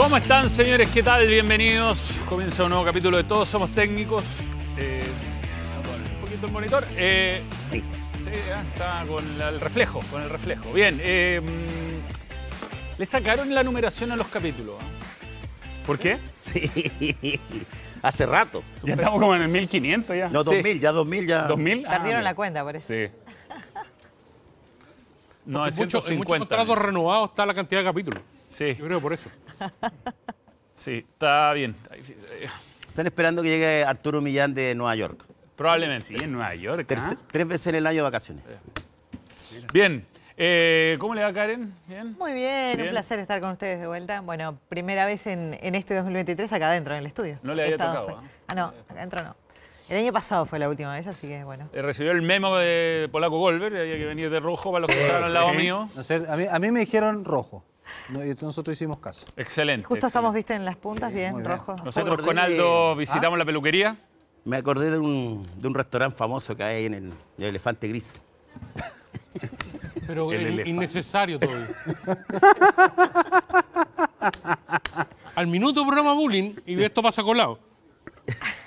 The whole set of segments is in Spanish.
¿Cómo están, señores? ¿Qué tal? Bienvenidos. Comienza un nuevo capítulo de Todos Somos Técnicos. Eh, un poquito el monitor. Eh, sí, ah, está con el reflejo, con el reflejo. Bien, eh, le sacaron la numeración a los capítulos. ¿Por qué? Sí. Hace rato. Ya estamos como en el 1500 ya. No, 2000, ya 2000 ya. 2000. Ah, Perdieron la cuenta, parece. Sí. No, en muchos contratos renovados está la cantidad de capítulos. Sí. Yo creo por eso. Sí, está bien. Están esperando que llegue Arturo Millán de Nueva York. Probablemente. en Nueva York. ¿ah? Tres veces en el año de vacaciones. Eh. Bien. Eh, ¿Cómo le va, Karen? ¿Bien? Muy bien, un placer estar con ustedes de vuelta. Bueno, primera vez en, en este 2023 acá adentro, en el estudio. No le había tocado. ¿ah? ah, no, acá adentro no. El año pasado fue la última vez, así que bueno. Eh, recibió el memo de Polaco Golver, había que venir de rojo para los que estaban al lado mío. a mí me dijeron rojo nosotros hicimos caso. Excelente. Justo estamos, viste, en las puntas, bien, rojo. Nosotros con Aldo visitamos ¿Ah? la peluquería. Me acordé de un, restaurante famoso que hay en el, Elefante Gris. Pero innecesario todo. Al minuto programa bullying y esto pasa colado.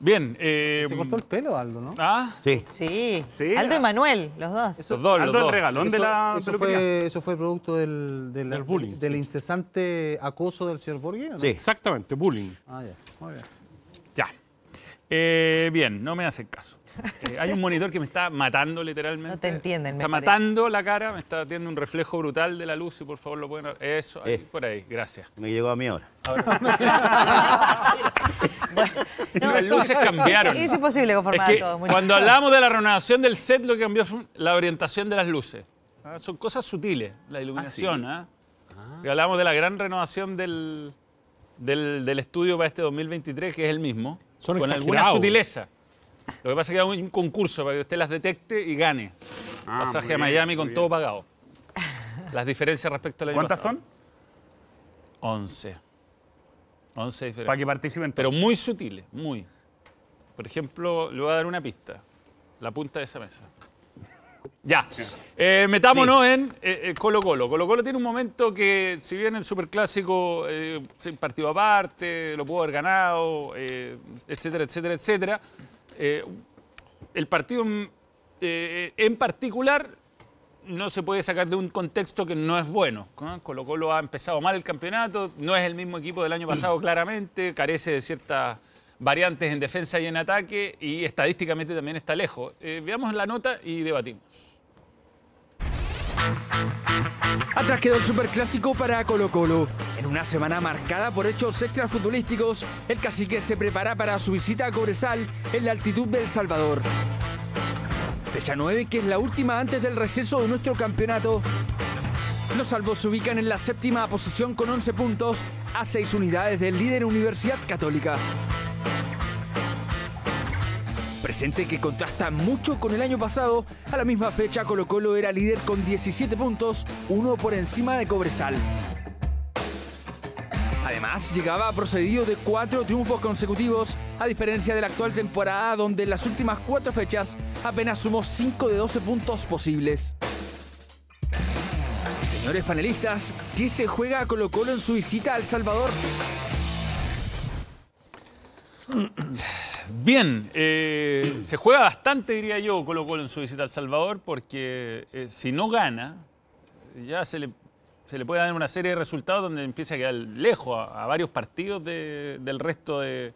Bien. Eh, ¿Se em, cortó el pelo Aldo, no? ¿Ah? Sí. Sí. Aldo y Manuel, los dos. Eso, los dos, el regalón de la eso fue, eso fue producto del, bullying, del incesante acoso del señor Borges, ¿no? Sí, exactamente, bullying. Ah, ya. Muy bien. Ya. Eh, bien, no me hace caso. Eh, hay un monitor que me está matando literalmente. No te entienden. está matando la cara, me está dando un reflejo brutal de la luz y por favor lo pueden... Eso, ahí, por ahí, gracias. Me llegó a mi hora. ahora. las luces cambiaron. Es, imposible Cuando hablamos de la renovación del set, lo que cambió fue la orientación de las luces. Ah, son cosas sutiles, la iluminación. Ah, ¿ah? hablamos de la gran renovación del, estudio para este 2023, que es el mismo, Son con alguna sutileza. Lo que pasa es que hay un concurso para que usted las detecte y gane. Ah, Pasaje a Miami con todo pagado. Las diferencias respecto a la ¿Cuántas son? 11. Para que participen Pero muy sutiles, muy. Por ejemplo, le voy a dar una pista. La punta de esa mesa. Ya. Eh, metámonos en eh, eh, Colo Colo. Colo Colo tiene un momento que, si bien el superclásico eh, se partido aparte, lo pudo haber ganado, etcétera, etcétera, etcétera, el partido mm, en particular no se puede sacar de un contexto que no es bueno. Colo Colo ha empezado mal el campeonato, no es el mismo equipo del año pasado claramente, carece de ciertas variantes en defensa y en ataque y estadísticamente también está lejos. Eh, veamos la nota y debatimos. Atrás quedó el superclásico para Colo Colo. En una semana marcada por hechos extrafutbolísticos, el cacique se prepara para su visita a Cobresal en la altitud del Salvador. Fecha 9, que es la última antes del receso de nuestro campeonato. Los salvos se ubican en la séptima posición con 11 puntos, a 6 unidades del líder Universidad Católica. Presente que contrasta mucho con el año pasado, a la misma fecha Colo Colo era líder con 17 puntos, uno por encima de Cobresal llegaba llegaba procedido de cuatro triunfos consecutivos, a diferencia de la actual temporada donde en las últimas cuatro fechas apenas sumó 5 de 12 puntos posibles. Señores panelistas, ¿qué se juega Colo Colo en su visita al Salvador? Bien, eh, se juega bastante, diría yo, Colo Colo en su visita al Salvador, porque eh, si no gana, ya se le se le puede dar una serie de resultados donde empieza a quedar lejos a, varios partidos del resto de,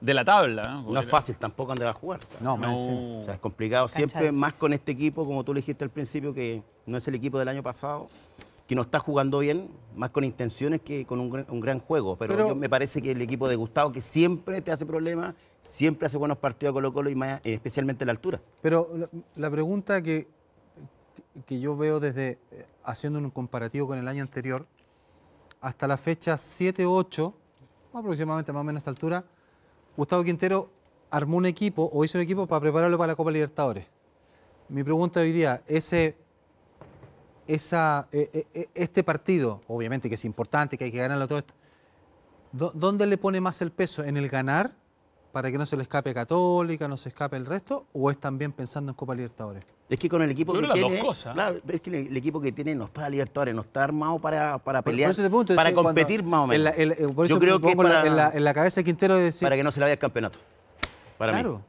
la tabla. ¿no? es fácil tampoco donde va a jugar. No, O sea, es complicado. Siempre más con este equipo, como tú le dijiste al principio, que no es el equipo del año pasado, que no está jugando bien, más con intenciones que con un, gran juego. Pero, me parece que el equipo de Gustavo, que siempre te hace problemas, siempre hace buenos partidos a Colo Colo y eh, especialmente a la altura. Pero la pregunta que que yo veo desde, eh, haciendo un comparativo con el año anterior, hasta la fecha 7-8, aproximadamente más o menos a esta altura, Gustavo Quintero armó un equipo o hizo un equipo para prepararlo para la Copa Libertadores. Mi pregunta hoy día, ese, esa, e, e, e, este partido, obviamente que es importante, que hay que ganarlo todo esto, ¿dónde le pone más el peso? ¿En el ganar para que no se le escape Católica, no se escape el resto, o es también pensando en Copa Libertadores? Es que con el equipo que tiene, dos cosas. es que el, equipo que tiene no es para Libertadores, no está armado para, pelear, para competir más o menos. En la, eh, Yo creo que en, la, cabeza de Quintero es decir... Para que no se le vaya el campeonato, para claro.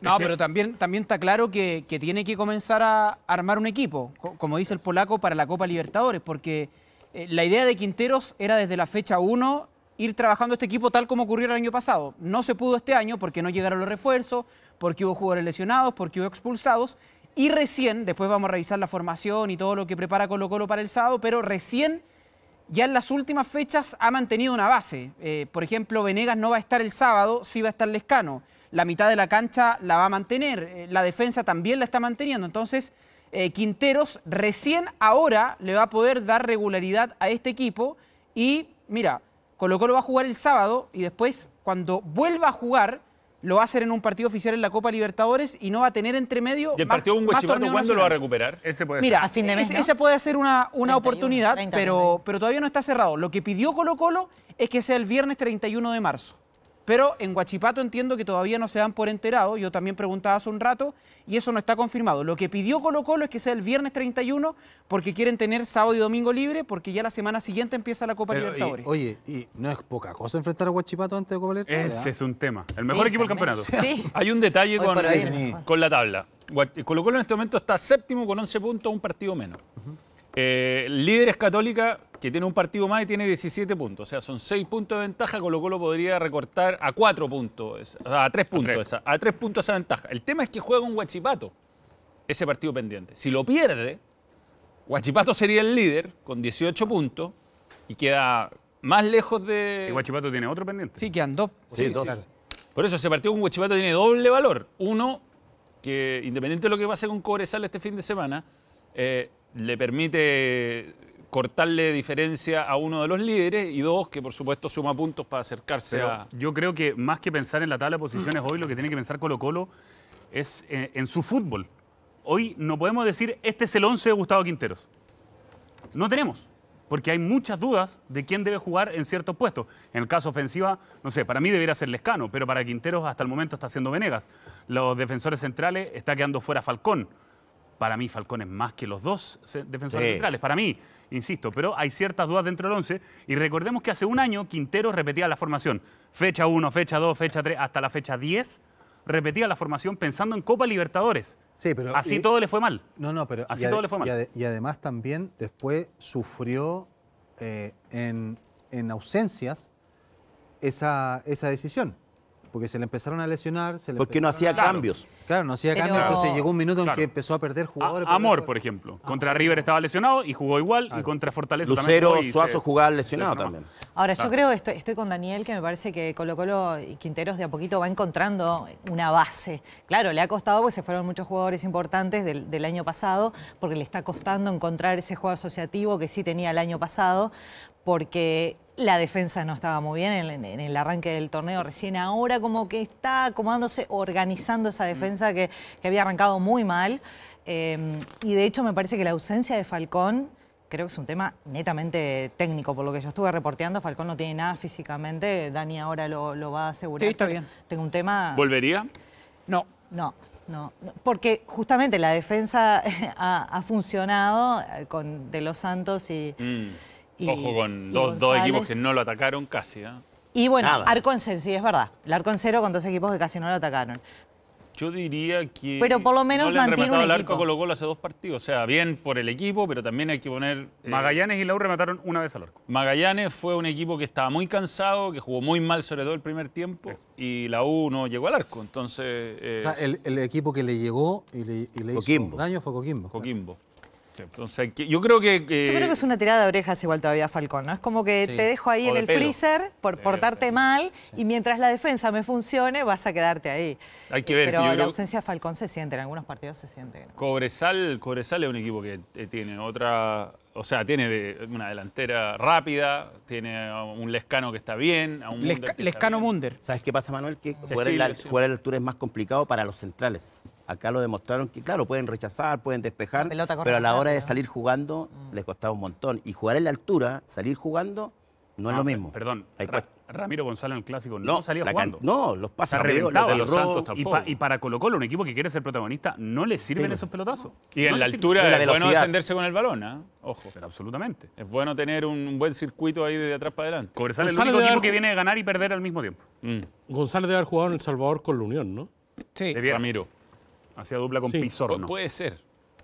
No, pero también, también está claro que, que, tiene que comenzar a armar un equipo, como dice el polaco, para la Copa Libertadores, porque eh, la idea de Quinteros era desde la fecha 1 ir trabajando este equipo tal como ocurrió el año pasado. No se pudo este año porque no llegaron los refuerzos, porque hubo jugadores lesionados, porque hubo expulsados. Y recién, después vamos a revisar la formación y todo lo que prepara Colo Colo para el sábado, pero recién ya en las últimas fechas ha mantenido una base. Eh, por ejemplo, Venegas no va a estar el sábado, sí va a estar Lescano. La mitad de la cancha la va a mantener, eh, la defensa también la está manteniendo. Entonces, eh, Quinteros recién ahora le va a poder dar regularidad a este equipo y, mira, Colo Colo va a jugar el sábado y después, cuando vuelva a jugar, lo va a hacer en un partido oficial en la Copa Libertadores y no va a tener entre medio. ¿Y el partido cuándo lo va a recuperar? Ese puede Mira, ser. A fin de mes, esa puede ser una, una oportunidad, pero, pero todavía no está cerrado. Lo que pidió Colo Colo es que sea el viernes 31 de marzo. Pero en Guachipato entiendo que todavía no se dan por enterado, yo también preguntaba hace un rato, y eso no está confirmado. Lo que pidió Colo Colo es que sea el viernes 31, porque quieren tener sábado y domingo libre, porque ya la semana siguiente empieza la Copa Libertadores. oye, y no es poca cosa enfrentar a Huachipato antes de Copa Libertadores. Ese ¿ah? es un tema. El mejor equipo del campeonato. Hay un detalle con, la tabla. Colo Colo en este momento está séptimo con 11 puntos, un partido menos. Eh, líderes católicas que tiene un partido más y tiene 17 puntos. O sea, son 6 puntos de ventaja. con lo cual lo podría recortar a 4 puntos, o a 3 puntos, a 3. Esa, puntos esa ventaja. El tema es que juega un Guachipato ese partido pendiente. Si lo pierde, Guachipato sería el líder con 18 puntos y queda más lejos de. Y Guachipato tiene otro pendiente. Sí, quedan dos. Sí, Por eso ese partido con Guachipato tiene doble valor. Uno, que independiente de lo que pase con Cobresal este fin de semana, eh, le permite cortarle diferencia a uno de los líderes y dos, que por supuesto suma puntos para acercarse a... Yo creo que más que pensar en la tabla de posiciones hoy, lo que tiene que pensar Colo Colo es eh, en su fútbol. Hoy no podemos decir, este es el 11 de Gustavo Quinteros. No tenemos, porque hay muchas dudas de quién debe jugar en ciertos puestos. En el caso ofensiva, no sé, para mí debería ser Lescano, pero para Quinteros hasta el momento está haciendo Venegas. Los defensores centrales está quedando fuera Falcón. Para mí Falcón es más que los dos defensores centrales, para mí insisto, pero hay ciertas dudas dentro del 11 y recordemos que hace un año Quintero repetía la formación, fecha 1, fecha 2, fecha 3, hasta la fecha 10 repetía la formación pensando en Copa Libertadores. Sí, pero así todo le fue mal. No, no, pero así todo le fue mal. Y, además también después sufrió eh, en, en, ausencias esa, esa decisión porque se le empezaron a lesionar. Se le porque no hacía cambios. Claro, no hacía cambios, entonces llegó un minuto en que empezó a perder jugadores. Amor, por ejemplo. Ah, contra River estaba lesionado y jugó igual, y contra Fortaleza Lucero, Suazo jugaba lesionado también. Ahora, yo creo, estoy, estoy con Daniel, que me parece que Colo Colo y Quinteros de a poquito va encontrando una base. Claro, le ha costado, porque se fueron muchos jugadores importantes del año pasado, porque le está costando encontrar ese juego asociativo que sí tenía el año pasado, porque la defensa no estaba muy bien en, el arranque del torneo recién ahora, como que está acomodándose, organizando esa mm. defensa que, había arrancado muy mal. Em, y de hecho me parece que la ausencia de Falcón creo que es un tema netamente técnico, por lo que yo estuve reporteando, Falcón no tiene nada físicamente, Dani ahora lo, va a asegurar. Sí, Tengo un tema... ¿Volvería? No. No, no, porque justamente la defensa ha, funcionado eh, con De Los Santos y... Mm. Ojo con dos, equipos que no lo atacaron casi. ¿eh? Y bueno, arco en cero, sí, es verdad. El arco en cero con dos equipos que casi no lo atacaron. Yo diría que. Pero por lo menos el arco con los goles hace dos partidos. O sea, bien por el equipo, pero también hay que poner. Eh, Magallanes y Lau remataron una vez al arco. Magallanes fue un equipo que estaba muy cansado, que jugó muy mal, sobre todo el primer tiempo, y la U no llegó al arco. Entonces. Eh, o sea, el, equipo que le llegó y le, hizo daño fue Coquimbo. Coquimbo. Entonces, este, yo creo que... creo que es una tirada de orejas igual todavía Falcón, ¿no? Es como que te dejo ahí en el freezer por portarte mal y mientras la defensa me funcione vas a quedarte ahí. Hay que ver. Pero la ausencia de Falcón se siente, en algunos partidos se siente. Cobresal es un equipo que eh, tiene otra o sea, tiene una delantera rápida, tiene un Lescano que está bien, a un Lescano Munder. ¿Sabes qué pasa, Manuel? Que jugar, a la altura es más complicado para los centrales. Acá lo demostraron que, claro, pueden rechazar, pueden despejar, pero a la hora de salir jugando mm. les costaba un montón. Y jugar en la altura, salir jugando, no, es ah, lo mismo. Perdón, Ramiro González en el clásico no, salía jugando. No, los pasos los Santos Y, para Colo Colo, un equipo que quiere ser protagonista, no le sirven esos pelotazos. Y en la altura es bueno defenderse con el balón, ¿eh? ojo. Pero absolutamente. Es bueno tener un buen circuito ahí de atrás para adelante. es el único equipo que viene a ganar y perder al mismo tiempo. Mm. González debe haber jugado en El Salvador con la Unión, ¿no? Sí. Ramiro. Hacía dupla con sí. Pizorno. puede ser.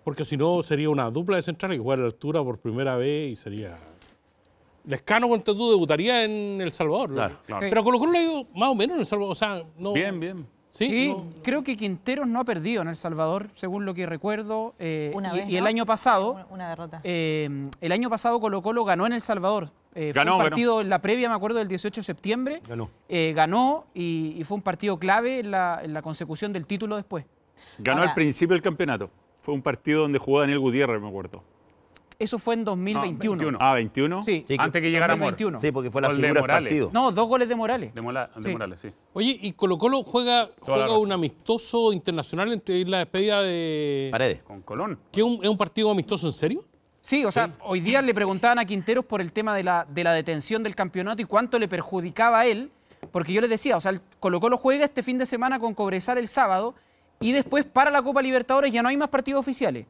Porque si no, sería una dupla de central y jugar a la altura por primera vez y sería... Lescano, ponte tú, debutaría en El Salvador. Pero Colo Colo ha ido más o menos en El Salvador. O sea, Bien, bien. Sí, creo que Quinteros no ha perdido en El Salvador, según lo que recuerdo. Eh, una y, eh, el año pasado... Una, derrota. el año pasado Colo Colo ganó en El Salvador. Eh, ganó, fue partido en la previa, me acuerdo, del 18 de septiembre. Ganó. ganó y, fue un partido clave en la, consecución del título después. Ganó al principio del campeonato. Fue un partido donde jugó Daniel Gutiérrez, me acuerdo. Eso fue en 2021. Ah, 21. Sí, antes que llegara 2021. Sí, porque fue la figura de Partido. No, dos goles de Morales. De, Morales, sí. Oye, y Colo Colo juega, juega un amistoso internacional en la despedida de Paredes con Colón. ¿Qué es un partido amistoso en serio? Sí, o sea, hoy día le preguntaban a Quinteros por el tema de la, de la detención del campeonato y cuánto le perjudicaba a él, porque yo les decía, o sea, Colo Colo juega este fin de semana con Cobresal el sábado y después para la Copa Libertadores ya no hay más partidos oficiales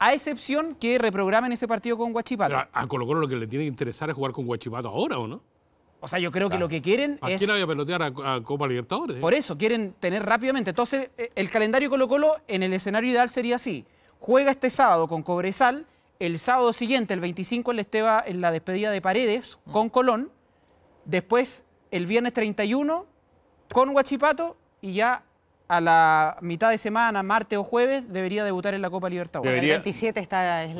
a excepción que reprogramen ese partido con Guachipato. a, Colo Colo lo que le tiene que interesar es jugar con Guachipato ahora, ¿o no? O sea, yo creo que lo que quieren ¿A es... quién había pelotear a, a Copa Libertadores? Por eso, quieren tener rápidamente. Entonces, eh, el calendario Colo Colo en el escenario ideal sería así. Juega este sábado con Cobresal, el sábado siguiente, el 25, el Esteba en la despedida de Paredes mm. con Colón, después el viernes 31 con Huachipato y ya a la mitad de semana, martes o jueves, debería debutar en la Copa Libertadores. el 27 está, es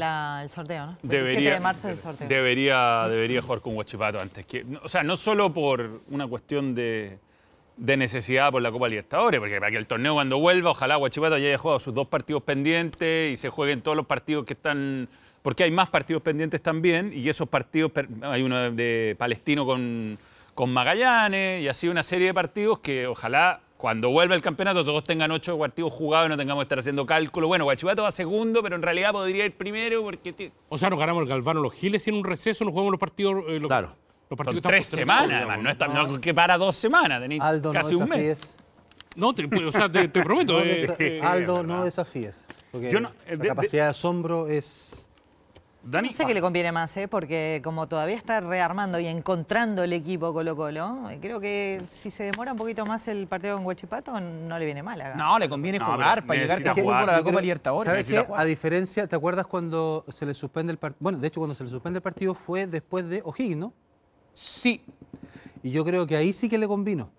el sorteo, ¿no? El 27 de marzo es el sorteo. Debería, debería jugar con Huachipato antes que... O sea, no solo por una cuestión de, necesidad por la Copa Libertadores, porque para que el torneo cuando vuelva, ojalá Huachipato ya haya jugado sus dos partidos pendientes y se jueguen todos los partidos que están... Porque hay más partidos pendientes también y esos partidos... Hay uno de Palestino con, con Magallanes y así una serie de partidos que ojalá cuando vuelva el campeonato todos tengan ocho partidos jugados y no tengamos que estar haciendo cálculo. Bueno, Guachivato va segundo, pero en realidad podría ir primero porque... O sea, nos ganamos el Galvano los Giles y en un receso nos jugamos los partidos... Eh, claro. Los partidos tres semanas, además. No, está, que para dos semanas, Aldo, no un mes. No, te, pues, o sea, te, prometo. Eh. Aldo, no desafíes. Porque eh, la capacidad de asombro es... Dani, sé que le conviene más, ¿eh? porque como todavía está rearmando y encontrando el equipo Colo Colo, eh, creo que si se demora un poquito más el partido con Huachipato, no le viene mal. No, le conviene jugar para llegar a jugar. a la Copa Libertadores. ¿Sabes A diferencia, ¿te acuerdas cuando se le suspende el partido? Bueno, de hecho, cuando se le suspende el partido fue después de O'Higgins, ¿no? Sí. Y yo creo que ahí sí que le convino.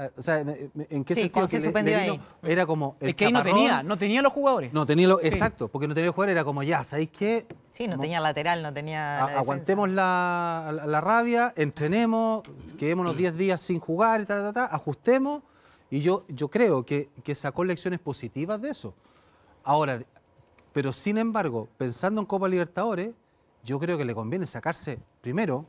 Ah, o sea, ¿en qué sentido? se era como. El es que ahí no tenía, no tenía los jugadores. No tenía los. Exacto, porque no tenía los jugadores, era como ya, ¿sabéis qué? Sí, no, tenía lateral, no tenía. aguantemos la, rabia, entrenemos, quedémonos 10 días sin jugar, y ajustemos. Y yo, yo creo que, que sacó lecciones positivas de eso. Ahora, pero sin embargo, pensando en Copa Libertadores, yo creo que le conviene sacarse primero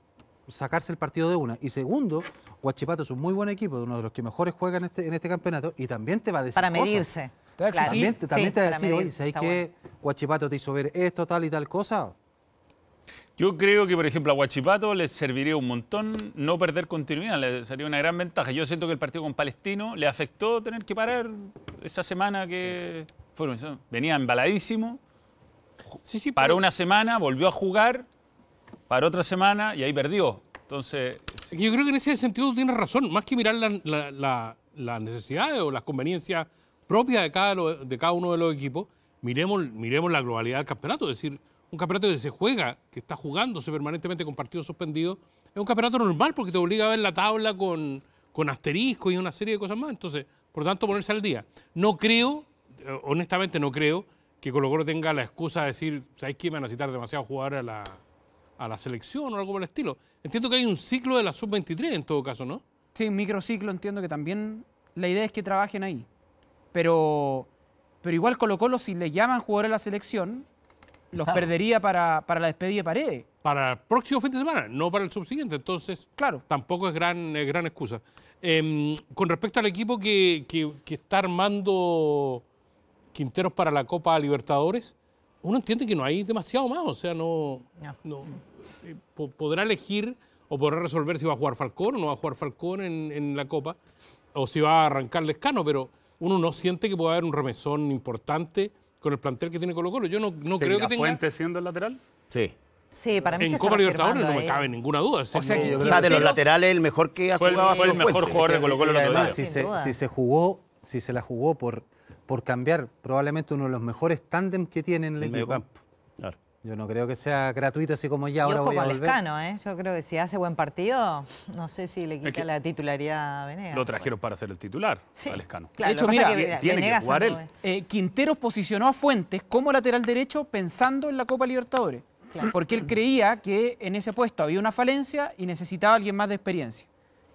sacarse el partido de una. Y segundo, Guachipato es un muy buen equipo, uno de los que mejores juegan en este, en este campeonato y también te va a decir. Para medirse. También, también te va a decir, oye, si hay que Guachipato te hizo ver esto, tal y tal cosa. Yo creo que, por ejemplo, a Guachipato le serviría un montón no perder continuidad, le sería una gran ventaja. Yo siento que el partido con Palestino le afectó tener que parar esa semana que fueron, venía embaladísimo, sí, sí, paró una semana, volvió a jugar para otra semana y ahí perdió. Entonces. Yo creo que en ese sentido tú tienes razón. Más que mirar las necesidades o las conveniencias propias de cada, de cada uno de los equipos, miremos, miremos la globalidad del campeonato. Es decir, un campeonato que se juega, que está jugándose permanentemente con partidos suspendidos, es un campeonato normal porque te obliga a ver la tabla con, con asterisco y una serie de cosas más. Entonces, por tanto, ponerse al día. No creo, honestamente no creo, que Colo Colo tenga la excusa de decir, ¿sabéis que Me van a necesitar demasiados jugadores a la a la selección o algo por el estilo. Entiendo que hay un ciclo de la sub-23 en todo caso, ¿no? Sí, un ciclo entiendo que también la idea es que trabajen ahí. Pero, pero igual Colo Colo, si le llaman jugadores a la selección, los perdería para, para, la despedida de Paredes. Para el próximo fin de semana, no para el subsiguiente. Entonces, claro. tampoco es gran, gran excusa. Em, con respecto al equipo que, está armando Quinteros para la Copa Libertadores, uno entiende que no hay demasiado más, o sea, no, eh, podrá elegir o podrá resolver si va a jugar Falcón o no va a jugar Falcón en, la Copa, o si va a arrancar Lescano, pero uno no siente que pueda haber un remesón importante con el plantel que tiene Colo Colo. Yo no, creo que tenga... Fuente siendo el lateral? Sí. Sí, para mí En Copa Libertadores no me cabe ninguna duda. O sea, que de los laterales el mejor que ha jugado. Fue el, mejor jugador de Colo Colo. Además, si se jugó, si se la jugó por por cambiar probablemente uno de los mejores tándems que tiene en el, Claro. Yo no creo que sea gratuito así como ya ahora voy a volver. Lescano, ¿eh? Yo creo que si hace buen partido, no sé si le quita la titularidad a Venegas. Lo trajeron para ser el titular sí, a de hecho, mira, eh, tiene que jugar él. Eh, Quinteros posicionó a Fuentes como lateral derecho pensando en la Copa Libertadores. Porque él creía que en ese puesto había una falencia y necesitaba alguien más de experiencia.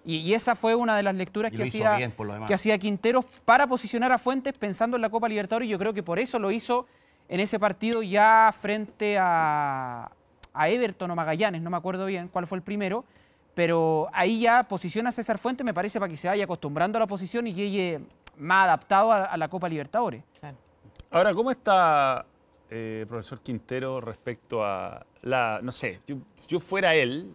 Y, esa fue una de las lecturas que hacía, Quintero que hacía Quinteros para posicionar a Fuentes pensando en la Copa Libertadores. Y yo creo que por eso lo hizo en ese partido ya frente a, Everton o Magallanes, no me acuerdo bien cuál fue el primero, pero ahí ya posiciona a César Fuentes, me parece, para que se vaya acostumbrando a la posición y llegue más adaptado a, la Copa Libertadores. Ahora, ¿cómo está, eh, profesor Quintero, respecto a la, no sé, yo fuera él,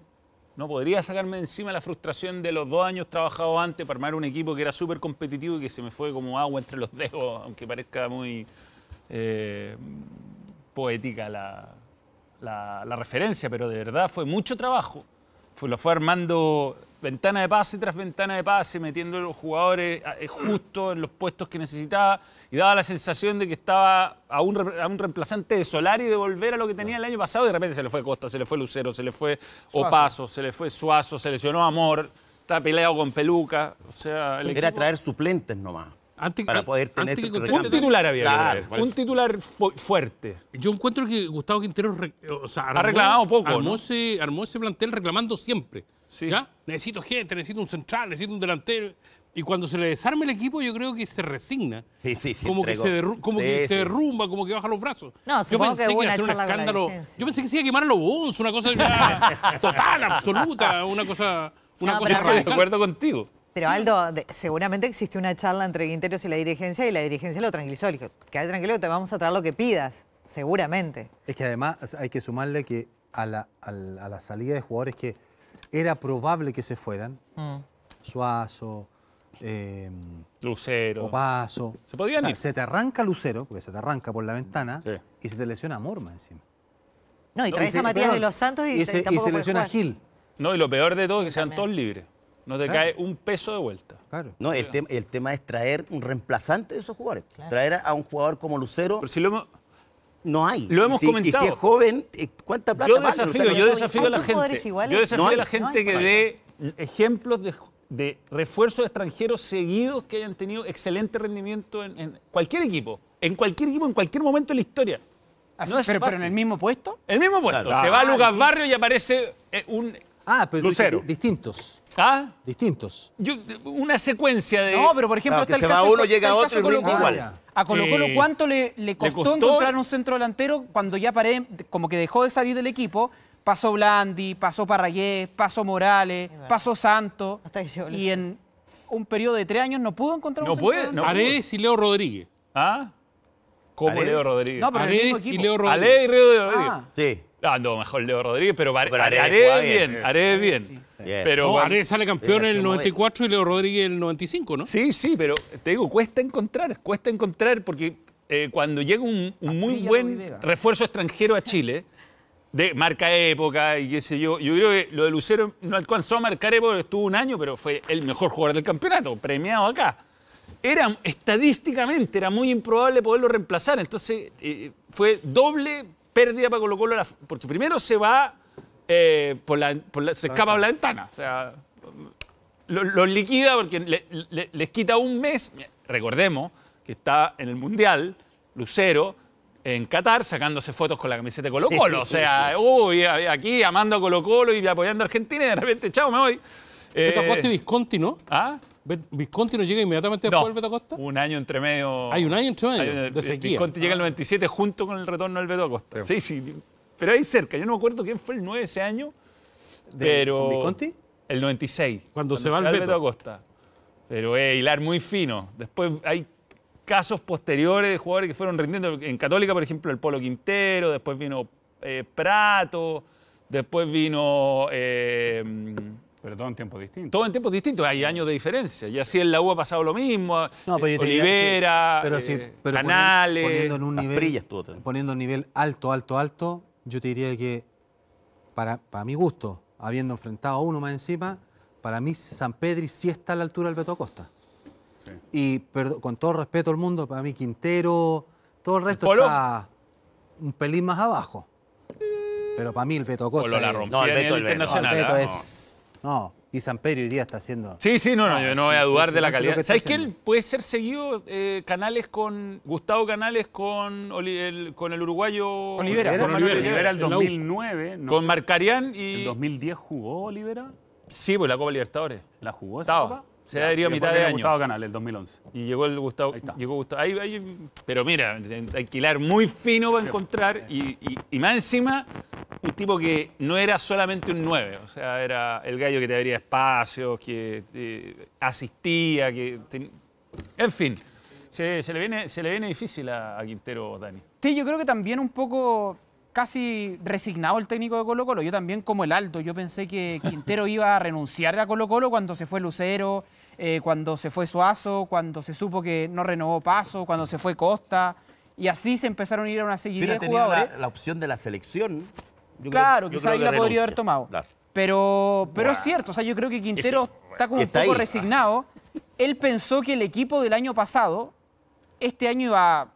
no podría sacarme encima la frustración de los dos años trabajados antes para armar un equipo que era súper competitivo y que se me fue como agua entre los dedos, aunque parezca muy eh, poética la, la, referencia, pero de verdad fue mucho trabajo. Fue, lo fue armando ventana de pase tras ventana de pase, metiendo los jugadores ah, eh, justo en los puestos que necesitaba y daba la sensación de que estaba a un, reemplazante de Solari de volver a lo que tenía el año pasado y de repente se le fue Costa, se le fue Lucero, se le fue Opaso, se le fue Suazo, se lesionó Amor, está peleado con Peluca. O sea, Era traer suplentes nomás. Antes, para poder tener que un titular había un titular fuerte. Yo encuentro que Gustavo Quintero ha reclamado poco. armó ese plantel reclamando siempre. Necesito gente, necesito un central, necesito un delantero. Y cuando se le desarme el equipo, yo creo que se resigna. Sí, sí, sí Como, que se, derrumba, como que baja los brazos. No, yo pensé que, iba a un escándalo. Yo pensé que se iba a quemar a los bons, una cosa total, absoluta, una cosa. Una cosa de acuerdo contigo. Pero Aldo, seguramente Existe una charla entre Quinteros y la dirigencia y la dirigencia lo tranquilizó. Le dijo, quédate tranquilo te vamos a traer lo que pidas, seguramente. Es que además hay que sumarle que a la salida de jugadores que era probable que se fueran. Mm. Suazo, em, Lucero. Opaso. Se podían Se te arranca Lucero, porque se te arranca por la ventana, y se te lesiona Morma encima. No, y traes a Matías de los Santos y, se, lesiona Gil. No, y lo peor de todo es que sean todos libres. No te cae un peso de vuelta. Claro. No, el, tema es traer un reemplazante de esos jugadores. Traer a un jugador como Lucero. Pero si lo no hay. Lo hemos comentado. si es joven, eh, ¿cuánta plata Yo desafío, yo desafío a la gente. que dé ejemplos de, refuerzos extranjeros seguidos que hayan tenido excelente rendimiento en, cualquier equipo. En cualquier equipo, en cualquier momento de la historia. Ah, no pero, pero, en el mismo puesto? El mismo puesto. Se va a ah, Lucas Barrio y aparece eh, un. Ah, pero distintos. ¿Ah? Distintos. una secuencia de. No, pero por ejemplo, está el caso. uno, llega a otro igual. A Colo Colo, eh, ¿cuánto le, costó encontrar un centro delantero cuando ya paré, como que dejó de salir del equipo? Pasó Blandi, pasó Parrayés, pasó Morales, pasó Santo. y en un periodo de tres años no pudo encontrar no un puede, centro delantero. No y Leo Rodríguez. ¿Ah? ¿Cómo Leo Rodríguez? No, pero Ares y Leo Rodríguez. y Leo Rodríguez. Sí. No, ah, no, mejor Leo Rodríguez, pero, haré bien, haré bien. Pero sale campeón en el 94 y Leo Rodríguez en el 95, ¿no? Sí, sí, pero te digo, cuesta encontrar, cuesta encontrar, porque eh, cuando llega un, muy buen refuerzo extranjero a Chile, de marca época y qué sé yo, yo creo que lo de Lucero no alcanzó a marcar época, estuvo un año, pero fue el mejor jugador del campeonato, premiado acá. Era, estadísticamente era muy improbable poderlo reemplazar, entonces eh, fue doble pérdida para Colo Colo, porque primero se va, eh, por la, se escapa la ventana, o sea, los lo liquida porque les quita un mes, recordemos que está en el Mundial, Lucero, en Qatar sacándose fotos con la camiseta de Colo Colo. O sea, uy, aquí amando a Colo Colo y apoyando a Argentina y de repente, chao, me voy. Eh, Esto a Visconti, ¿no? ¿Ah? Visconti no llega inmediatamente después del Beto Costa. Un año entre medio. Hay un año entre medio. sequía. Visconti llega el 97 junto con el retorno al Beto Acosta. Sí. sí, Pero ahí cerca. Yo no me acuerdo quién fue el 9 ese año. ¿Visconti? El 96. Cuando, se, va el Beto. Pero eh, hilar muy fino. Después hay casos posteriores de jugadores que fueron rindiendo. En Católica, por ejemplo, el Polo Quintero, después vino eh, Prato, después vino. Eh, pero todo en tiempos distintos. Todo en tiempos distintos, hay años de diferencia. Y así en la U ha pasado lo mismo. No, pero eh, Olivera, pero eh, Canales. Poniendo, en un nivel, poniendo un nivel alto, alto, alto, yo te diría que, para, para mi gusto, habiendo enfrentado a uno más encima, para mí San Pedri sí está a la altura del Beto Acosta. Y con todo respeto al mundo, para mí Quintero, todo el resto está un pelín más abajo. Pero para mí el Beto Acosta. no, el Beto, ¿ah? es no, y San Pedro hoy día está haciendo. Sí, sí, no, no, ah, yo no voy a dudar de la calidad. Que ¿Sabes puede ser seguido eh, Canales con. Gustavo Canales con, el, con el uruguayo. Olivera. Olivera, el 2009. con Marcarián y. ¿En 2010 jugó Olivera? Sí, pues la Copa Libertadores. ¿La jugó esa se daría a mitad de año. Gustavo Canal, el 2011. Y llegó el Gustavo. pero mira, alquilar muy fino va a encontrar. Y, más encima, un tipo que no era solamente un 9. O sea, era el gallo que te abría espacios, que asistía, que. En fin. Se, le viene, se le viene difícil a, Quintero, Dani. Sí, yo creo que también un poco casi resignado el técnico de Colo Colo. Yo también como el alto, yo pensé que Quintero iba a renunciar a Colo Colo cuando se fue Lucero, eh, cuando se fue Suazo, cuando se supo que no renovó Paso, cuando se fue Costa. Y así se empezaron a ir a una serie de jugadores. La, la, opción de la selección. claro, quizás ahí la podría haber tomado. Pero, pero es cierto, o sea, yo creo que Quintero está como un poco resignado. Él pensó que el equipo del año pasado, este año iba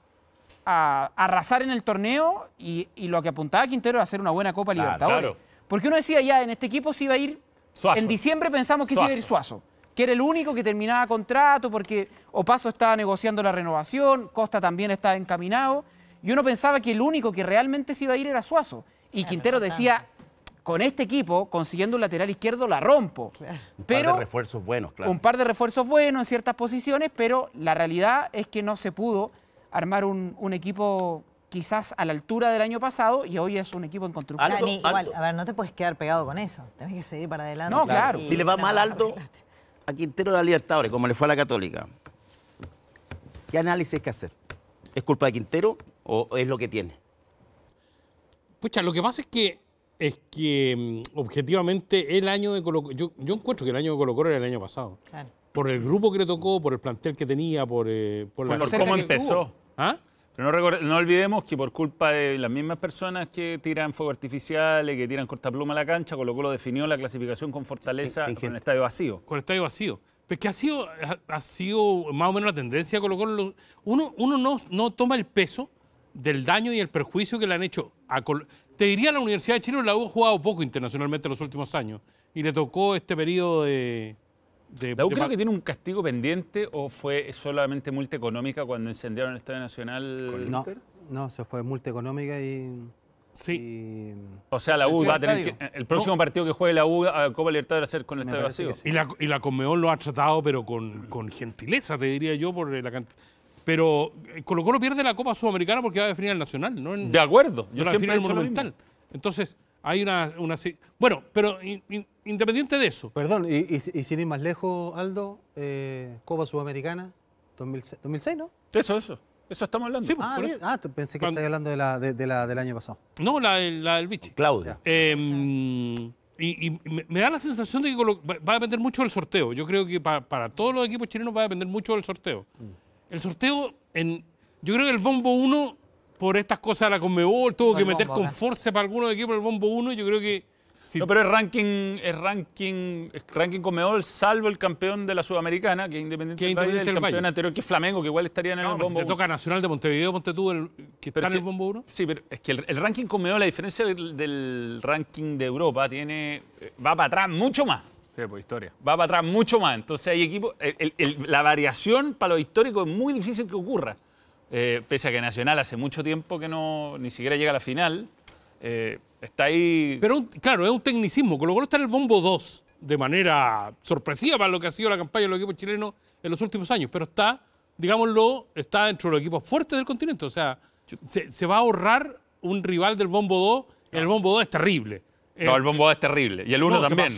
a, arrasar en el torneo y, lo que apuntaba Quintero era hacer una buena Copa Libertadores. Porque uno decía ya, en este equipo se iba a ir. En diciembre pensamos que se iba a ir Suazo que era el único que terminaba contrato porque Opaso estaba negociando la renovación, Costa también estaba encaminado, y uno pensaba que el único que realmente se iba a ir era Suazo. Y Quintero decía, con este equipo, consiguiendo un lateral izquierdo, la rompo. Pero, un par de refuerzos buenos, claro. Un par de refuerzos buenos en ciertas posiciones, pero la realidad es que no se pudo armar un, equipo quizás a la altura del año pasado y hoy es un equipo en construcción. a ver, no te puedes quedar pegado con eso. Tenés que seguir para adelante. No, claro. si le va mal alto a Quintero la Libertadores, como le fue a la Católica, ¿qué análisis hay que hacer? ¿Es culpa de Quintero o es lo que tiene? Pucha, lo que pasa es que es que mm, objetivamente el año de Colo yo, encuentro que el año de Colo Colo era el año pasado. Claro. Por el grupo que le tocó, por el plantel que tenía, por, eh, por, la... cómo empezó. ¿Ah? Pero no, olvidemos que por culpa de las mismas personas que tiran fuego artificiales, que tiran cortapluma a la cancha, Colo lo definió la clasificación con fortaleza con el estadio vacío. Con el estadio vacío. Pues que ha sido, ha, sido más o menos la tendencia Colo Colo. Uno, uno no, no toma el peso del daño y el perjuicio que le han hecho a Te diría la Universidad de Chile, la hubo jugado poco internacionalmente en los últimos años. Y le tocó este periodo de ¿La U creo que tiene un castigo pendiente o fue solamente multa económica cuando incendiaron el Estadio Nacional? ¿Con no, no, se fue multa económica y... Sí. O sea, la U va a tener que, el próximo partido que juegue la U a Copa Libertad va a ser con el estadio vacío. Y la, y lo ha tratado, pero con, gentileza, te diría yo, por la cantidad. Pero eh, Colo Colo pierde la Copa Sudamericana porque va a definir al Nacional, ¿no? de acuerdo. Yo siempre el Monumental. Entonces, hay una, una bueno, pero independiente de eso. Perdón, y, sin ir más lejos, Aldo, eh, Copa Sudamericana 2006, ¿no? Eso, eso. Eso estamos hablando. ah, ah pensé que estabas hablando de la, del año pasado. No, la, la del Claudia. Em, y, me, da la sensación de que va a depender mucho del sorteo. Yo creo que para, todos los equipos chilenos va a depender mucho del sorteo. Mm. El sorteo, en, yo creo que el bombo 1 por estas cosas la Conmebol, tuvo que meter con fuerza para algunos equipos el Bombo 1 yo creo que... No, pero es ranking, es ranking, es ranking Conmebol, salvo el campeón de la Sudamericana, que es Independiente, del el campeón anterior, que es Flamengo, que igual estaría en el bombo. toca Nacional de Montevideo, ponte el, que en el bombo 1. Sí, pero es que el, ranking Conmebol, la diferencia del, ranking de Europa, tiene va para atrás mucho más. Sí, por pues, historia. Va para atrás mucho más. Entonces hay equipos. la variación para lo histórico es muy difícil que ocurra. Eh, pese a que Nacional hace mucho tiempo que no ni siquiera llega a la final, eh, está ahí... Pero claro, es un tecnicismo, que Colo está en el bombo 2, de manera sorpresiva para lo que ha sido la campaña de los equipos chilenos en los últimos años, pero está, digámoslo, está dentro de los equipos fuertes del continente, o sea, se, va a ahorrar un rival del bombo 2, el bombo 2 es terrible. No, el bombo es terrible. Y el 1 también.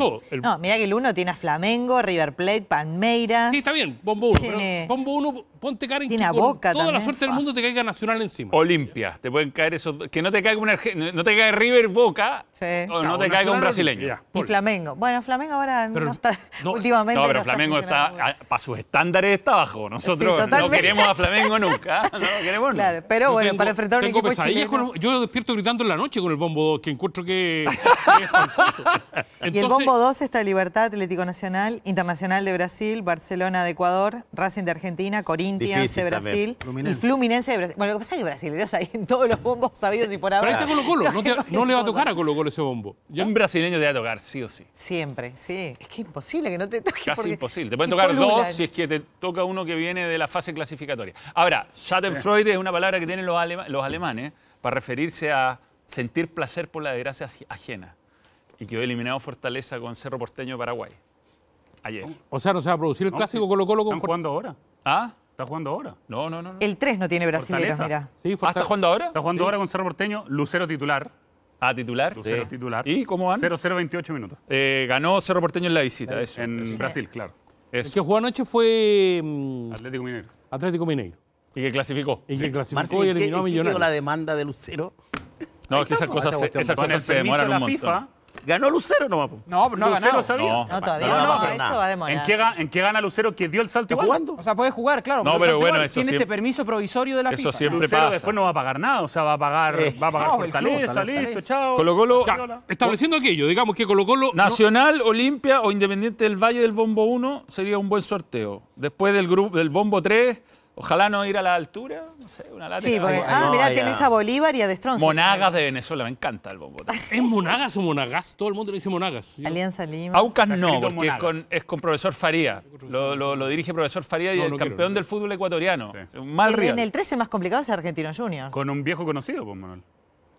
No, mira que el 1 tiene a Flamengo, River Plate, Palmeiras. Sí, está bien, bombo 1. Tiene... Bombo 1, ponte cara en tiene a boca toda la suerte del mundo te caiga Nacional encima. Olimpia, te pueden caer esos. Que no te caiga, una... no te caiga River Boca o no, te caiga un brasileño. y Flamengo. Bueno, Flamengo ahora no está. No, últimamente. No, pero Flamengo está, para sus estándares está bajo. Nosotros no queremos a Flamengo nunca. No lo queremos nunca. Claro, pero bueno, para enfrentar un equipo pesadillas Yo despierto gritando en la noche con el bombo 2, que encuentro que. y el bombo 2 está Libertad Atlético Nacional, Internacional de Brasil, Barcelona de Ecuador, Racing de Argentina, Corinthians de Brasil el y Fluminense de Brasil. Bueno, lo que pasa es que brasileños hay en todos los bombos sabidos y por ahora. Pero ahí está Colo Colo, no, le va a tocar a Colo Colo ese bombo. ¿ya? Un brasileño te va a tocar, sí o sí. Siempre, sí. Es que es imposible que no te toque. Casi imposible. Te pueden tocar dos si es que te toca uno que viene de la fase clasificatoria. Ahora, Schadenfreude es una palabra que tienen los alemanes para referirse a sentir placer por la desgracia ajena. Y quedó eliminado Fortaleza con Cerro Porteño de Paraguay. Ayer. O sea, no se va a producir el clásico Colo-Colo con ¿Están jugando ahora? ¿Ah? ¿Está jugando ahora? No, no, no. El 3 no tiene ¿Ah, jugando ahora? Está jugando ahora con Cerro Porteño, Lucero titular. Ah, titular. Lucero titular. ¿Y cómo van? 0-0 28 minutos. Eh, ganó Cerro Porteño en la visita, eso. En Brasil, claro. El que jugó anoche fue. Mm, Atlético Mineiro. Atlético Mineiro. Y que clasificó. Y que clasificó y eliminó a Millonarios. la demanda de Lucero? No, es que esas cosas, se- demoran un montón. Ganó Lucero No, No, pues no ha ganado. No. todavía no, eso ¿En qué, gana Lucero que dio el salto igual? jugando? O sea, puede jugar, claro. No, pero bueno, eso Tiene este permiso provisorio de la FIFA. Eso siempre Lucero después no va a pagar nada, o sea, va a pagar, eh. va a pagar Fortaleza, listo, chao. Colo Colo, estableciendo aquello, digamos que Colo Colo. Nacional, Olimpia o Independiente del Valle del Bombo 1 sería un buen sorteo. Después del, grupo, del Bombo 3 Ojalá no ir a la altura, no sé, una lata. Sí, porque, ah, mirá, mira, tienes a Bolívar y a Destron. Monagas de Venezuela, me encanta el bombotá. ¿Es Monagas o Monagas? Todo el mundo le dice Monagas. Alianza Lima. Aucas no, porque es con, profesor Faría. Lo, lo, lo, dirige profesor Faría y el campeón del fútbol ecuatoriano. mal en, en el 13 más complicado es Argentino Juniors. Con un viejo conocido, pues, Manuel.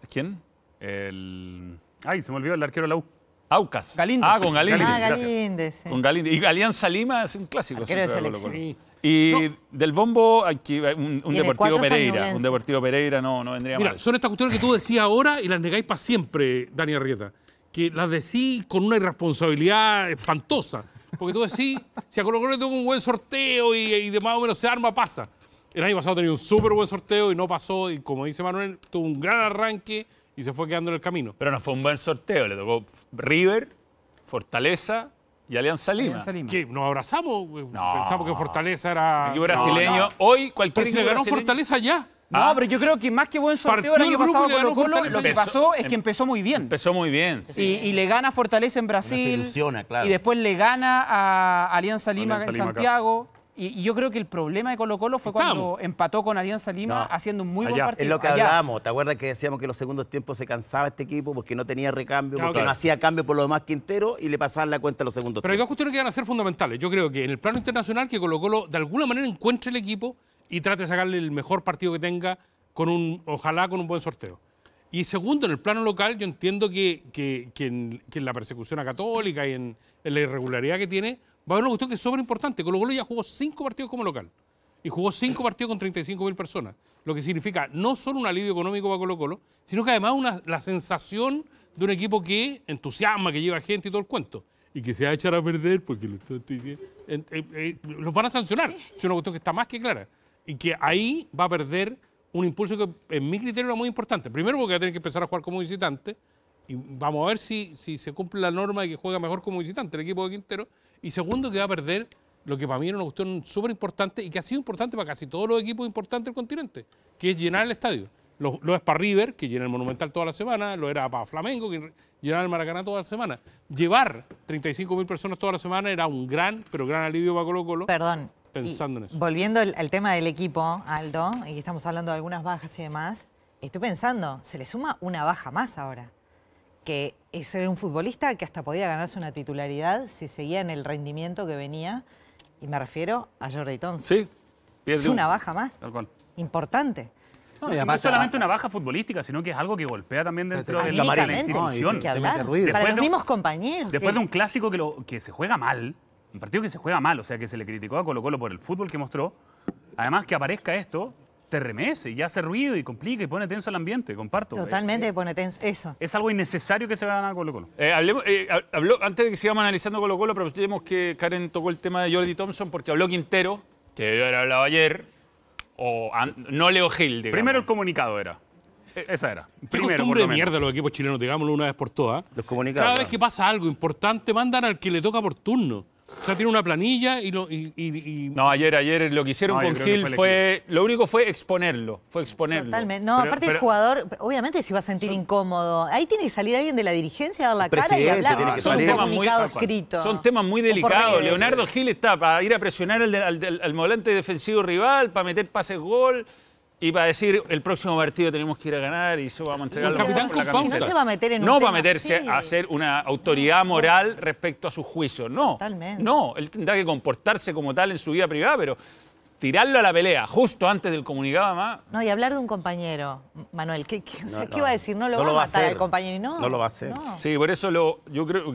¿Quién? El... Ay, se me olvidó el arquero de la U. Aucas. Ah, con Galíndez. Ah, Galíndez. Con Galíndez. Y Alianza Lima es un clásico. Arquero de selección. Y del bombo, aquí, eh, un, un Deportivo Pereira. Un Deportivo Pereira no, no vendría Mira, son estas cuestiones que tú decías ahora y las negáis para siempre, Dani Arrieta. Que las decís con una irresponsabilidad espantosa. Porque tú decís, si a Colo Colo un buen sorteo y, de más o menos se arma, pasa. El año pasado tenía un súper buen sorteo y no pasó. Y como dice Manuel, tuvo un gran arranque y se fue quedando en el camino. Pero no fue un buen sorteo. Le tocó River, Fortaleza, y Alianza Lima. ¿Nos abrazamos? Pensamos que Fortaleza era. Equipo brasileño. Hoy cualquier le ganó Fortaleza ya. No, ah. pero yo creo que más que buen sorteo el año pasado Colo Colo, lo que pasó es que em- empezó muy bien. Empezó muy bien. Y, le gana Fortaleza en Brasil. Y después le gana a Alianza Lima en Santiago. Y, yo creo que el problema de Colo Colo fue cuando empató con Alianza Lima haciendo un muy buen partido. Es lo que hablábamos, ¿te acuerdas que decíamos que los segundos tiempos se cansaba este equipo porque no tenía recambio, porque no hacía cambio por lo demás Quintero y le pasaban la cuenta a los segundos Pero hay dos cuestiones que van a ser fundamentales. Yo creo que en el plano internacional que Colo Colo de alguna manera encuentre el equipo y trate de sacarle el mejor partido que tenga con un, ojalá con un buen sorteo. Y segundo, en el plano local, yo entiendo que, en, la persecución a Católica y en, la irregularidad que tiene, va a haber una cuestión que es súper importante. Colo Colo ya jugó cinco partidos como local y jugó cinco partidos con 35.000 personas, lo que significa no solo un alivio económico para Colo Colo, sino que además una, la sensación de un equipo que entusiasma, que lleva gente y todo el cuento, y que se va a echar a perder porque lo, estoy diciendo. Eh, los van a sancionar, es una cuestión que está más que clara, y que ahí va a perder un impulso que en mi criterio era muy importante. Primero porque va a tener que empezar a jugar como visitante, y vamos a ver si, si se cumple la norma de que juega mejor como visitante el equipo de Quintero, y segundo, que va a perder lo que para mí era una cuestión súper importante y que ha sido importante para casi todos los equipos importantes del continente, que es llenar el estadio. Lo, es para River, que llena el Monumental toda la semana, lo era para Flamengo, que llenaba el Maracaná toda la semana. Llevar 35.000 personas toda la semana era un gran, pero gran alivio para Colo Colo. Perdón. Pensando en eso. Volviendo al, al tema del equipo, Aldo, y estamos hablando de algunas bajas y demás, estoy pensando, se le suma una baja más ahora que ese un futbolista que hasta podía ganarse una titularidad si seguía en el rendimiento que venía, y me refiero a Jordi Thompson. Sí, es una baja más. Importante. No, y solamente una baja futbolística, sino que es algo que golpea también dentro de la, institución. Para los mismos compañeros. Después de un clásico que, lo, que se juega mal, un partido que se juega mal, o sea, que se le criticó a Colo Colo por el fútbol que mostró, además que aparezca esto, te remece y hace ruido y complica y pone tenso el ambiente, comparto. Totalmente eh, pone tenso, eso. Es algo innecesario que se van a Colo Colo. Eh, eh, antes de que sigamos analizando Colo Colo, tenemos que Karen tocó el tema de Jordi Thompson porque habló Quintero, que debió haber hablado ayer, o no Leo Gil. Primero el comunicado era. E, esa era. Primero, costumbre de mierda los equipos chilenos, digámoslo una vez por todas. Los comunicados. Cada vez que pasa algo importante, mandan al que le toca por turno. O sea, tiene una planilla y, No, ayer, ayer lo que hicieron con Gil fue, Lo único fue exponerlo, fue exponerlo. Totalmente. No, aparte el jugador, obviamente se va a sentir incómodo. Ahí tiene que salir alguien de la dirigencia a dar la cara y hablar. son, Temas muy, son temas muy delicados. Leonardo Gil está para ir a presionar al, al, al volante defensivo rival, para meter pases gol... Y a decir, el próximo partido tenemos que ir a ganar y eso vamos a entregarlo la No va a No va a meterse a ser una autoridad moral respecto a su juicio, no. Totalmente. No, él tendrá que comportarse como tal en su vida privada, pero tirarlo a la pelea justo antes del comunicado más. No, y hablar de un compañero, Manuel, ¿qué, iba a decir? No lo, va, a matar el compañero. y No, no lo va a hacer. Sí, por eso lo, yo creo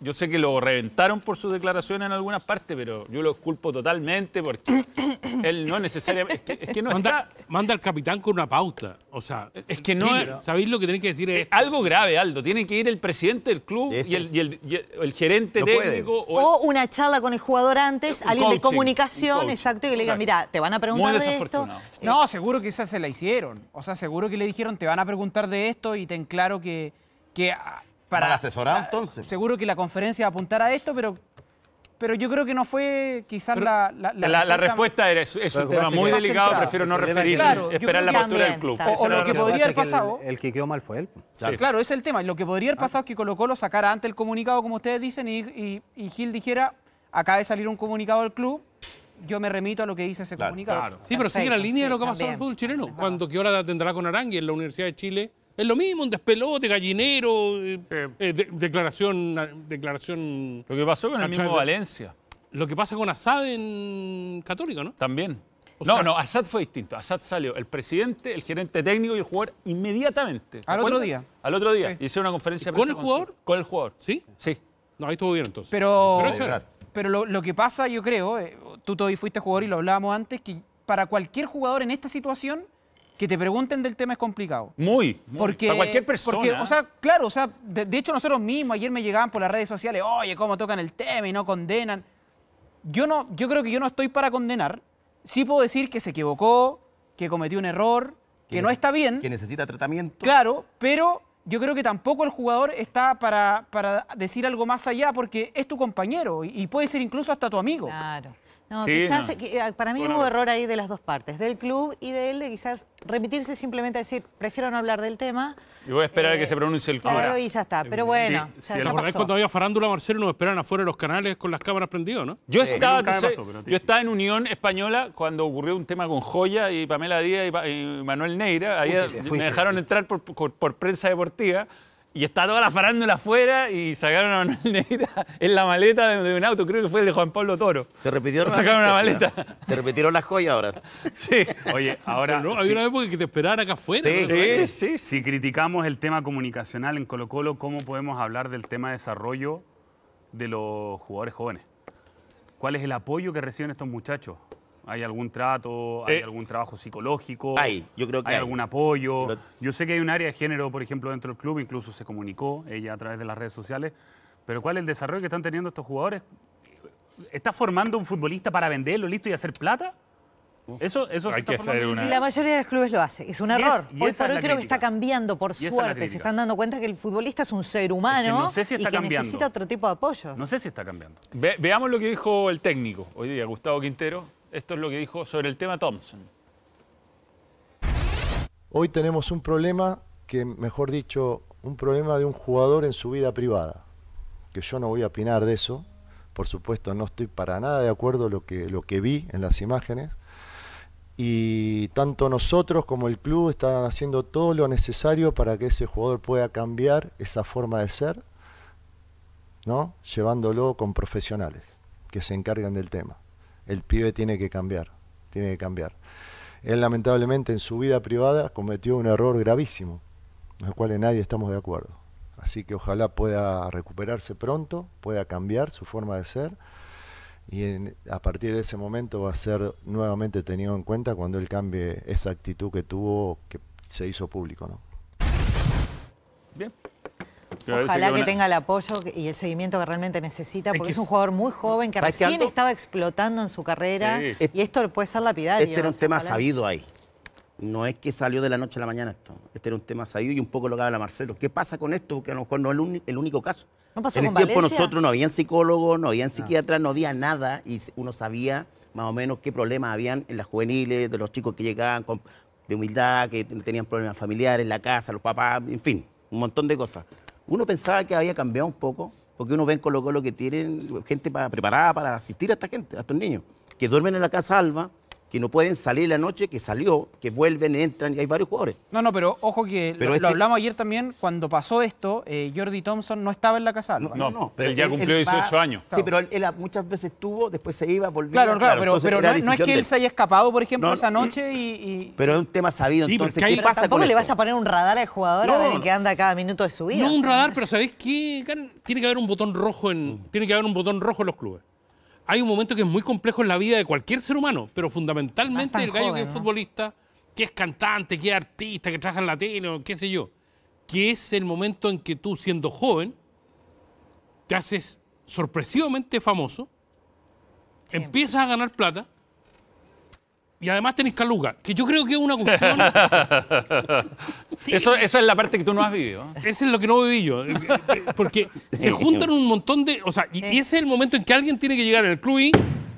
yo sé que lo reventaron por sus declaraciones en algunas partes, pero yo lo culpo totalmente porque él no necesariamente. Es que, no manda, manda, al capitán con una pauta. O sea, es que no. Sabéis lo que tenéis que decir es. Algo grave, Aldo. Tiene que ir el presidente del club y el, gerente técnico. O, una charla con el jugador antes, alguien de comunicación, exacto, y le diga, mira, te van a preguntar. De esto. Eh, no, seguro que esa se la hicieron. O sea, seguro que le dijeron, te van a preguntar de esto y ten claro que. que para asesorar entonces. Seguro que la conferencia apuntara a esto, pero pero yo creo que no fue quizás la, la, respuesta. era, es, un tema muy delicado, prefiero no referirme, esperar la postura del club. O, lo que podría haber pasado... El, que quedó mal fue él. Pues. Claro, ese es el tema. Lo que podría haber ah. pasado es que Colo Colo sacara antes el comunicado, como ustedes dicen, y, y, Gil dijera, acaba de salir un comunicado del club, yo me remito a lo que dice ese claro, comunicado. Sí, pero sigue la línea de lo que pasó en el fútbol chileno. Cuando qué hora tendrá con Arangui en la Universidad de Chile es lo mismo, un despelote, gallinero, eh, eh, declaración, declaración... Lo que pasó con el mismo Valencia. Lo que pasa con Assad en Católica, ¿no? También. no, no, Assad fue distinto. Assad salió el presidente, el gerente técnico y el jugador inmediatamente. ¿Al otro día? Al otro día. Hice una conferencia. ¿Con el jugador? Con, el jugador. ¿Sí? Sí. No, ahí estuvo bien entonces. Pero, pero, lo, que pasa, yo creo, eh, tú todavía fuiste jugador y lo hablábamos antes, que para cualquier jugador en esta situación que te pregunten del tema es complicado. Muy, Porque, cualquier persona. Porque, o sea, claro, o sea, de, hecho nosotros mismos ayer me llegaban por las redes sociales, oye, cómo tocan el tema y no condenan. Yo no, yo creo que yo no estoy para condenar. Sí puedo decir que se equivocó, que cometió un error, que, no está bien. Que necesita tratamiento. Claro, pero yo creo que tampoco el jugador está para, para decir algo más allá porque es tu compañero y puede ser incluso hasta tu amigo. Claro. No, quizás eh, para mí hubo error ahí de las dos partes, del club y de él, de quizás repetirse simplemente a decir, prefiero no hablar del tema. Y voy a esperar a que eh, se pronuncie el club. Claro, y ya está, pero bueno. Sí, o sea, sí, cuando había farándula, Marcelo, nos esperan afuera de los canales con las cámaras prendidas, no? Yo, estaba, yo estaba en Unión Española cuando ocurrió un tema con Joya y Pamela Díaz y, Manuel Neira. Ahí me dejaron entrar por, por, por prensa deportiva. Y está toda la farándula afuera y sacaron a Manuel Neira en la maleta de, un auto, creo que fue el de Juan Pablo Toro. Se repitió sacaron una maleta. Se repitieron las joyas ahora. Sí, oye, ahora... No, una época que te esperaban acá afuera. Sí. sí, sí. Si criticamos el tema comunicacional en Colo Colo, ¿cómo podemos hablar del tema de desarrollo de los jugadores jóvenes? ¿Cuál es el apoyo que reciben estos muchachos? ¿Hay algún trato? ¿Hay eh, algún trabajo psicológico? Hay, yo creo que hay. algún apoyo? Yo sé que hay un área de género, por ejemplo, dentro del club, incluso se comunicó ella a través de las redes sociales, pero ¿cuál es el desarrollo que están teniendo estos jugadores? ¿Estás formando un futbolista para venderlo, listo, y hacer plata? Eso, eso Hay que está La mayoría de los clubes lo hace. Es un error. hoy por hoy creo que está cambiando, por suerte. Se están dando cuenta que el futbolista es un ser humano no sé si está y que necesita otro tipo de apoyo. No sé si está cambiando. veamos lo que dijo el técnico hoy día, Gustavo Quintero, esto es lo que dijo sobre el tema Thompson. Hoy tenemos un problema que, mejor dicho, un problema de un jugador en su vida privada, que yo no voy a opinar de eso, por supuesto no estoy para nada de acuerdo lo que, lo que vi en las imágenes, y tanto nosotros como el club están haciendo todo lo necesario para que ese jugador pueda cambiar esa forma de ser, ¿no? llevándolo con profesionales que se encargan del tema el pibe tiene que cambiar, tiene que cambiar. Él lamentablemente en su vida privada cometió un error gravísimo, con el cual nadie estamos de acuerdo. Así que ojalá pueda recuperarse pronto, pueda cambiar su forma de ser y a partir de ese momento va a ser nuevamente tenido en cuenta cuando él cambie esa actitud que tuvo, que se hizo público. Bien. Ojalá que, tenga el apoyo y el seguimiento que realmente necesita, porque es, un jugador muy joven que recién estaba explotando en su carrera y esto puede ser lapidario. Este era un tema sabido ahí. No es que salió de la noche a la mañana esto. Este era un tema sabido y un poco lo que habla Marcelo. ¿Qué pasa con esto? Porque a lo mejor no es el, único caso. ¿No en el tiempo nosotros no habían psicólogos, no habían ah. psiquiatras, no. había nada y uno sabía más o menos qué problemas habían en las juveniles, de los chicos que llegaban con, de humildad, que tenían problemas familiares, la casa, los papás, en fin, un montón de cosas. Uno pensaba que había cambiado un poco, porque uno ve en lo que tienen gente preparada para asistir a esta gente, a estos niños, que duermen en la casa alba, que no pueden salir la noche, que salió, que vuelven, entran y hay varios jugadores. No, no, pero ojo que lo, hablamos ayer también, cuando pasó esto, eh, Jordi Thompson no estaba en la casa. No, no, pero él ya cumplió 18 años. Sí, pero él, muchas veces estuvo, después se iba, volvía. Claro, claro, pero, no, es que él se haya escapado, por ejemplo, esa noche y, Pero es un tema sabido, entonces, ¿qué pasa tampoco le vas a poner un radar al jugador que anda cada minuto de su vida? No un radar, pero ¿sabéis qué? Tiene que haber un botón rojo en, tiene que haber un botón rojo en los clubes hay un momento que es muy complejo en la vida de cualquier ser humano, pero fundamentalmente el gallo que es futbolista, que es cantante, que es artista, que trabaja en latino, qué sé yo, que es el momento en que tú, siendo joven, te haces sorpresivamente famoso, empiezas a ganar plata y además tenéis caluca, que yo creo que es una cuestión... eso, eso es la parte que tú no has vivido. Eso es lo que no viví yo, eh, eh, porque se juntan un montón de... O sea, y, ese es el momento en que alguien tiene que llegar al club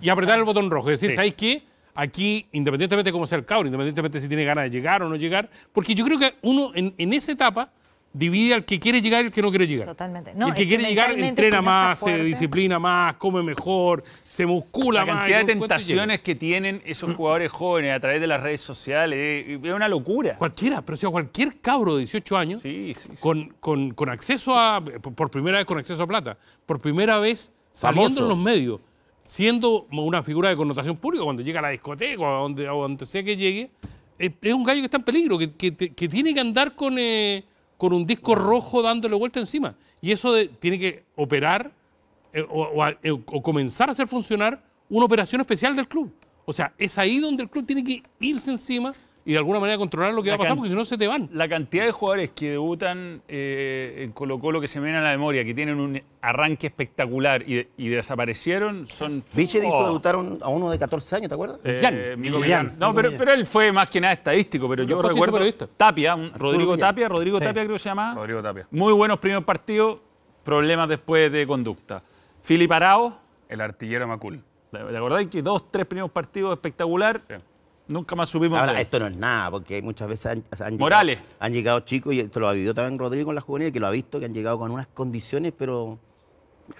y, apretar el botón rojo, es decir, ¿sabéis qué? Aquí, independientemente de cómo sea el cabro, independientemente si tiene ganas de llegar o no llegar, porque yo creo que uno en, en esa etapa divide al que quiere llegar y al que no quiere llegar. Totalmente. el que quiere llegar entrena más, se disciplina más, come mejor, se muscula más. La cantidad de tentaciones que tienen esos mm. jugadores jóvenes a través de las redes sociales eh, es una locura. Cualquiera, pero si a cualquier cabro de 18 años, Con, acceso a, por primera vez con acceso a plata, por primera vez saliendo en los medios, siendo una figura de connotación pública, cuando llega a la discoteca o donde, sea que llegue, es un gallo que está en peligro, que, tiene que andar con... Eh, con un disco rojo dándole vuelta encima. Y eso tiene que operar eh, o, eh, o, comenzar a hacer funcionar una operación especial del club. O sea, es ahí donde el club tiene que irse encima y de alguna manera controlar lo que va a pasar, porque si no se te van. La cantidad de jugadores que debutan eh, en Colo Colo que se me viene a la memoria, que tienen un arranque espectacular y, desaparecieron, son... Viche hizo oh. debutar a uno de 14 años, ¿te acuerdas? Eh, Millán. No, pero, él fue más que nada estadístico, pero, yo recuerdo... Tapia, Rodrigo Tapia, Rodrigo Tapia creo que se llama Rodrigo Tapia. Muy buenos primeros partidos, problemas después de conducta. fili Arao. El artillero Macul. ¿Te acordáis que dos, tres primeros partidos espectacular? Nunca más subimos. Ahora, esto no es nada, porque muchas veces han, llegado, chicos, y esto lo ha vivido también Rodrigo con la juvenil, que lo ha visto, que han llegado con unas condiciones, pero.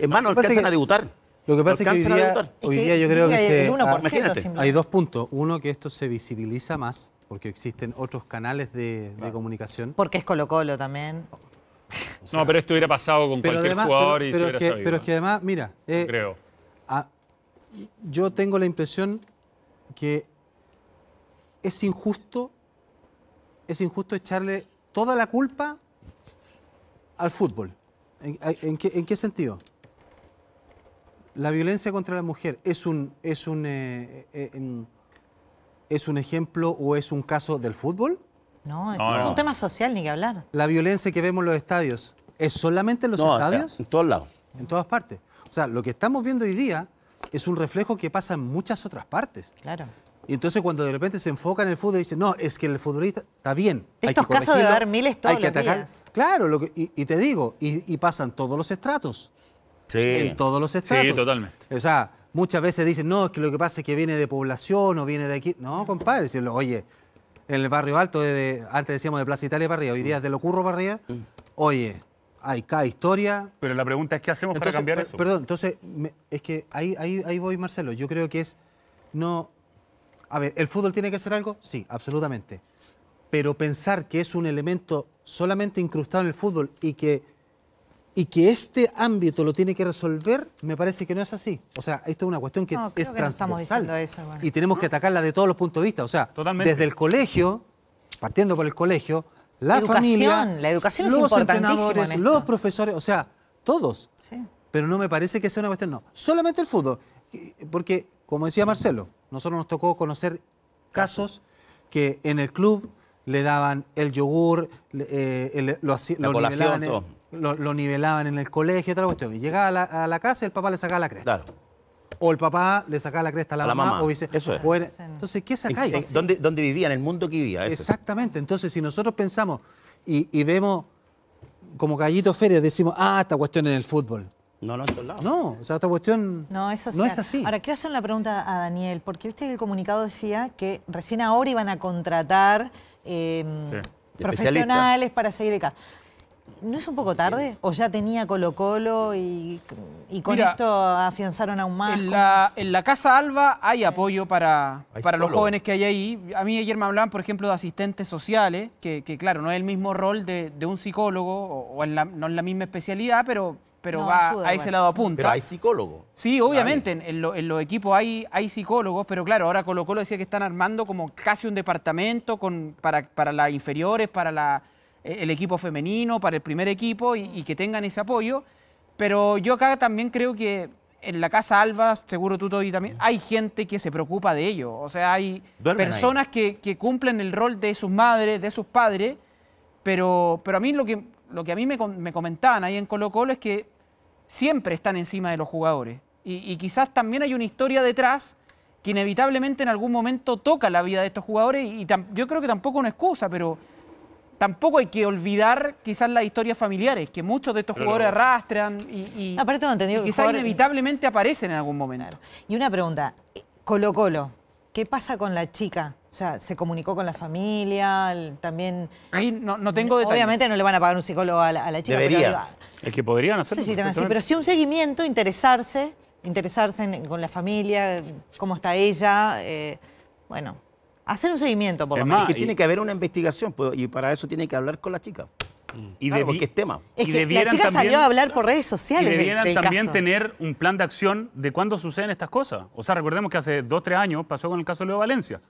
más, no, alcanzan a debutar. Lo que pasa es que hoy día, hoy día yo creo que se, ah, hay dos puntos. Uno, que esto se visibiliza más, porque existen otros canales de, comunicación. Porque es Colo Colo también. no, pero esto hubiera pasado con cualquier jugador y se hubiera sabido. Pero es que además, mira, eh, creo. yo tengo la impresión que es injusto, es injusto echarle toda la culpa al fútbol. ¿En, qué, sentido? La violencia contra la mujer es un, es un, eh, eh, es un ejemplo o es un caso del fútbol? No, es, un tema social, ni que hablar. La violencia que vemos en los estadios, ¿es solamente en los no, estadios? En todos lados. En todas partes. O sea, lo que estamos viendo hoy día es un reflejo que pasa en muchas otras partes. Claro. Y entonces cuando de repente se enfoca en el fútbol y dice, no, es que el futbolista está bien. Estos hay casos de dar miles todos hay que atacar. Claro, y, te digo, y, pasan todos los estratos. Sí. En todos los estratos. Sí, totalmente. O sea, muchas veces dicen, no, es que lo que pasa es que viene de población o viene de aquí. No, compadre, oye, en el barrio alto, antes decíamos de Plaza Italia para arriba, hoy día es de Locurro para arriba. Oye, hay cada historia. Pero la pregunta es, ¿qué hacemos para cambiar eso? Perdón, entonces, es que ahí, ahí, ahí voy, Marcelo. Yo creo que es, no a ver, ¿el fútbol tiene que ser algo? Sí, absolutamente. Pero pensar que es un elemento solamente incrustado en el fútbol y que, y que este ámbito lo tiene que resolver, me parece que no es así. O sea, esto es una cuestión que es transversal. Y tenemos que atacarla de todos los puntos de vista. O sea, desde el colegio, partiendo por el colegio, la familia, la educación es los entrenadores, los profesores, o sea, todos. Pero no me parece que sea una cuestión, no. Solamente el fútbol. Porque como decía Marcelo, nosotros nos tocó conocer casos que en el club le daban el yogur, eh, lo, nivelaban en, el colegio, otra cuestión. Y llegaba a la, casa y el papá le sacaba la cresta. O el papá le sacaba la cresta a la, mamá, entonces, ¿qué sacáis? ¿Dónde, vivía? En el mundo que vivía. Exactamente. Entonces, si nosotros pensamos y, vemos como gallitos feria decimos, ah, esta cuestión en el fútbol. No, no, en todos lados. No, o sea, esta cuestión no, es así. Ahora, quiero hacer una pregunta a Daniel, porque viste que el comunicado decía que recién ahora iban a contratar em, profesionales para seguir de casa. ¿No es un poco tarde? ¿O ya tenía Colo Colo y, con esto afianzaron aún más? En la, Casa Alba hay apoyo para, para los jóvenes que hay ahí. A mí ayer me hablaban, por ejemplo, de asistentes sociales, que, claro, no es el mismo rol de, un psicólogo o, no es la misma especialidad, pero pero va a ese lado apunta. Pero hay psicólogos. Sí, obviamente, en, los equipos hay, hay psicólogos, pero claro, ahora Colo Colo decía que están armando como casi un departamento con, para, las inferiores, para e, el equipo femenino, para el primer equipo y, que tengan ese apoyo. Pero yo acá también creo que en la Casa Alba, seguro tú todavía también, hay gente que se preocupa de ello. O sea, hay personas que, cumplen el rol de sus madres, de sus padres, pero, pero a mí lo que, lo que a mí me, me comentaban ahí en Colo Colo es que siempre están encima de los jugadores. Y, quizás también hay una historia detrás que inevitablemente en algún momento toca la vida de estos jugadores y, yo creo que tampoco es una excusa, pero tampoco hay que olvidar quizás las historias familiares, que muchos de estos jugadores arrastran y, Aparte quizás inevitablemente aparecen en algún momento. Y una pregunta, eh, Colo Colo, ¿qué pasa con la chica o sea, se comunicó con la familia, también... no, tengo detalles. Obviamente no le van a pagar un psicólogo a la, chica. Debería. Pero, ah, el que podrían hacer. Sí, sí, pero sí un seguimiento, interesarse, interesarse con la familia, cómo está ella, eh, bueno, hacer un seguimiento por lo menos. que tiene que haber una investigación pues, y para eso tiene que hablar con la chica. Y claro, porque tema. y debieran la chica salió a hablar por redes sociales. Y debieran también tener un plan de acción de cuándo suceden estas cosas. O sea, recordemos que hace dos, tres años pasó con el caso de Leo Valencia.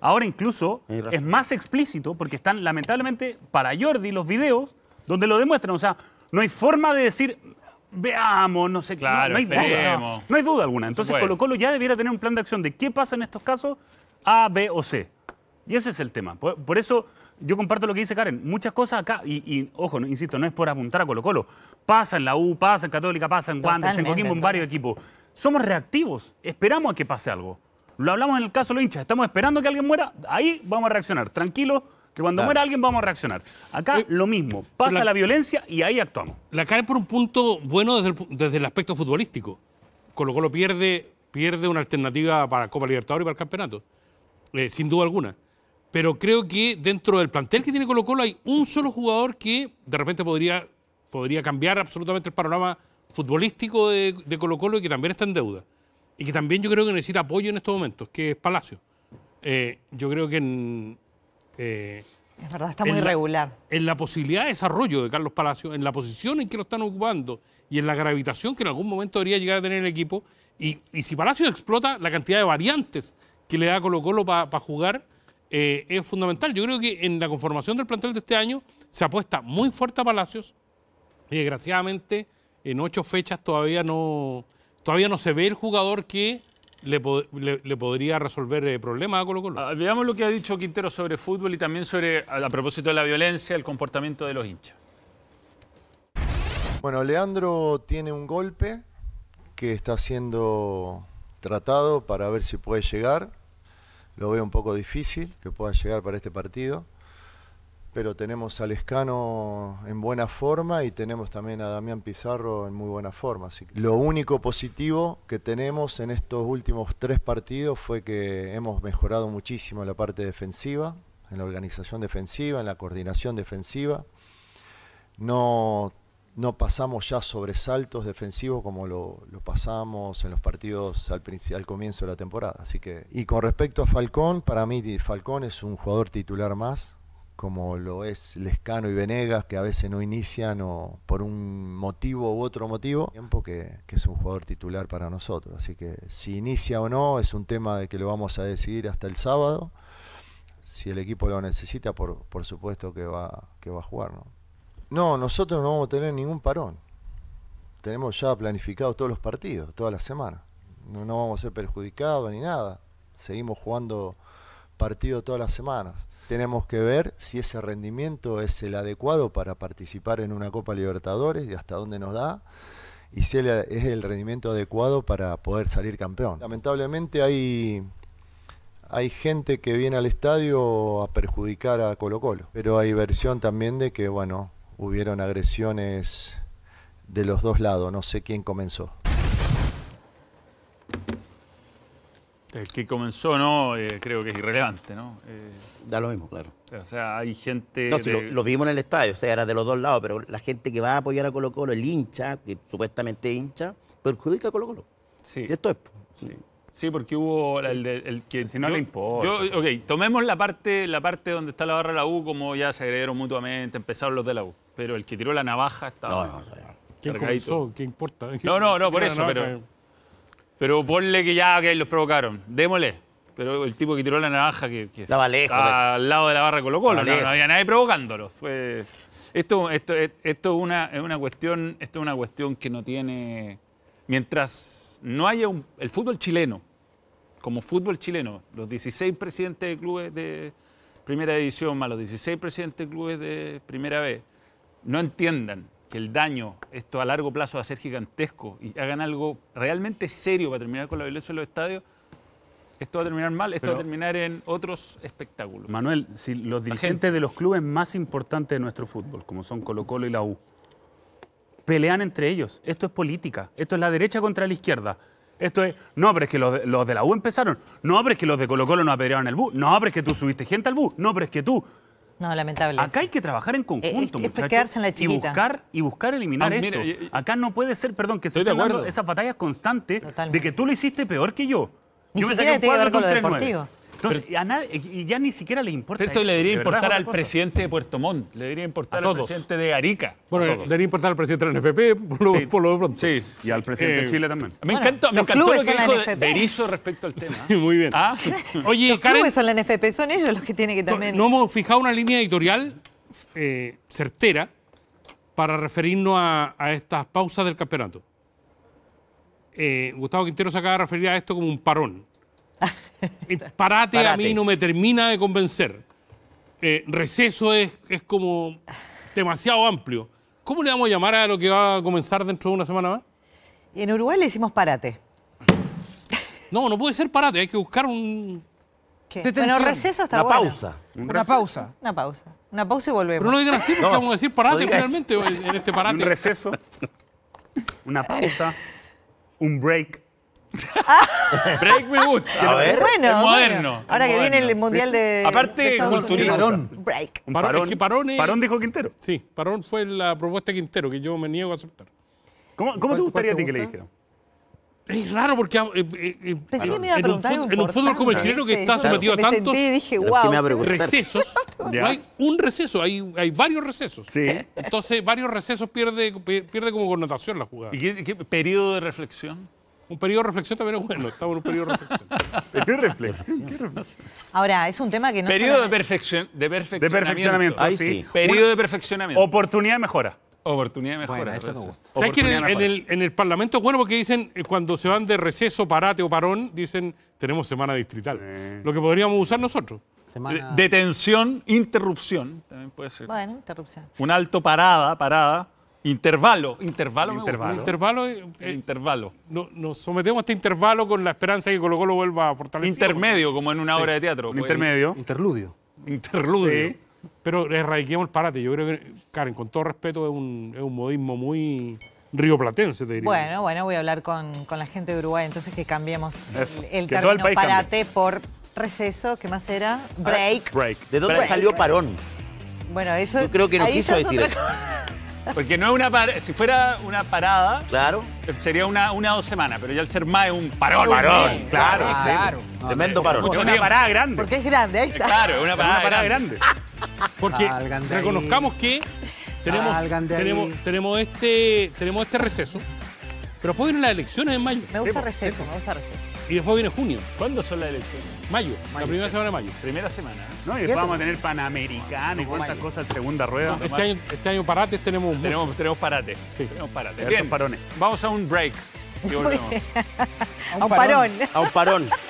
Ahora incluso es más explícito porque están lamentablemente para Jordi los videos donde lo demuestran. O sea, no hay forma de decir, veamos, no sé, no, hay duda. alguna. Entonces Colo Colo ya debiera tener un plan de acción de qué pasa en estos casos A, B o C. Y ese es el tema. Por, eso yo comparto lo que dice Karen. Muchas cosas acá, y, ojo, insisto, no es por apuntar a Colo Colo. Pasa en la U, pasa en Católica, pasa en Wander, en Coquimbo, en varios equipos. Somos reactivos, esperamos a que pase algo. Lo hablamos en el caso de los hinchas. Estamos esperando que alguien muera, ahí vamos a reaccionar. Tranquilo, que cuando muera alguien vamos a reaccionar. Acá eh, lo mismo, pasa la, violencia y ahí actuamos. La cae por un punto bueno desde el, aspecto futbolístico. Colo Colo pierde, pierde una alternativa para Copa Libertadores y para el campeonato, eh, sin duda alguna. Pero creo que dentro del plantel que tiene Colo Colo hay un solo jugador que de repente podría, podría cambiar absolutamente el panorama futbolístico de, de Colo Colo y que también está en deuda y que también yo creo que necesita apoyo en estos momentos, que es Palacio. Eh, yo creo que en... Eh, es verdad, está muy irregular. en la posibilidad de desarrollo de Carlos Palacios, en la posición en que lo están ocupando y en la gravitación que en algún momento debería llegar a tener el equipo, y, si Palacio explota la cantidad de variantes que le da Colo Colo para jugar, eh, es fundamental. Yo creo que en la conformación del plantel de este año se apuesta muy fuerte a Palacios y desgraciadamente en ocho fechas todavía no, todavía no se ve el jugador que le, podría resolver el eh, problema a Colo Colo. Ah, veamos lo que ha dicho Quintero sobre fútbol y también sobre, a, propósito de la violencia, el comportamiento de los hinchas. Bueno, Leandro tiene un golpe que está siendo tratado para ver si puede llegar. Lo veo un poco difícil que pueda llegar para este partido pero tenemos a Lescano en buena forma y tenemos también a Damián Pizarro en muy buena forma. Así lo único positivo que tenemos en estos últimos tres partidos fue que hemos mejorado muchísimo la parte defensiva, en la organización defensiva, en la coordinación defensiva. No, pasamos ya sobresaltos defensivos como lo, pasamos en los partidos al, comienzo de la temporada. Así que, y con respecto a Falcón, para mí Falcón es un jugador titular más como lo es Lescano y Venegas, que a veces no inician o por un motivo u otro motivo, tiempo que, es un jugador titular para nosotros. Así que si inicia o no es un tema de que lo vamos a decidir hasta el sábado. Si el equipo lo necesita, por, por supuesto que va, que va a jugar. ¿no? no, nosotros no vamos a tener ningún parón. Tenemos ya planificados todos los partidos, toda la semana. No, no vamos a ser perjudicados ni nada. Seguimos jugando partidos todas las semanas tenemos que ver si ese rendimiento es el adecuado para participar en una Copa Libertadores y hasta dónde nos da y si es el rendimiento adecuado para poder salir campeón. Lamentablemente hay, hay gente que viene al estadio a perjudicar a Colo Colo, pero hay versión también de que, bueno, hubieron agresiones de los dos lados, no sé quién comenzó. El que comenzó, ¿no? Eh, creo que es irrelevante, ¿no? Eh, da lo mismo, claro. O sea, hay gente... No, lo, vimos en el estadio, o sea, era de los dos lados, pero la gente que va a apoyar a Colo Colo, el hincha, que supuestamente hincha, perjudica a Colo Colo. Sí. Y esto es... Sí. porque hubo el, que... Si no le importa. Yo, ok, tomemos la parte, la parte donde está la barra de la U, como ya se agredieron mutuamente, empezaron los de la U. Pero el que tiró la navaja estaba... No, no, no. ¿Qué importa? no, no, no, por eso, pero... Eh. Pero ponle que ya que los provocaron. Démosle. Pero el tipo que tiró la navaja que, estaba lejos. Al lado de la barra Colo Colo. No, había nadie provocándolo. Fue... Esto, esto, esto, es una, una cuestión, esto es una cuestión que no tiene... Mientras no haya un... El fútbol chileno, como fútbol chileno, los 16 presidentes de clubes de primera división más los 16 presidentes de clubes de primera B, no entiendan el daño, esto a largo plazo va a ser gigantesco y hagan algo realmente serio para terminar con la violencia en los estadios, esto va a terminar mal, esto va a terminar en otros espectáculos. Manuel, si los dirigentes de los clubes más importantes de nuestro fútbol, como son Colo Colo y la U, pelean entre ellos. Esto es política. Esto es la derecha contra la izquierda. Esto es, no, pero que los de, la U empezaron. No, pero que los de Colo Colo no apedrearon el bus. No, pero que tú subiste gente al bus. No, pero es que tú. No, lamentable. Acá hay que trabajar en conjunto, muchachos, Y buscar, y buscar eliminar ah, esto. Acá no puede ser, perdón, que se estén dando esas batallas constantes de que tú lo hiciste peor que yo. yo un deportivo. Entonces, ya ni siquiera le importa. Esto le debería importar al presidente de Puerto Montt, le debería importar al presidente de Arica. Bueno, eh, le debería importar al presidente de la NFP, por lo, pronto. Sí, y al presidente de eh, Chile también. Me, encantó, lo que dijo Berizzo respecto al tema. muy bien. Ah. Oye, los clubes son la NFP, son ellos los que tienen que también... No hemos fijado una línea editorial eh, certera para referirnos a, estas pausas del campeonato. Gustavo Quintero se acaba de referir a esto como un parón. Parate, Parate, a mí no me termina de convencer. Eh, receso es, como demasiado amplio. ¿Cómo le vamos a llamar a lo que va a comenzar dentro de una semana más? En Uruguay le hicimos parate. No, no puede ser parate, hay que buscar un... ¿Qué? Bueno, receso está una Pausa. una pausa. Una pausa. Una pausa y volvemos. Pero lo digan así, porque vamos a decir parate finalmente en este parate. Un receso, una pausa, un break. Break me gusta. Bueno, es moderno. Bueno. Ahora que viene el mundial de. Aparte, Parón. Break. parón, dijo Quintero. Sí, Parón fue la propuesta de Quintero que yo me niego a aceptar. ¿Cómo, te gustaría a ti que le dijeran? Es raro porque en, un fútbol, como el chileno que está sometido a tantos recesos, hay un receso, hay, hay varios recesos. ¿Sí? Entonces varios recesos pierde, pierde como connotación la jugada. ¿Y qué periodo de reflexión? Un periodo de reflexión también es bueno. Estamos en un periodo de reflexión. ¿Qué reflexión? Ahora, es un tema que no... Periodo de, perfección, de perfeccionamiento. De perfeccionamiento, Ahí sí. Periodo de perfeccionamiento. Oportunidad de mejora. Oportunidad de mejora. Bueno, eso me gusta. ¿Sabes que en el, en, el, Parlamento es bueno porque dicen, eh, cuando se van de receso, parate o parón, dicen, tenemos semana distrital. Eh. Lo que podríamos usar nosotros. Semana... Detención, interrupción, también puede ser. Bueno, interrupción. Un alto parada, parada. Intervalo, intervalo, intervalo. intervalo, eh, eh, intervalo. nos sometemos a este intervalo con la esperanza de que Colo lo vuelva a fortalecer. Intermedio, como en una obra de teatro. Pues. Intermedio. Interludio. Interludio. Pero erradiquemos el parate. Yo creo que, Karen, con todo respeto, es un, modismo muy rioplatense, te diría. Bueno, bueno, voy a hablar con, la gente de Uruguay, entonces que cambiemos el, término parate por receso, ¿qué más era? Break. break. ¿De dónde salió parón? Bueno, eso. Yo creo que no quiso decir eso. Porque no es una parada. Si fuera una parada. Claro. Sería una, una dos semanas, pero ya al ser más es un parón. parón. claro, claro. Tremendo parón. Es una parada grande. Porque es grande, ahí está. Claro, es una parada, grande. Porque reconozcamos que tenemos, tenemos, tenemos, este, tenemos este receso. Pero puedo ir las elecciones en mayo. Me gusta receso, me gusta receso. Y después viene junio. ¿Cuándo son las elecciones? Mayo, la primera semana de mayo. Primera semana. ¿eh? No, y después vamos a tener Panamericana y cuántas cosas en segunda rueda. Este, este, año, parates tenemos... Tenemos, tenemos parates. Tenemos parates. Bien, parones. vamos a un break. a un parón. A un parón.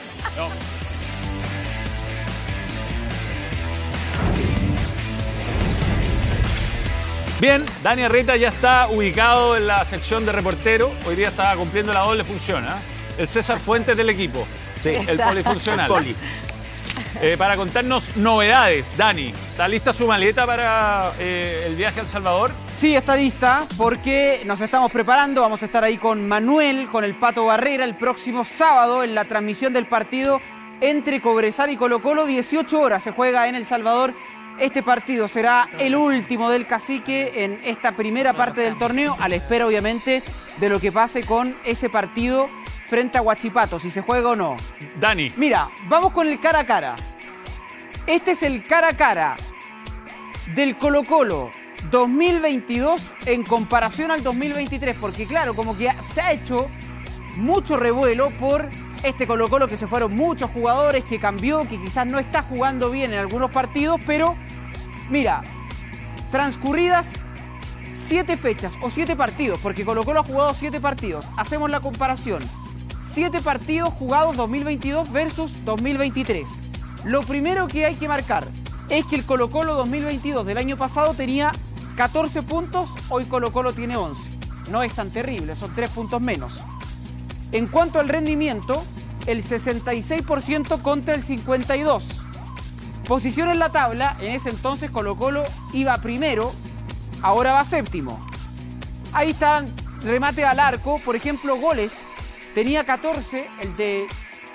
Bien, Dani Rita ya está ubicado en la sección de reportero. Hoy día está cumpliendo la doble función. ¿ah? el César Fuentes del equipo. Sí. El polifuncional. Eh, para contarnos novedades, Dani, ¿está lista su maleta para eh, el viaje al Salvador? Sí, está lista porque nos estamos preparando. Vamos a estar ahí con Manuel, con el Pato Barrera, el próximo sábado en la transmisión del partido entre Cobresal y Colo Colo. 18 horas se juega en El Salvador. Este partido será el último del cacique en esta primera parte del torneo, a la espera obviamente de lo que pase con ese partido frente a Huachipato, si se juega o no. Dani. Mira, vamos con el cara a cara. Este es el cara a cara del Colo Colo 2022 en comparación al 2023, porque claro, como que se ha hecho mucho revuelo por este Colo Colo que se fueron muchos jugadores, que cambió, que quizás no está jugando bien en algunos partidos, pero mira, transcurridas siete fechas o siete partidos, porque Colo Colo ha jugado siete partidos, hacemos la comparación. 7 partidos jugados 2022 versus 2023. Lo primero que hay que marcar es que el Colo Colo 2022 del año pasado tenía 14 puntos, hoy Colo Colo tiene 11. No es tan terrible, son 3 puntos menos. En cuanto al rendimiento, el 66% contra el 52%. Posición en la tabla, en ese entonces Colo Colo iba primero, ahora va séptimo. Ahí están remate al arco, por ejemplo, goles Tenía 14, el de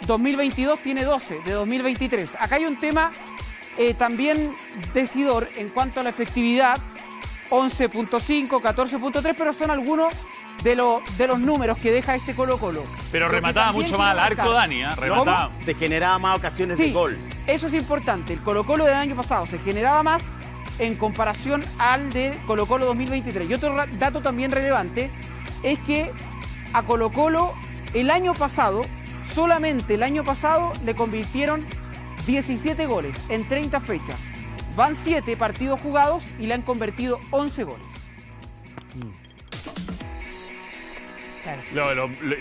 2022 tiene 12, de 2023. Acá hay un tema eh, también decidor en cuanto a la efectividad, 11.5, 14.3, pero son algunos de, de, los números que deja este Colo Colo. Pero remataba mucho más al arco, Dani, ¿eh? Se generaba más ocasiones de gol. Eso es importante. El Colo Colo del año pasado se generaba más en comparación al de Colo Colo 2023. Y otro dato también relevante es que a Colo Colo el año pasado, solamente el año pasado, le convirtieron 17 goles en 30 fechas. Van 7 partidos jugados y le han convertido 11 goles.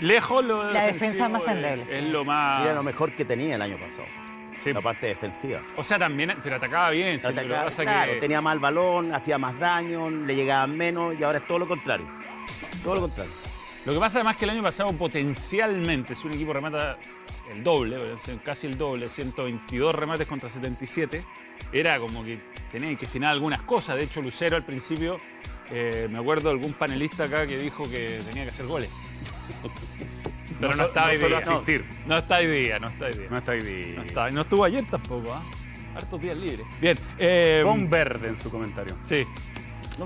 lejos La defensa más endeble. Es, lo más. Era lo mejor que tenía el año pasado. La parte defensiva. O sea, también, pero atacaba bien. claro, tenía mal balón, hacía más daño, le llegaban menos y ahora es todo lo contrario. Todo lo contrario. Lo que pasa además que el año pasado potencialmente, si un equipo remata el doble, casi el doble, 122 remates contra 77, era como que tenían que final algunas cosas. De hecho, Lucero al principio, eh, me acuerdo de algún panelista acá que dijo que tenía que hacer goles. Pero no, estaba está día. No, está día, no está día. No estuvo ayer tampoco, ¿ah? Hartos días libres. Bien. Eh, verde en su comentario. Sí.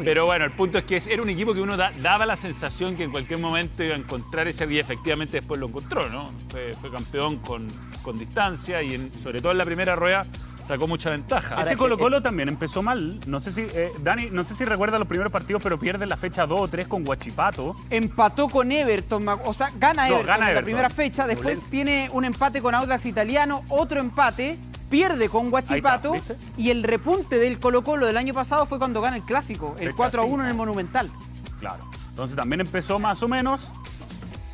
Pero bueno, el punto es que era un equipo que uno daba la sensación que en cualquier momento iba a encontrar ese día. Efectivamente, después lo encontró, ¿no? Fue, campeón con, con distancia y sobre todo en la primera rueda sacó mucha ventaja. Ese Colo eh, Colo también empezó mal. No sé si, eh, Dani, no sé si recuerda los primeros partidos, pero pierde la fecha 2 o 3 con Guachipato. Empató con Everton, o sea, gana Everton en la primera fecha. Después tiene un empate con Audax Italiano, otro empate pierde con Guachipato y el repunte del Colo Colo del año pasado fue cuando gana el clásico, el 4 a 1 en el Monumental. Claro. Entonces también empezó más o menos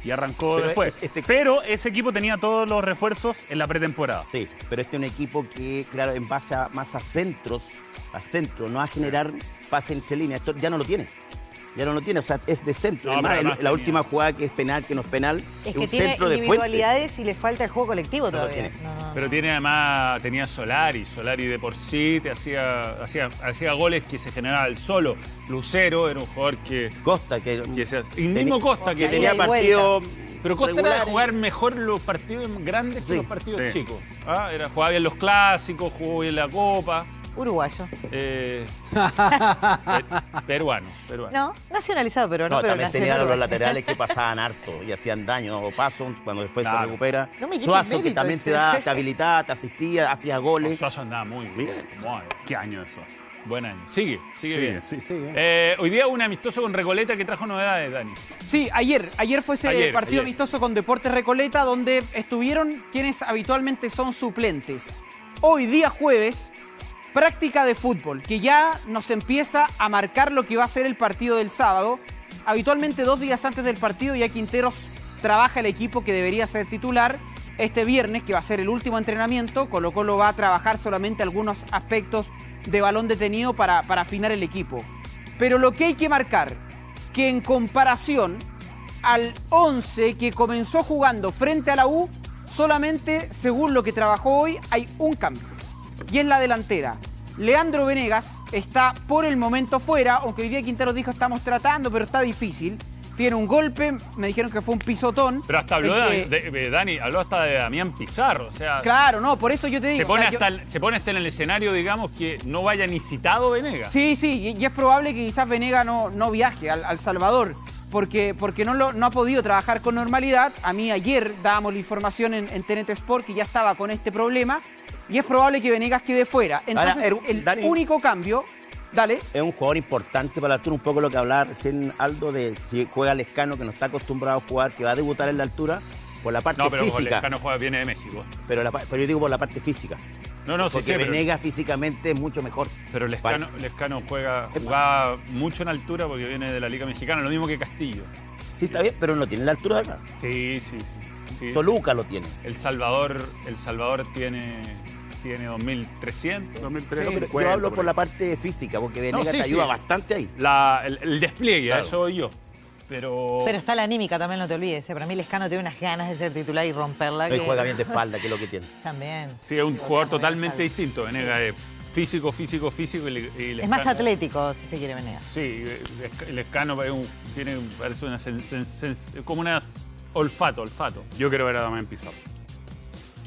y arrancó después. Este- este- pero ese equipo tenía todos los refuerzos en la pretemporada. Sí, pero este es un equipo que, claro, en base a, más a centros, a centro, no a generar pase entre líneas. Esto ya no lo tiene ya no lo tiene, o sea, es de centro. la, última jugada que es penal, que no es penal, es, que tiene individualidades y le falta el juego colectivo todavía. Pero tiene además, tenía Solari, Solari de por sí te hacía, hacía, hacía goles que se generaba el solo. Lucero era un jugador que. Costa, que. que y mismo Costa, que tenía partido. Pero Costa iba jugar mejor los partidos grandes que los partidos chicos. Ah, era, jugaba bien los clásicos, jugó bien la Copa. Uruguayo. Eh, peruano, No, nacionalizado pero No, pero también los laterales que pasaban harto y hacían daño o paso cuando después se recupera. Suazo, que también te, este. da, te habilitaba, te asistía, hacía goles. Suazo andaba muy bien. ¿Qué año de Suazo? Buen año. Sigue, sigue bien. Eh, hoy día un amistoso con Recoleta que trajo novedades, Dani. Sí, ayer, ayer fue ese partido amistoso con Deportes Recoleta donde estuvieron quienes habitualmente son suplentes. Hoy día jueves práctica de fútbol, que ya nos empieza a marcar lo que va a ser el partido del sábado. Habitualmente dos días antes del partido ya Quinteros trabaja el equipo que debería ser titular. Este viernes, que va a ser el último entrenamiento, Colo Colo va a trabajar solamente algunos aspectos de balón detenido para, para afinar el equipo. Pero lo que hay que marcar, que en comparación al 11 que comenzó jugando frente a la U, solamente según lo que trabajó hoy hay un cambio y en la delantera. Leandro Venegas está por el momento fuera, aunque hoy Quintero dijo estamos tratando, pero está difícil. Tiene un golpe, me dijeron que fue un pisotón. Pero hasta habló, de, eh, Dani, habló hasta de Damián Pizarro, o sea... Claro, no, por eso yo te digo... Se pone, hasta, se pone hasta en el escenario, digamos, que no vaya ni citado Venegas. Sí, sí, y, es probable que quizás Venegas no, no viaje al Salvador porque, no, no ha podido trabajar con normalidad. A mí ayer dábamos la información en, en Sport que ya estaba con este problema y es probable que Venegas quede fuera. Entonces, el único cambio. Dale. Es un jugador importante para la altura, un poco lo que hablaba recién Aldo de si juega Lescano, que no está acostumbrado a jugar, que va a debutar en la altura por la parte no, pero el juega, viene de México. Pero, pero yo digo por la parte física. No, no, Porque sí, físicamente es mucho mejor. Pero Lescano, juega, jugaba mucho en altura porque viene de la Liga Mexicana, lo mismo que Castillo. Sí, está bien, pero no tiene la altura de acá. Sí, sí, sí, Toluca lo tiene. El Salvador, el Salvador tiene tiene 2300, 2300. yo hablo por, la parte física, porque Venegas ayuda bastante ahí. el, despliegue, eso eso yo. Pero... Pero está la anímica también, no te olvides. ¿eh? Para mí Lescano tiene unas ganas de ser titular y romperla. que... juega bien de espalda, que es lo que tiene. También. Sí, es un jugador totalmente distinto, Venega. Eh, físico, físico, físico. Y, es más atlético, si se quiere Venega. Sí, Lescano tiene, parece una como un olfato, olfato. Yo quiero ver a en Pizarro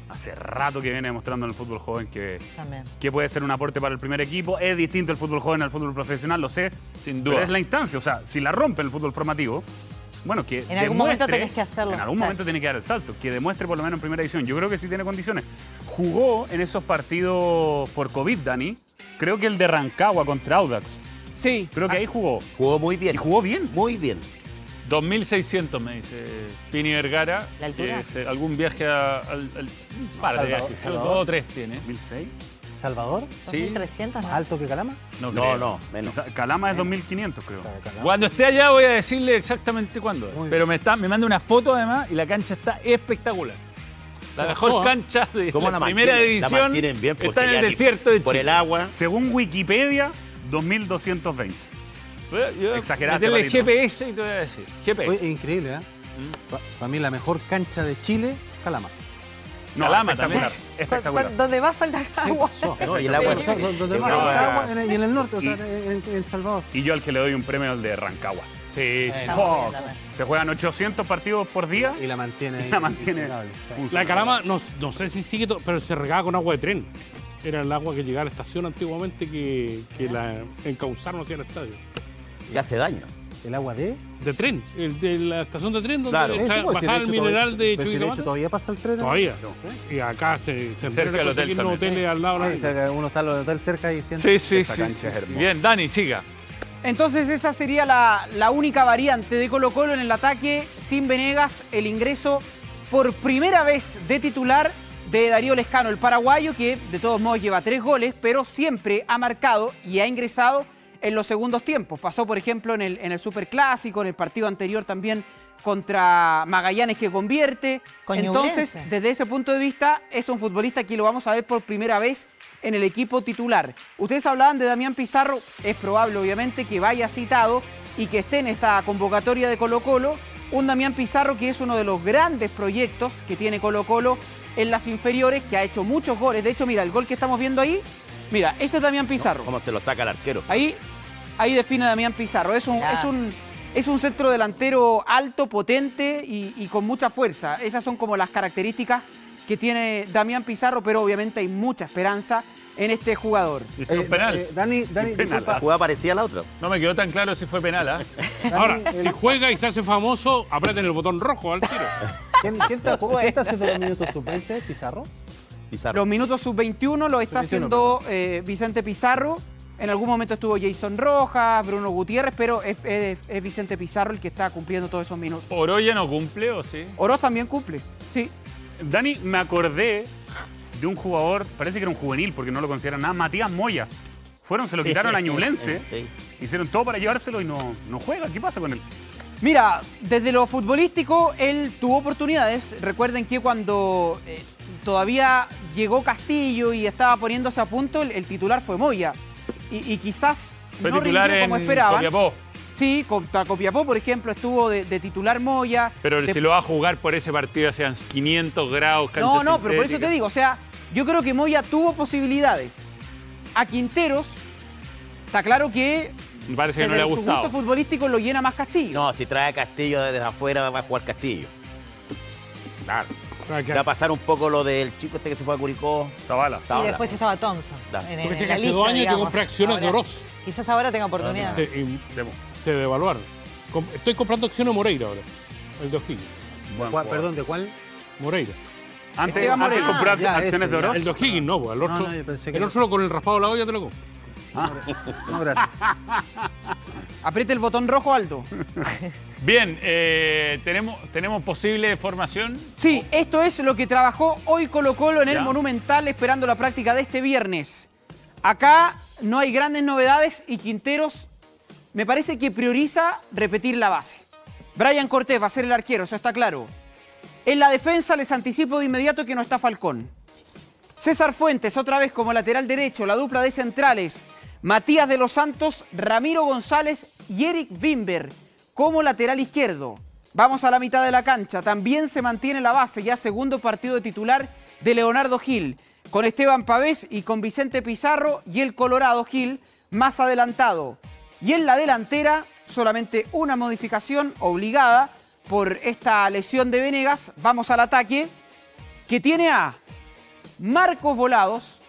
hace rato que viene demostrando en el fútbol joven que, que puede ser un aporte para el primer equipo. Es distinto el fútbol joven al fútbol profesional, lo sé. Sin duda. Pero es la instancia, o sea, si la rompe el fútbol formativo, bueno, que. En algún momento tenés que hacerlo. En algún momento tiene que dar el salto, que demuestre por lo menos en primera edición. Yo creo que sí tiene condiciones. Jugó en esos partidos por COVID, Dani. Creo que el de Rancagua contra Audax. Sí. Creo que ah. ahí jugó. Jugó muy bien. Y jugó bien. Muy bien. 2.600 me dice Pini Vergara. algún viaje a, al, par de dos o tres tiene. ¿2006? ¿Salvador? Sí. ¿Más alto que Calama? No, no, menos. Calama es 2500, creo. Cuando esté allá voy a decirle exactamente cuándo. es. Pero me me manda una foto además y la cancha está espectacular. La mejor cancha de la, primera edición está en el desierto de Por el agua. Según Wikipedia, 2220. Eh, Exagerado. Meterle GPS y te voy a decir. GPS. increíble, ¿eh? Para mí la mejor cancha de Chile, Calama. No, Calama también. Espectacular. Donde va a faltar agua. y el agua. va agua en el, y en el norte, o sea, en, Salvador. Y yo al que le doy un premio al de Rancagua. Sí, se juegan 800 partidos por día. Y la mantiene. la mantiene. La Calama, no, sé si sigue, pero se regaba con agua de tren. Era el agua que llegaba a la estación antiguamente que, que la encauzaron hacia el estadio y hace daño. ¿El agua de? De tren, el de la estación de tren donde está, pasado pues, el, mineral todavía, pues, de hecho todavía pasa el tren. Todavía. Y acá se, acerca cerca del hotel hotel al lado. Ah, uno está en el hotel cerca y siente sí, sí, esa cancha sí, Bien, Dani, siga. Entonces esa sería la, la única variante de Colo Colo en el ataque sin Venegas, el ingreso por primera vez de titular de Darío Lescano, el paraguayo que de todos modos lleva tres goles, pero siempre ha marcado y ha ingresado en los segundos tiempos. Pasó, por ejemplo, en el, en el Superclásico, en el partido anterior también contra Magallanes que convierte. Entonces, desde ese punto de vista, es un futbolista que lo vamos a ver por primera vez en el equipo titular. Ustedes hablaban de Damián Pizarro, es probable obviamente que vaya citado y que esté en esta convocatoria de Colo Colo. Un Damián Pizarro que es uno de los grandes proyectos que tiene Colo Colo en las inferiores, que ha hecho muchos goles. De hecho, mira, el gol que estamos viendo ahí, mira, ese es Damián Pizarro. ¿Cómo se lo saca el arquero? Ahí Ahí define Damián Pizarro. Es un, es un, es un centro delantero alto, potente y, con mucha fuerza. Esas son como las características que tiene Damián Pizarro, pero obviamente hay mucha esperanza en este jugador. Y si un eh, penal. Eh, Dani, Dani, la jugada parecía la otra. No me quedó tan claro si fue penal. ¿ah? Ahora, si juega y se hace famoso, aprieten el botón rojo al tiro. ¿Quién, está, haciendo los minutos sub-20, Pizarro? Los minutos sub-21 lo está haciendo eh, Vicente Pizarro. En algún momento estuvo Jason Rojas, Bruno Gutiérrez, pero es, Vicente Pizarro el que está cumpliendo todos esos minutos. ¿Oroya no cumple o sí? Oroz también cumple, sí. Dani, me acordé de un jugador, parece que era un juvenil porque no lo consideran nada, Matías Moya. Fueron, se lo quitaron a Ñublense, hicieron todo para llevárselo y no, no juega. ¿Qué pasa con él? Mira, desde lo futbolístico él tuvo oportunidades. Recuerden que cuando eh, todavía llegó Castillo y estaba poniéndose a punto, el titular fue Moya y, quizás no titular como esperaban. Copiapó. Sí, contra Copiapó, por ejemplo, estuvo de, titular Moya. Pero si lo va a jugar por ese partido, sean 500 grados, cancha No, no, pero por eso te digo, o sea, yo creo que Moya tuvo posibilidades. A Quinteros, está claro que Parece que no le ha gustado. Su gusto futbolístico lo llena más Castillo. No, si trae a Castillo desde afuera va a jugar Castillo. Claro. Ya ah, pasar un poco lo del chico este que se fue a Curicó. Zavala. Y después estaba Thompson. Porque hace dos años yo compré acciones de Oroz. Quizás ahora tenga oportunidad. Se, y devaluaron. Estoy comprando acciones de Moreira ahora. El de O'Higgins. perdón, ¿de cuál? Moreira. Antes, Esteban acciones de Oroz. El Higgins, no, el pues, otro. el no. solo con el raspado de la olla te lo compro. Apriete el botón rojo alto. Bien, eh, ¿tenemos, posible formación? Sí, esto es lo que trabajó hoy Colo Colo en el Monumental esperando la práctica de este viernes. Acá no hay grandes novedades y Quinteros me parece que prioriza repetir la base. Brian Cortés va a ser el arquero, eso está claro. En la defensa les anticipo de inmediato que no está Falcón. César Fuentes otra vez como lateral derecho, la dupla de centrales. Matías de los Santos, Ramiro González y Eric Wimber como lateral izquierdo. Vamos a la mitad de la cancha. También se mantiene la base, ya segundo partido de titular de Leonardo Gil, con Esteban Pavés y con Vicente Pizarro y el Colorado Gil más adelantado. Y en la delantera, solamente una modificación obligada por esta lesión de Venegas. Vamos al ataque, que tiene a Marcos Volados,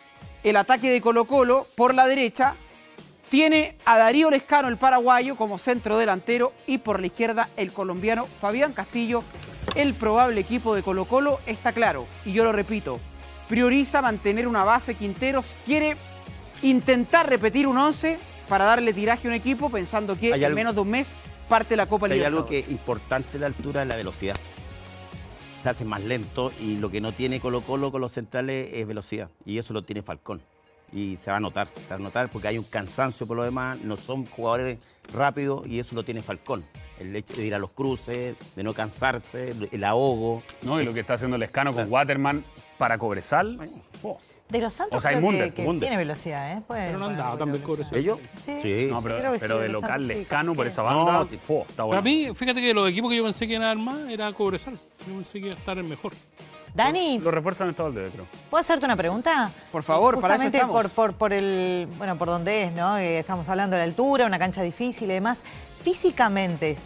el ataque de Colo Colo por la derecha, tiene a Darío Lescano, el paraguayo, como centro delantero y por la izquierda el colombiano Fabián Castillo. El probable equipo de Colo Colo está claro, y yo lo repito, prioriza mantener una base Quinteros, quiere intentar repetir un 11 para darle tiraje a un equipo pensando que en menos de un mes parte la Copa Hay algo que es importante la altura es la velocidad. Se hace más lento y lo que no tiene Colo Colo con los centrales es velocidad. Y eso lo tiene Falcón y se va a notar, se va a notar porque hay un cansancio por lo demás, no son jugadores rápidos y eso lo tiene Falcón. El hecho de ir a los cruces, de no cansarse, el ahogo. No, y lo que está haciendo el escano con Waterman para Cobresal. Oh. De los Santos o sea, que, tiene velocidad, ¿eh? pero no han también Cobresal. ¿Ellos? Sí. pero, de local Lescano por esa banda, oh, Para mí, fíjate que los equipos que yo pensé que iban a dar era Cobresal. Yo pensé que iba a estar el mejor. Dani. Lo refuerzan todo el dedo, ¿Puedo hacerte una pregunta? Por favor, para eso estamos. Por, por, el, bueno, por dónde es, ¿no? Eh, estamos hablando de la altura, una cancha difícil y demás. Físicamente,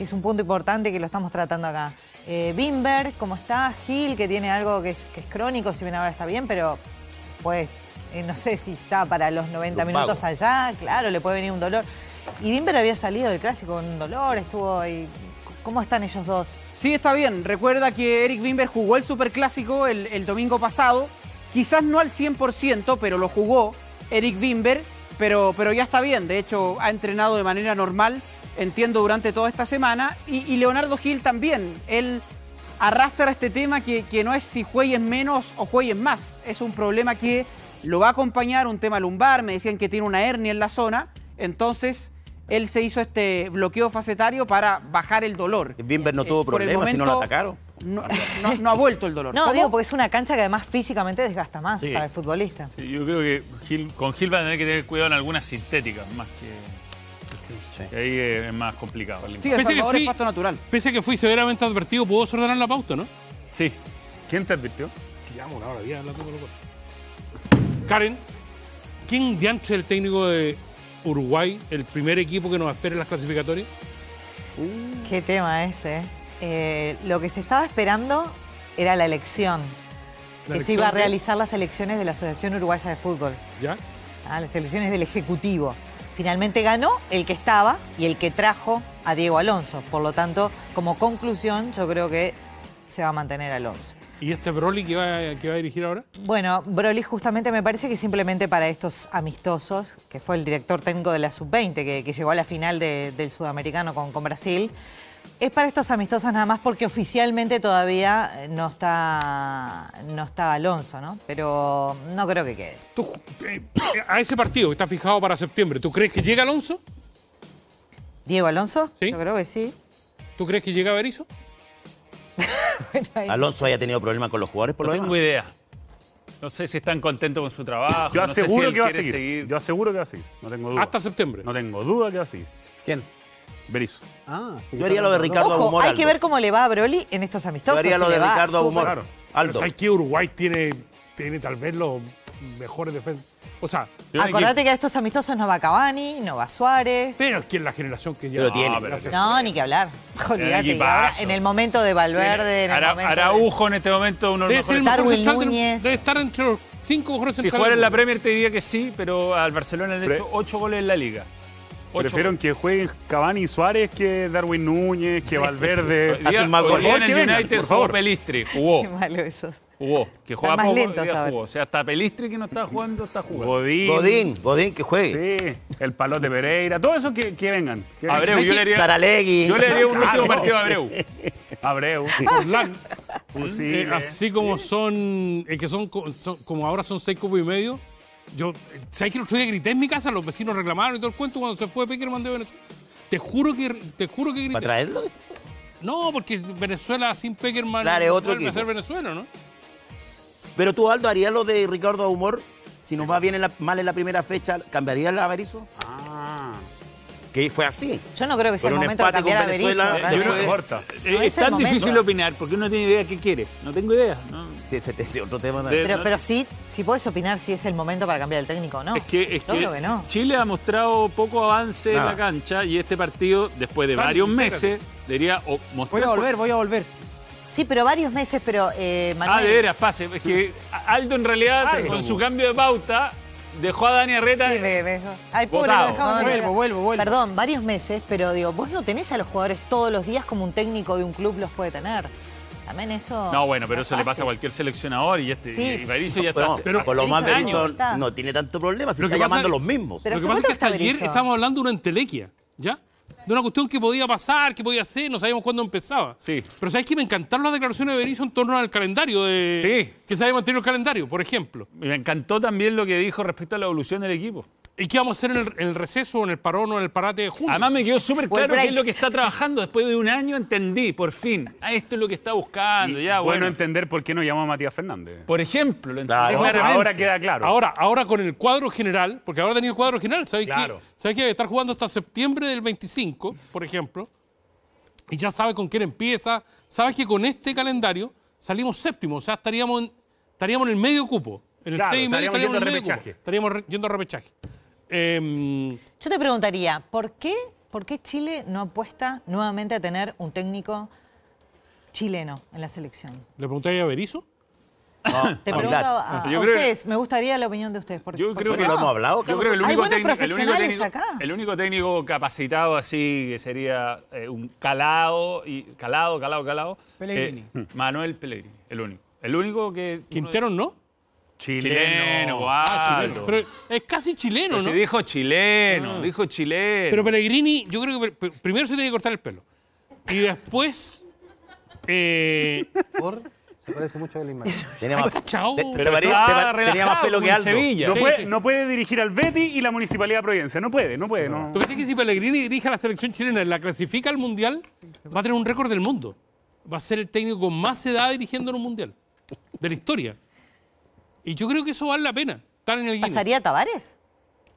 es un punto importante que lo estamos tratando acá. Eh, Bimber, ¿cómo está? Gil, que tiene algo que es, crónico, si bien ahora está bien, pero pues eh, no sé si está para los 90 minutos allá, claro, le puede venir un dolor. Y Bimber había salido del clásico con un dolor, estuvo ahí ¿Cómo están ellos dos? Sí, está bien. Recuerda que Eric Wimber jugó el Superclásico el, el domingo pasado. Quizás no al 100%, pero lo jugó Eric Wimber. Pero, pero ya está bien. De hecho, ha entrenado de manera normal, entiendo, durante toda esta semana. Y, Leonardo Gil también. Él arrastra este tema que, que no es si juegues menos o juegues más. Es un problema que lo va a acompañar, un tema lumbar. Me decían que tiene una hernia en la zona. Entonces él se hizo este bloqueo facetario para bajar el dolor. Bimber no eh, tuvo problemas, si no lo atacaron. No, ha vuelto el dolor. No, digo, porque es una cancha que además físicamente desgasta más para el futbolista. yo creo que con Gil va a tener que tener cuidado en algunas sintéticas, más que. ahí es más complicado. Sí, pese que fui, Pese a que fui severamente advertido, Pudo ordenar la pauta, ¿no? Sí. ¿Quién te advirtió? Llamo Karen, ¿quién diantre el técnico de Uruguay, el primer equipo que nos espera en las clasificatorias? Uh. Qué tema ese. Eh. Eh, lo que se estaba esperando era la elección, que se iba a realizar las elecciones de la Asociación Uruguaya de Fútbol. ¿Ya? Ah, las elecciones del Ejecutivo. Finalmente ganó el que estaba y el que trajo a Diego Alonso. Por lo tanto, como conclusión, yo creo que se va a mantener Alonso. ¿Y este Broly que va, a, dirigir ahora? Bueno, Broly justamente me parece que simplemente para estos amistosos, que fue el director técnico de la Sub-20, que, llegó a la final del Sudamericano con, con Brasil, es para estos amistosos nada más porque oficialmente todavía eh, no está no está Alonso, ¿no? Pero no creo que quede. ¿Tú, eh, a ese partido que está fijado para septiembre, ¿tú crees que llega Alonso? ¿Diego Alonso? ¿Sí? Yo creo que sí. ¿Tú crees que llega Berizzo? Alonso haya tenido problemas con los jugadores por no lo menos. No tengo idea. No sé si están contentos con su trabajo. Yo aseguro que va a seguir. Yo aseguro que va a seguir. No tengo duda. Hasta septiembre. No tengo duda que va a seguir. ¿Quién? Berizzo. Ah, yo haría lo de Ricardo Ojo, Hay que ver cómo le va a Broly en estos amistosos. Yo haría lo de Ricardo Humor. Aldo. ¿Sabes qué? Uruguay tiene, tiene tal vez los mejores defensa. O sea, acordate que... a estos amistosos no va Cavani, no va Suárez. Pero es que la generación que ya tiene. Ah, no, ni que hablar. en el momento de Valverde, en Araujo en este momento uno de los mejores. Núñez. Debe estar entre los cinco mejores Si jugara en la Premier te diría que sí, pero al Barcelona le han hecho ocho goles en la Liga. Prefiero que jueguen Cavani y Suárez que Darwin Núñez, que Valverde. Hace mal United Por favor. Pelistri, jugó. Qué malo eso. Jugó, que juega más poco, O sea, hasta Pelistri que no está jugando, está jugando. Godín. Godín, Godín que juegue. Sí, el palote Pereira, todo eso que, vengan. Abreu, yo le haría... un último partido a Abreu. Abreu. Pues sí, eh, así como son, eh, que son, como ahora son seis cupos y medio, yo, ¿sabes que el otro día grité en mi casa? Los vecinos reclamaron y todo el cuento cuando se fue Peckerman de Venezuela. Te juro que, te juro que grité. ¿Para traerlo? No, porque Venezuela sin Peckerman claro, otro ser Venezuela, ¿no? Pero tú, Aldo, ¿harías lo de Ricardo Humor? Si nos va bien mal en la primera fecha, cambiaría el Averizo? Ah que fue así. Yo no creo que sea el momento de cambiar a Venezuela. es, tan difícil opinar porque uno tiene idea de qué quiere. No tengo idea. Sí, ese es otro tema. Pero, pero sí, sí puedes opinar si es el momento para cambiar el técnico o no. Es que, Chile ha mostrado poco avance en la cancha y este partido, después de varios meses, diría... mostrar, voy a volver, voy a volver. Sí, pero varios meses, pero eh, ah, Manuel... Ah, de veras, pase. Es que Aldo en realidad con su cambio de pauta dejó a Dani Arreta. Sí, vuelvo, vuelvo, vuelvo. Perdón, varios meses, pero digo, vos no tenés a los jugadores todos los días como un técnico de un club los puede tener. También eso. No, bueno, pero eso le pasa a cualquier seleccionador y este. Sí. ya está. No, pero con los más Berizzo no tiene tanto problema, se está llamando los mismos. Pero lo que pasa es que hasta ayer estábamos hablando de una entelequia, ¿ya? de una cuestión que podía pasar, que podía ser, no sabíamos cuándo empezaba. Sí. Pero ¿sabes que Me encantaron las declaraciones de Berizzo en torno al calendario de... Que se había mantenido el calendario, por ejemplo. Me encantó también lo que dijo respecto a la evolución del equipo. ¿Y qué vamos a hacer en el, receso, en el parón o en el parate de junio? Además me quedó súper claro qué es lo que está trabajando. Después de un año entendí, por fin, ah, esto es lo que está buscando. ya, bueno. entender por qué no llamó a Matías Fernández. Por ejemplo, Ahora queda claro. Ahora, ahora con el cuadro general, porque ahora tenía el cuadro general, ¿sabes claro. qué? ¿Sabes qué? Estar jugando hasta septiembre del 25, por ejemplo, y ya sabe con quién empieza. Sabes que con este calendario salimos séptimo, o sea, estaríamos en, estaríamos en el medio cupo. En el claro, y medio estaríamos, yendo, estaríamos yendo a repechaje. Em, yo te preguntaría, ¿por qué, ¿por Chile no apuesta nuevamente a tener un técnico chileno en la selección? ¿Le preguntaría a Berizzo? Ah, ah, pregunto a, ustedes, me gustaría la opinión de ustedes. yo creo que lo hemos hablado. el único, técnico, capacitado así, que sería eh, un calado, y, calado, calado, calado. Pellegrini. Eh, Manuel Pellegrini, el único. El único que... Quintero no. Chileno, ah, es casi chileno, ¿no? Se dijo chileno, ah. dijo chileno. Pero Pellegrini, yo creo que primero se tiene que cortar el pelo. Y después. Eh, ¿Por? Se parece mucho a imagen. Tiene más, tenía más pelo que Aldo. Sevilla. No, puede, dirigir al Betty y la Municipalidad de Provincia. No puede, no puede. No. ¿Tú crees que si Pellegrini dirige a la selección chilena y la clasifica al Mundial, va a tener un récord del mundo? Va a ser el técnico con más edad dirigiendo en un Mundial. De la historia. Y yo creo que eso vale la pena, en el ¿Pasaría Tavares?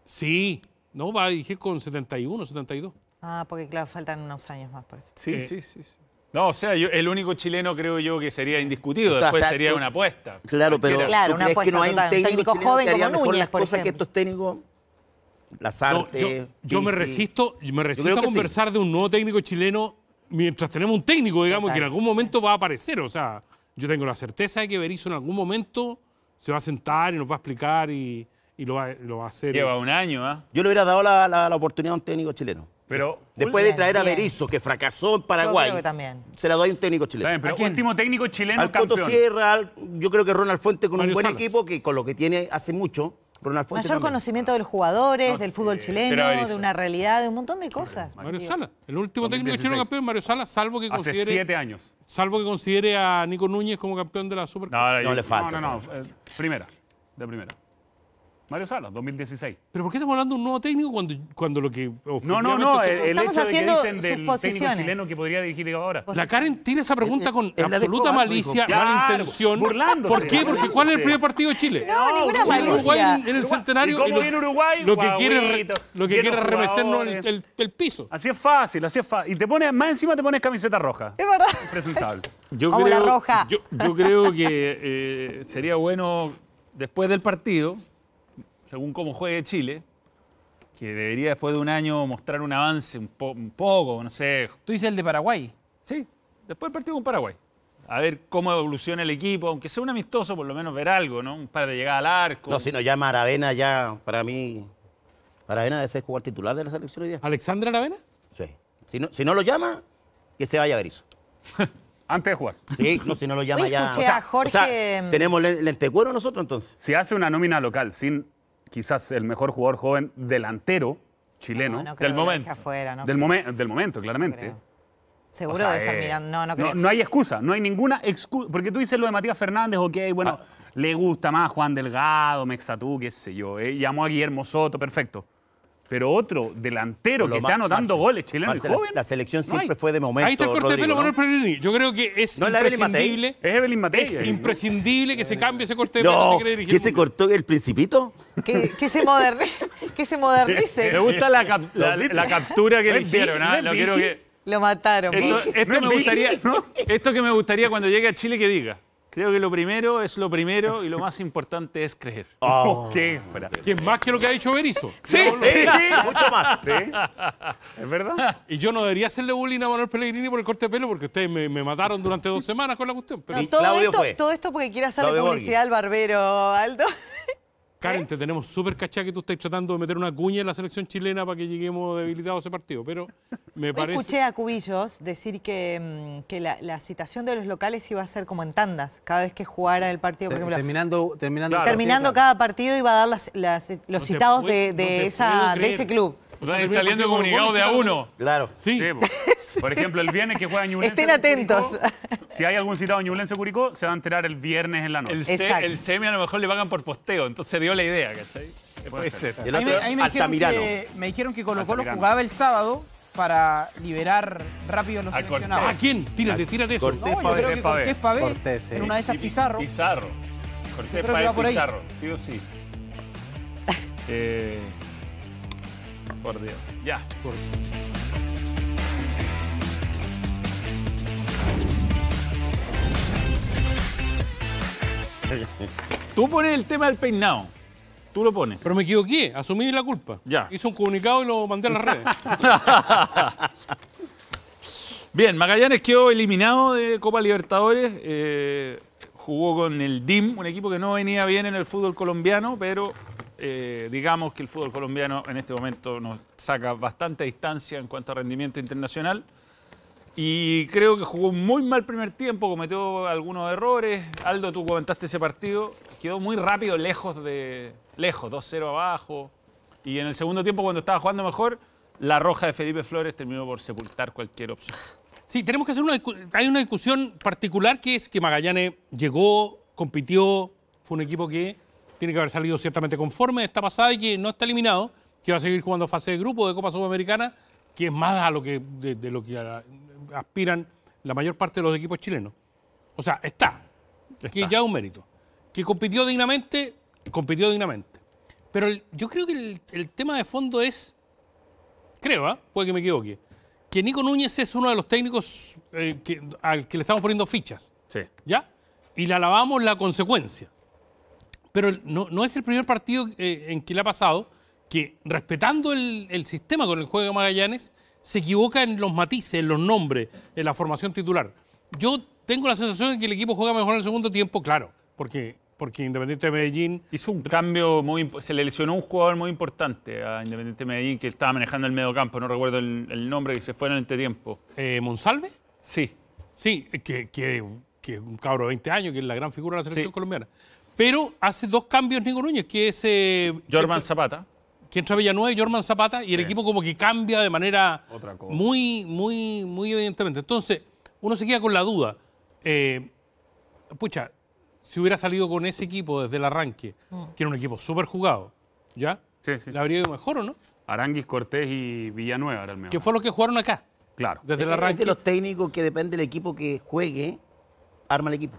Sí, no, va a dirigir con 71, 72. Ah, porque claro, faltan unos años más por eso. Sí, eh, sí, sí, No, o sea, el único chileno creo yo que sería indiscutido, después sería una apuesta. Claro, pero claro, una apuesta, que no hay un técnico, joven como las cosas que estos técnicos las artes, yo, me resisto, me resisto a conversar de un nuevo técnico chileno mientras tenemos un técnico, digamos, que en algún momento va a aparecer. O sea, yo tengo la certeza de que Berizzo en algún momento se va a sentar y nos va a explicar y, lo, va, a hacer. Lleva un año, ¿ah? Yo le hubiera dado la, oportunidad a un técnico chileno. Pero Después de traer a Berizzo, que fracasó en Paraguay, también. se la doy a un técnico chileno. Pero pero último técnico chileno al Coto Sierra, yo creo que Ronald Fuente con un buen equipo, que con lo que tiene hace mucho, Mayor conocimiento de los jugadores, ah, del fútbol chileno, de una realidad, de un montón de cosas. Mario Sala, el último técnico chileno campeón, Mario Sala, salvo que considere... siete años. Salvo que considere a Nico Núñez como campeón de la Super... No, no, no, le falta. No, no, eh, primera, de primera. Mario Salas, 2016. ¿Pero por qué estamos hablando de un nuevo técnico cuando, cuando lo que... No, no, no, el, hecho de que dicen del técnico chileno que podría dirigir ahora. La Karen tiene esa pregunta eh, con absoluta malicia, mala intención. ¿Por qué? Porque ¿cuál es el primer partido de Chile? No, ninguna malicia. Uruguay en, el centenario. ¿Y lo, Lo que quiere, lo que quiere el, piso. Así es fácil, así es fácil. Y te pones, más encima te pones camiseta roja. Es verdad. Impresentable. Yo creo, creo que eh, sería bueno, después del partido según cómo juegue Chile, que debería después de un año mostrar un avance un, poco, no sé. ¿Tú dices el de Paraguay? Sí, después del partido con Paraguay. A ver cómo evoluciona el equipo, aunque sea un amistoso, por lo menos ver algo, ¿no? Un par de llegadas al arco. No, nos llama Aravena ya para mí. Aravena debe ser jugar titular de la selección hoy día. ¿Alexandra Aravena? Sí. Si no, si no lo llama, que se vaya a ver eso. Antes de jugar. Sí, no, si no lo llama ya. O sea, tenemos nosotros entonces. Si hace una nómina local sin quizás el mejor jugador joven delantero chileno. del momento. del, momento, claramente. Seguro de estar eh, mirando. No, hay excusa, no hay ninguna excusa. Porque tú dices lo de Matías Fernández, ok, bueno, ah. le gusta más Juan Delgado, Mexatú, qué sé yo. Eh, llamó a Guillermo Soto, perfecto pero otro delantero que está anotando goles chileno joven. La, selección siempre fue de momento. Ahí está el corte de pelo ¿no? Yo creo que es imprescindible. Es imprescindible que se cambie ese corte de pelo. Que ¿Qué se cortó el principito? Que, se, modernice, que se modernice. Me gusta la, captura que le hicieron. ¿ah? Lo, mataron. esto me gustaría, esto que me gustaría cuando llegue a Chile que diga. Creo que lo primero es lo primero y lo más importante es creer. ¿Quién oh, qué Que más que lo que ha dicho Berizo. Sí, sí, mucho más. ¿Es verdad? Y yo no debería hacerle bullying a Manuel Pellegrini por el corte de pelo porque ustedes me, mataron durante dos semanas con la cuestión. Y todo, esto, todo esto porque quiera hacerle publicidad al barbero, Aldo. Karen, ¿Eh? te tenemos súper cachá que tú estás tratando de meter una cuña en la selección chilena para que lleguemos debilitados a ese partido, pero me parece... Escuché a Cubillos decir que, mm, la, citación de los locales iba a ser como en tandas, cada vez que jugara el partido, por Terminando, terminando, terminando cada partido iba a dar los citados de, esa, de ese club. O saliendo comunicado de a uno. Claro. Sí. Por ejemplo, el viernes que juega Ñublense. Estén atentos. si hay algún citado Ñublense Curicó, se va a enterar el viernes en la noche. El, el semi a lo mejor le pagan por posteo, entonces se dio la idea, ¿cachai? Puede ser. Ahí me, me, Dijeron que, me dijeron que Colo ah, Colo jugaba el sábado para liberar rápido a los seleccionados. ¿A quién? Tírate, tírate eso. Cortés, no, en una de esas Pizarro. Pizarro. Cortés Pabé, Pizarro, sí o sí. Eh... Por Dios. Ya. Tú pones el tema del peinado. Tú lo pones. Pero me equivoqué, asumí la culpa. Ya. Hice un comunicado y lo mandé a las redes. Bien, Magallanes quedó eliminado de Copa Libertadores. Eh, jugó con el DIM, un equipo que no venía bien en el fútbol colombiano, pero eh, digamos que el fútbol colombiano en este momento nos saca bastante distancia en cuanto a rendimiento internacional. Y creo que jugó muy mal primer tiempo, cometió algunos errores. Aldo, tú comentaste ese partido. Quedó muy rápido, lejos de. lejos, 2-0 abajo. Y en el segundo tiempo, cuando estaba jugando mejor, la roja de Felipe Flores terminó por sepultar cualquier opción. Sí, tenemos que hacer una, hay una discusión particular que es que Magallanes llegó, compitió, fue un equipo que tiene que haber salido ciertamente conforme Está esta pasada y que no está eliminado, que va a seguir jugando fase de grupo de Copa Sudamericana, que es más a lo que, de, lo que aspiran la mayor parte de los equipos chilenos. O sea, está, está. que ya es un mérito. Que compitió dignamente, compitió dignamente. Pero yo creo que el, tema de fondo es, creo, ¿ah? puede que me equivoque, que Nico Núñez es uno de los técnicos eh, al que le estamos poniendo fichas. Sí. ¿Ya? Y le alabamos la consecuencia pero no, es el primer partido eh, en que le ha pasado que, respetando el, sistema con el juego de Magallanes, se equivoca en los matices, en los nombres, en la formación titular. Yo tengo la sensación de que el equipo juega mejor en el segundo tiempo, claro, porque porque Independiente de Medellín... Hizo un cambio muy... Se le lesionó un jugador muy importante a Independiente de Medellín que estaba manejando el mediocampo, no recuerdo el, nombre, que se fue en el entretiempo. Eh, ¿Monsalve? Sí. Sí, que, que, es un cabro de 20 años, que es la gran figura de la selección colombiana. Pero hace dos cambios Nico Núñez, que es... Eh, Jorman Zapata. Que entra Villanueva y Jorman Zapata, y el equipo como que cambia de manera Otra muy, muy, muy evidentemente. Entonces, uno se queda con la duda. Eh, pucha, si hubiera salido con ese equipo desde el arranque, mm. que era un equipo súper jugado, ¿ya? Sí, sí. ¿Le habría ido mejor o no? Aranguis, Cortés y Villanueva era el mejor. Que fue lo que jugaron acá. Claro. Desde el arranque. Es de los técnicos que depende del equipo que juegue, arma el equipo.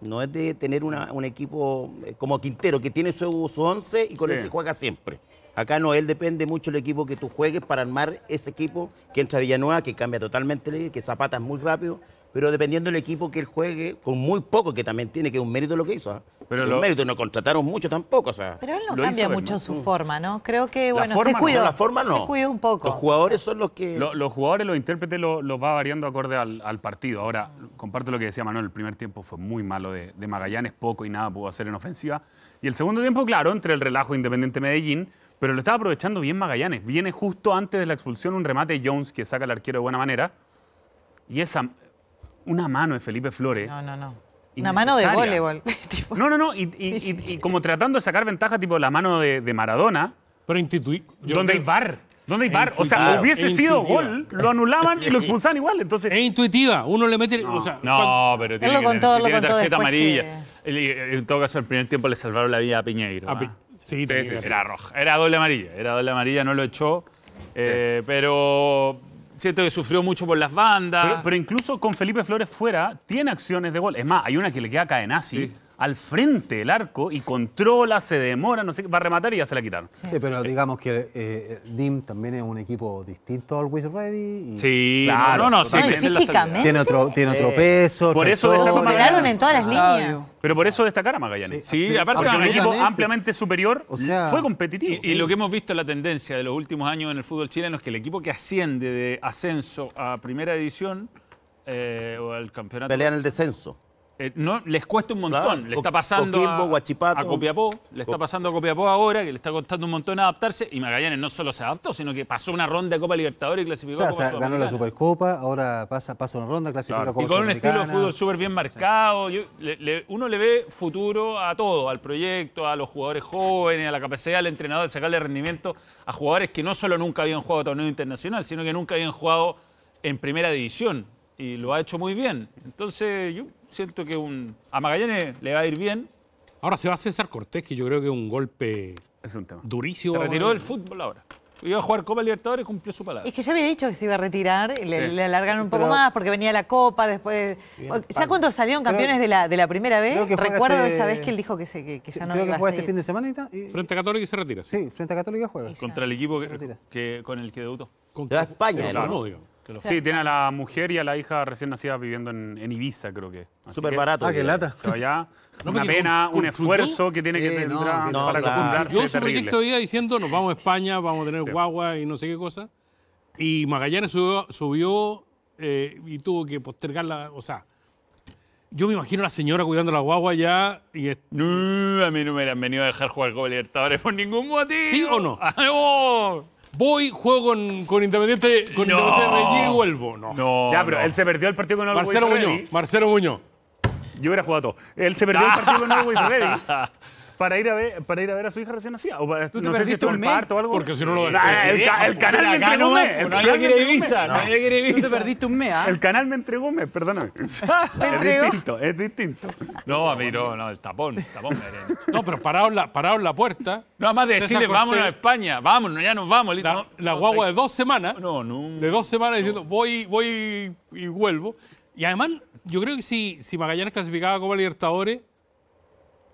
No es de tener un equipo eh, como Quintero, que tiene su 11 y con él ese juega siempre. Acá no, él depende mucho del equipo que tú juegues para armar ese equipo que entra a Villanueva, que cambia totalmente, que Zapata muy rápido, pero dependiendo del equipo que él juegue, con muy poco, que también tiene que un mérito lo que hizo. un ¿ah? mérito, no contrataron mucho tampoco. O sea, pero él no cambia mucho su forma, ¿no? Creo que, bueno, se cuida la forma no. Se un poco. Los jugadores son los que... los jugadores, los intérpretes los va variando acorde al, partido. Ahora, comparto lo que decía Manuel, el primer tiempo fue muy malo de, Magallanes, poco y nada pudo hacer en ofensiva. Y el segundo tiempo, claro, entre el relajo Independiente Medellín, pero lo estaba aprovechando bien Magallanes. Viene justo antes de la expulsión un remate Jones que saca al arquero de buena manera. Y esa, una mano de Felipe Flores. No, no, no. Una mano de voleibol. No, no, no. Y, como tratando de sacar ventaja, tipo la mano de, Maradona. Pero instituí. ¿Dónde hay bar. ¿Dónde hay bar. O sea, hubiese sido gol, lo anulaban y lo expulsaban igual. Entonces... Es intuitiva. Uno le mete. No, pero tiene, tarjeta amarilla. Eh, en todo caso, el primer tiempo le salvaron la vida a Piñeiro. ¿ah? sí, era roja. Era doble amarilla. Era doble amarilla, no lo echó. Eh, pero siento que sufrió mucho por las bandas. Pero, incluso con Felipe Flores fuera, tiene acciones de gol. Es más, hay una que le queda a Cadenazzi. Sí al frente del arco y controla, se demora, no sé, va a rematar y ya se la quitaron. Sí, pero digamos que eh, DIM también es un equipo distinto al Always Ready. Y... Sí, claro, no, tiene, otro, eh, peso. Por eso en todas las líneas. Pero por eso destacar a Magallanes. Sí, aparte de un equipo ampliamente superior, mm, fue competitivo. Y, lo que hemos visto en la tendencia de los últimos años en el fútbol chileno es que el equipo que asciende de ascenso a primera edición eh, o al campeonato... Pelean el descenso. Eh, no, les cuesta un montón. Le está pasando a, Copiapó, le está pasando a Copiapó ahora, que le está costando un montón adaptarse. Y Magallanes no solo se adaptó, sino que pasó una ronda de Copa Libertadores y clasificó a Ganó la Supercopa, ahora pasa, una ronda, clasifica Y con un estilo de fútbol súper bien marcado. uno le ve futuro a todo, al proyecto, a los jugadores jóvenes, a la capacidad del entrenador de sacarle rendimiento a jugadores que no solo nunca habían jugado A torneo internacional, sino que nunca habían jugado en primera división y lo ha hecho muy bien. Entonces yo siento que un, a Magallanes le va a ir bien. Ahora se va a César Cortés, que yo creo que es un golpe es tema. durísimo. Se retiró del fútbol ahora. Iba a jugar Copa Libertadores y cumplió su palabra. Es que ya había dicho que se iba a retirar, le, le alargaron un poco más porque venía la Copa, después... ¿Ya cuando cuántos salieron campeones de, la, de la primera vez? Recuerdo este esa vez que él dijo que, se, que, ya no Creo que juega este fin de semana Frente a Católica y se retira. Sí, frente a Católica juega. Contra el equipo que, con el que debutó. Contra España. No, Sí, tiene a la mujer y a la hija recién nacida viviendo en, Ibiza, creo que. Súper barato. Ah, qué lata. Pero allá, una pena, un esfuerzo que tiene que tener para Yo su proyecto iba diciendo, nos vamos a España, vamos a tener guagua y no sé qué cosa. Y Magallanes subió, eh, y tuvo que postergarla, o sea... Yo me imagino a la señora cuidando a la guagua ya y... No, a mí no me han venido a dejar jugar con Libertadores por ningún motivo. ¿Sí o no? ¡Ah, no voy, juego con, Independiente, con y vuelvo. No. no ya, pero él se perdió el partido con el Marcelo Muñoz, Marcelo Muñoz. Yo hubiera jugado todo. Él se perdió el partido con el Ready. para ir a ver para ir a ver a su hija recién nacida o eh, ¿Tú te perdiste un mes? Parto o algo. Porque si no lo el, canal me entregó un no hay quiere visa, no te perdiste un mea ah? El canal me entregó un mes, perdóname. es distinto, es distinto. No, a mí no, el tapón, tapón No, pero parados la, la puerta. No, más de decirle, vámonos a España, vámonos, ya nos vamos. La, la guagua de dos semanas. No, no. De dos semanas diciendo, voy, voy y vuelvo. Y además, yo creo que si, si Magallanes clasificaba como Libertadores,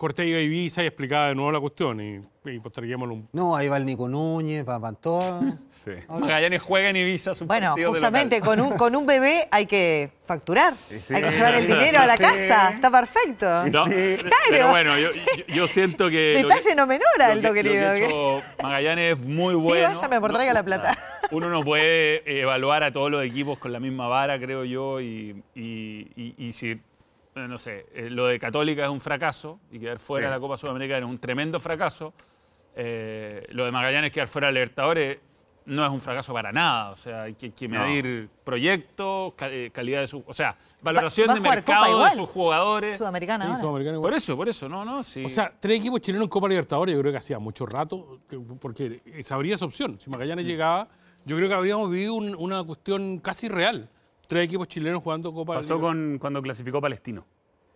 corté iba a Ibiza y explicaba de nuevo la cuestión y, y un... No, ahí va el Nico Núñez, va Pantoa... Sí. Magallanes juega en Ibiza su Bueno, justamente con, un, con un bebé hay que facturar, hay que llevar el dinero a la casa, está perfecto. Pero bueno, yo, yo, siento que... Detalle no menor, Aldo, que, querido. Magallanes es muy bueno. Sí, vaya, me la plata. Uno no puede evaluar a todos los equipos con la misma vara, creo yo, y, y, y si eh, no sé, eh, lo de Católica es un fracaso y quedar fuera de la Copa Sudamericana es un tremendo fracaso. Eh, lo de Magallanes quedar fuera de Libertadores no es un fracaso para nada. O sea, hay que, medir proyectos, calidad de su. O sea, valoración de mercado de sus jugadores. Sudamericana, sí, Sudamericana Por eso, por eso, no, no. Sí. O sea, tres equipos chilenos en Copa Libertadores, yo creo que hacía mucho rato, porque sabría esa opción. Si Magallanes llegaba, yo creo que habríamos vivido una cuestión casi real. Tres equipos chilenos jugando Copa Pasó con, cuando clasificó Palestino.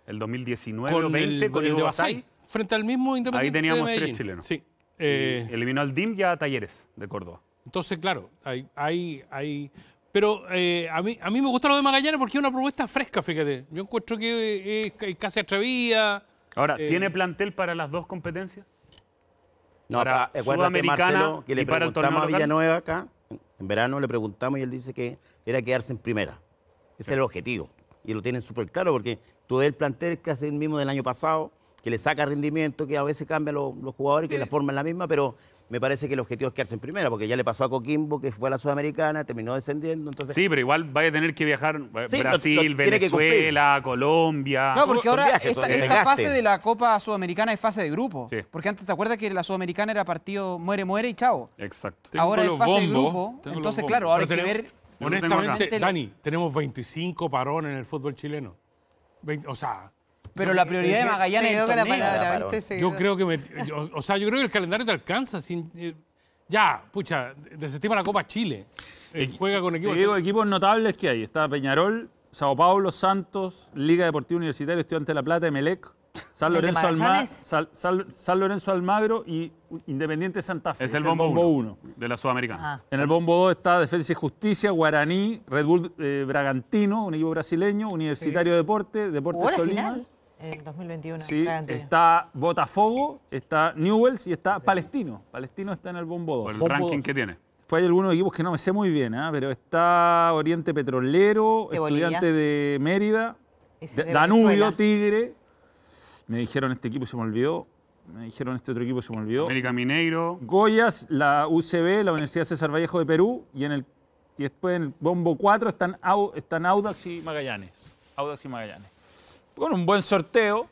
El 2019 con el, Frente al mismo Independiente Ahí teníamos tres chilenos. Sí. Eh, eliminó al DIM y a Talleres de Córdoba. Entonces, claro, hay... hay, pero eh, a, mí, a mí me gusta lo de Magallanes porque es una propuesta fresca, fíjate. Yo encuentro que eh, es, casi atrevida. Ahora, ¿tiene plantel para las dos competencias? No, para Sudamericana Marcelo, que le y para el torneo a Villanueva acá, en verano le preguntamos y él dice que era quedarse en primera. Ese es el objetivo. Y lo tienen súper claro porque tú ves el plantel que hace el mismo del año pasado, que le saca rendimiento, que a veces cambian los, jugadores, y que la forma es la misma, pero me parece que el objetivo es quedarse en primera, porque ya le pasó a Coquimbo, que fue a la Sudamericana, terminó descendiendo. Entonces... Sí, pero igual vaya a tener que viajar eh, Brasil, Venezuela, Colombia. No, porque ahora esta, fase de la Copa Sudamericana es fase de grupo. Porque antes te acuerdas que la Sudamericana era partido muere, muere y chao. Exacto. ahora es fase de grupo. Entonces, claro, ahora hay que ver. Honestamente, Dani, tenemos 25 parones en el fútbol chileno. o sea, pero la eh, prioridad de eh, Magallanes es el palabra, Yo creo que o sea, yo creo que el calendario te alcanza sin eh, ya, pucha, desestima la Copa Chile. juega con equipos. digo, equipos notables que hay. Está Peñarol, Sao Paulo, Santos, Liga Deportiva Universitaria, Estudiante de La Plata, Emelec, San Lorenzo, San, Lorenzo, Almagro y Independiente Santa Fe. Es el, bombo, 1 de la Sudamericana. Ah. En el bombo 2 está Defensa y Justicia, Guaraní, Red Bull Bragantino, un equipo brasileño, Universitario Deporte, de Deporte, Deportes Tolima en 2021. Sí, está Botafogo, está Newells y está Palestino. Palestino está en el bombo 2. el ranking que tiene. Después hay algunos equipos que no me sé muy bien, ¿ah? pero está Oriente Petrolero, Estudiante de Mérida, Danubio, Tigre. Me dijeron este equipo se me olvidó. Me dijeron este otro equipo se me olvidó. América Mineiro. Goyas, la UCB, la Universidad César Vallejo de Perú. Y en el y después en el bombo 4 están, están Audax y Magallanes. Audax y Magallanes con un buen sorteo.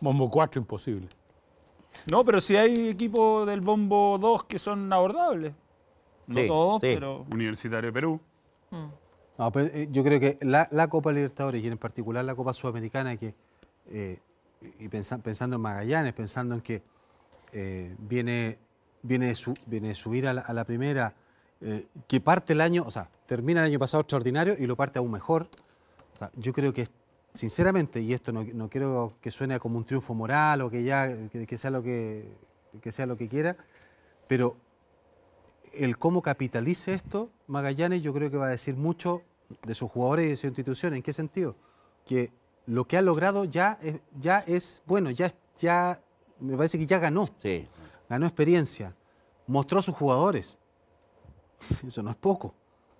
Bombo 4 imposible. No, pero si hay equipos del Bombo 2 que son abordables. No todos, pero... Universitario de Perú. Eh, yo creo que la, Copa Libertadores y en particular la Copa Sudamericana que... Eh, y pensando en Magallanes, pensando en que eh, viene, viene, su, viene subir a la, primera, que parte el año, o sea, termina el año pasado extraordinario y lo parte aún mejor. yo creo que sinceramente, y esto no, no quiero que suene como un triunfo moral o que ya que, sea lo que, sea lo que quiera, pero el cómo capitalice esto, Magallanes yo creo que va a decir mucho de sus jugadores y de su institución. ¿En qué sentido? Que lo que ha logrado ya es, ya es bueno, ya, ya me parece que ya ganó. Ganó experiencia, mostró a sus jugadores. Eso no es poco.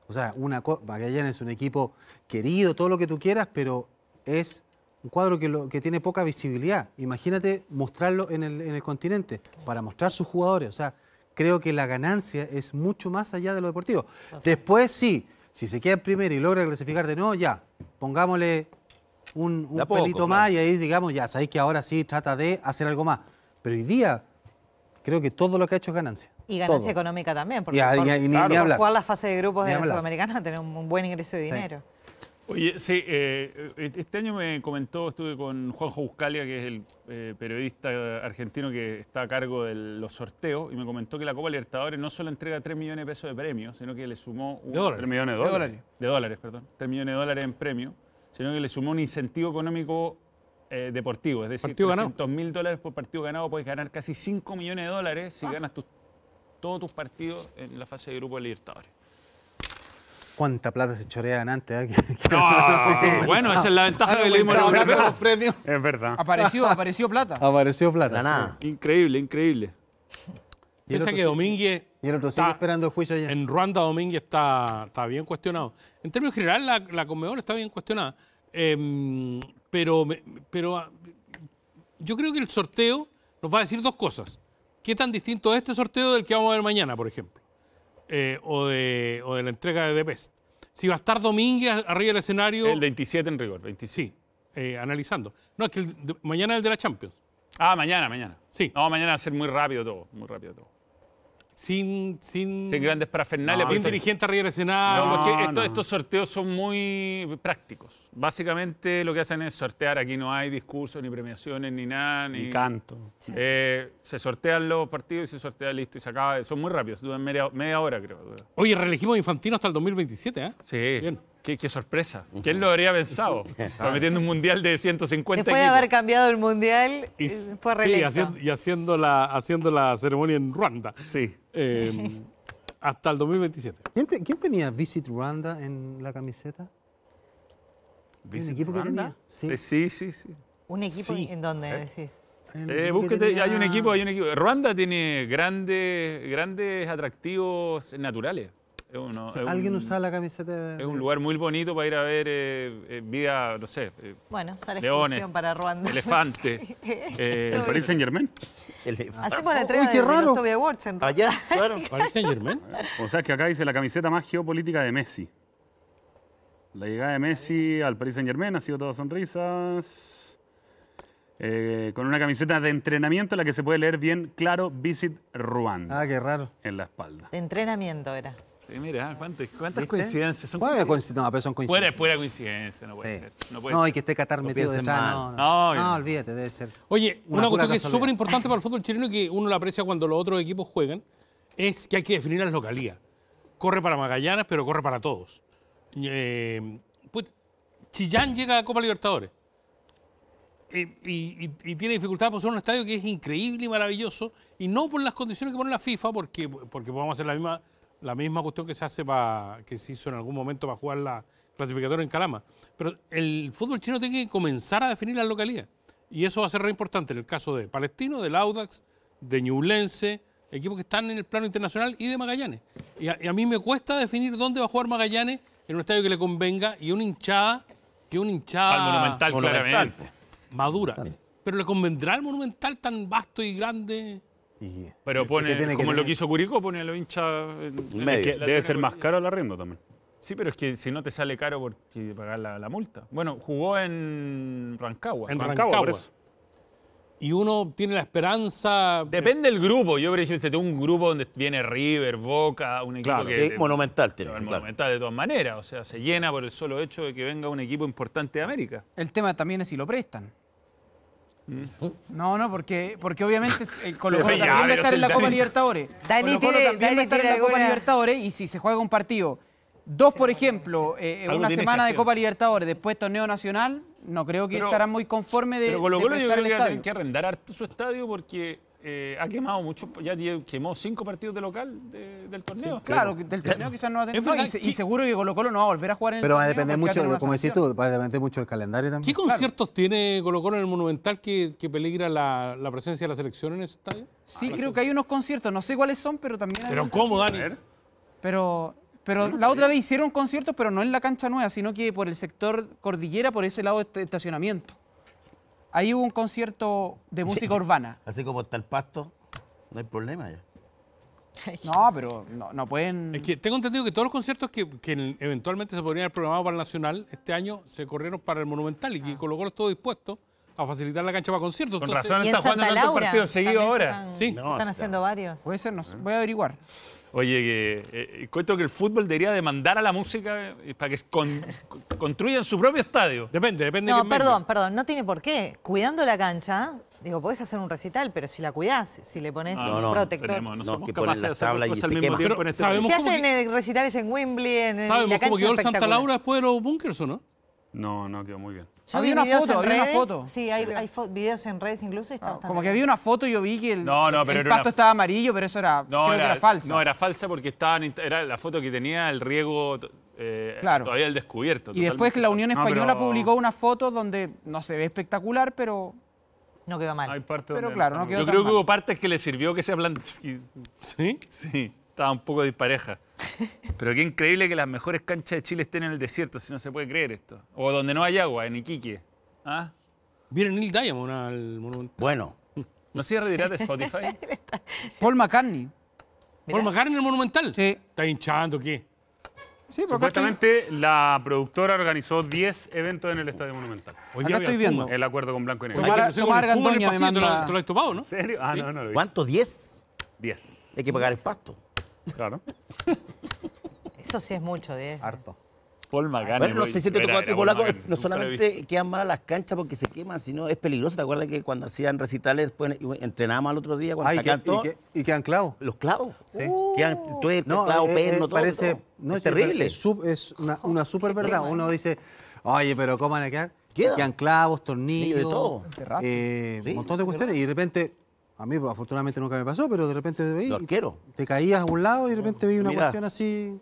O sea, una Magallanes es un equipo querido, todo lo que tú quieras, pero es un cuadro que, que tiene poca visibilidad. Imagínate mostrarlo en el, en el continente para mostrar sus jugadores. O sea, creo que la ganancia es mucho más allá de lo deportivo. Después sí, si se queda primero y logra clasificar de nuevo, ya, pongámosle un, pelito más y ahí digamos, ya, sabéis que ahora sí trata de hacer algo más. Pero hoy día creo que todo lo que ha hecho es ganancia. Y ganancia económica también, porque por, jugar la fase de grupos de la Sudamericana tener un, buen ingreso de dinero. Oye, sí, eh, eh, este año me comentó, estuve con Juanjo Buscalia, que es el eh, periodista argentino que está a cargo de los sorteos, y me comentó que la Copa Libertadores no solo entrega 3 millones de pesos de premios, sino que le sumó millones de dólares, de dólares. perdón. 3 millones de dólares en premio, sino que le sumó un incentivo económico deportivo, es decir, 300 mil dólares por partido ganado, puedes ganar casi 5 millones de dólares si ah. ganas todos tus partidos en la fase de grupo de Libertadores cuánta plata se chorea ganante? ¿eh? bueno, esa es la ventaja de los premios. Es verdad. Apareció, apareció plata. Apareció plata. nada. Increíble, increíble. Piensa que Domínguez. Y el esperando el juicio allá. En Ruanda, Domínguez está, está bien cuestionado. En términos generales, la, la está bien cuestionada. Em, pero, pero ah, yo creo que el sorteo nos va a decir dos cosas. ¿Qué tan distinto es este sorteo del que vamos a ver mañana, por ejemplo? Eh, o, de, o, de, la entrega de The Best. Si va a estar Domínguez arriba del escenario. El 27 en rigor, 27. Eh, analizando. No, es que mañana es el de la Champions. Ah, mañana, mañana. Sí. No, mañana va a ser muy rápido todo, muy rápido todo sin, sin, grandes parafernales. sin dirigente estos sorteos son muy prácticos. Básicamente lo que hacen es sortear. Aquí no hay discursos, ni premiaciones, ni nada. Ni, canto. Eh, se sortean los partidos y se sortea listo y se acaba. Son muy rápidos, duran media, media hora, creo. Oye, reelegimos Infantino hasta el 2027, ¿eh? Sí. Bien. Qué, sorpresa. ¿Quién lo habría pensado? Prometiendo un mundial de 150 Después de haber cambiado el mundial, y, eh, Sí, haciendo, y haciendo la, haciendo la ceremonia en Ruanda. Sí. Eh, hasta el 2027. ¿Quién, ¿Quién, tenía Visit Ruanda en la camiseta? ¿Visit ¿Un eh, Sí. sí. sí, ¿Un equipo en dónde decís? hay un equipo, hay un equipo. Ruanda tiene grandes, grandes atractivos naturales alguien usa usaba la camiseta de, Es un lugar muy bonito para ir a ver eh, eh, vida, no sé. Eh, bueno, sale leones, para Ruanda. Elefante. ¿El Paris Saint Germain? Hacemos la entrega de, Watson. Allá, claro. Paris Saint Germain. O sea, que acá dice la camiseta más geopolítica de Messi. La llegada de Messi al Paris Saint Germain ha sido todas sonrisas. con una camiseta de entrenamiento en la que se puede leer bien claro Visit Ruanda. Ah, qué raro. En la espalda. entrenamiento era mira, cuántas, coincidencias. Son coincidencias? No, pero son coincidencias. Fuera, coincidencia, no puede ser. No, y que esté Qatar metido de No, no, olvídate, debe ser. Oye, una, cosa que es súper importante para el fútbol chileno y que uno la aprecia cuando los otros equipos juegan, es que hay que definir las localías. Corre para Magallanes, pero corre para todos. Eh, pues, Chillán llega a Copa Libertadores. Eh, y, tiene dificultad por ser un estadio que es increíble y maravilloso, y no por las condiciones que pone la FIFA, porque, porque podemos hacer la misma la misma cuestión que se hace va que se hizo en algún momento para jugar la clasificatoria en Calama. Pero el fútbol chino tiene que comenzar a definir la localidad. Y eso va a ser re importante en el caso de Palestino, del Audax, de Ñublense, equipos que están en el plano internacional y de Magallanes. Y a, mí me cuesta definir dónde va a jugar Magallanes en un estadio que le convenga y una hinchada, que una hinchada... monumental, Madura. Pero le convendrá el monumental tan vasto y grande pero pone, como lo que hizo Curicó, pone a los hinchas... debe ser más caro el arriendo también. Sí, pero es que si no te sale caro por pagar la, multa. Bueno, jugó en Rancagua. En Rancagua, Y uno tiene la esperanza. Depende del grupo. Yo ejemplo que un grupo donde viene River, Boca, un equipo que. Es monumental, tiene, Monumental de todas maneras. O sea, se llena por el solo hecho de que venga un equipo importante de América. El tema también es si lo prestan. No, no, porque, porque obviamente el eh, Colo Colo también va a estar en la Copa Libertadores. también estar en la Copa Libertadores y si se juega un partido, dos por ejemplo, eh, eh, una semana de Copa Libertadores, después torneo nacional, no creo que estarán muy conforme de. Pero que arrendar su estadio porque eh, ha quemado mucho, ya quemó cinco partidos de local del torneo. claro, del torneo quizás no va a tener. y, seguro que Colo Colo no va a volver a jugar en el Pero va a depender mucho, como decís tú, va a depender mucho del calendario también. ¿Qué conciertos tiene Colo Colo en el Monumental que, peligra la, presencia de la selección en ese estadio? Sí, ah, creo que hay unos conciertos, no sé cuáles son, pero también hay. Pero ¿cómo, Dani? Pero pero la otra vez hicieron conciertos, pero no en la cancha nueva, sino que por el sector cordillera, por ese lado de este estacionamiento. Ahí hubo un concierto de música urbana. Así como está el pasto, no hay problema ya. No, pero no, pueden... Es que tengo entendido que todos los conciertos que, eventualmente se podrían haber programado para el Nacional este año se corrieron para el Monumental y que lo ah. colocó todo dispuesto a facilitar la cancha para conciertos. Con razón está jugando el partido seguidos ahora. sí. están haciendo varios. Puede ser, voy a averiguar. Oye, eh, encuentro que el fútbol debería demandar a la música eh, para que construyan su propio estadio. Depende, depende. No, perdón, perdón, no tiene por qué. Cuidando la cancha, digo, podés hacer un recital, pero si la cuidás, si le pones ah, un no, protector. Tenemos, no, no, somos que capaces de cosas al mismo tiempo este ¿Sabemos cómo ¿Se hacen que, eh, recitales en Wembley? En, ¿Sabemos la cómo quedó el Santa Laura después de los bunkers o no? No, no, quedó muy bien había una foto, había una foto. Sí, hay, videos en redes incluso está ah, Como que había una foto y yo vi que el, pasto estaba amarillo, pero eso era, no, creo que era falsa. No, era falsa porque estaban, era la foto que tenía el riego eh, todavía el descubierto. Y después que la Unión Española publicó una foto donde no se ve espectacular, pero... No quedó mal. pero claro, no quedó Yo creo que hubo partes que le sirvió que se ablandara. ¿Sí? Sí estaba un poco dispareja. Pero qué increíble que las mejores canchas de Chile estén en el desierto, si no se puede creer esto. O donde no hay agua, en Iquique. ¿Ah? Miren Neil Diamond al Monumental Bueno. ¿No se retirada de Spotify? Paul McCartney. ¿Paul McCartney el Monumental? Sí. ¿Está hinchando aquí Sí, Supuestamente la productora organizó 10 eventos en el Estadio Monumental. Hoy estoy viendo. El acuerdo con Blanco y Negro. ¿Cuánto? ¿10? 10. Hay que pagar el pasto. Claro. Eso sí es mucho, eh. Harto. Paul Bueno, no solamente quedan mal las canchas porque se queman, sino es peligroso. ¿Te acuerdas que cuando hacían recitales pues, entrenábamos al otro día cuando ah, y, y, que, y, quedan clavos? Los clavos. Sí. Uh. quedan eh, perno, eh, todo. Parece, es, terrible. Es, una, oh, una súper verdad. Uno dice, oye, pero ¿cómo van a quedar? Quedan, clavos, tornillos, todo. Eh, un montón de cuestiones. Y de repente a mí pues, afortunadamente nunca me pasó, pero de repente veí, te caías a un lado y de repente vi una cuestión así.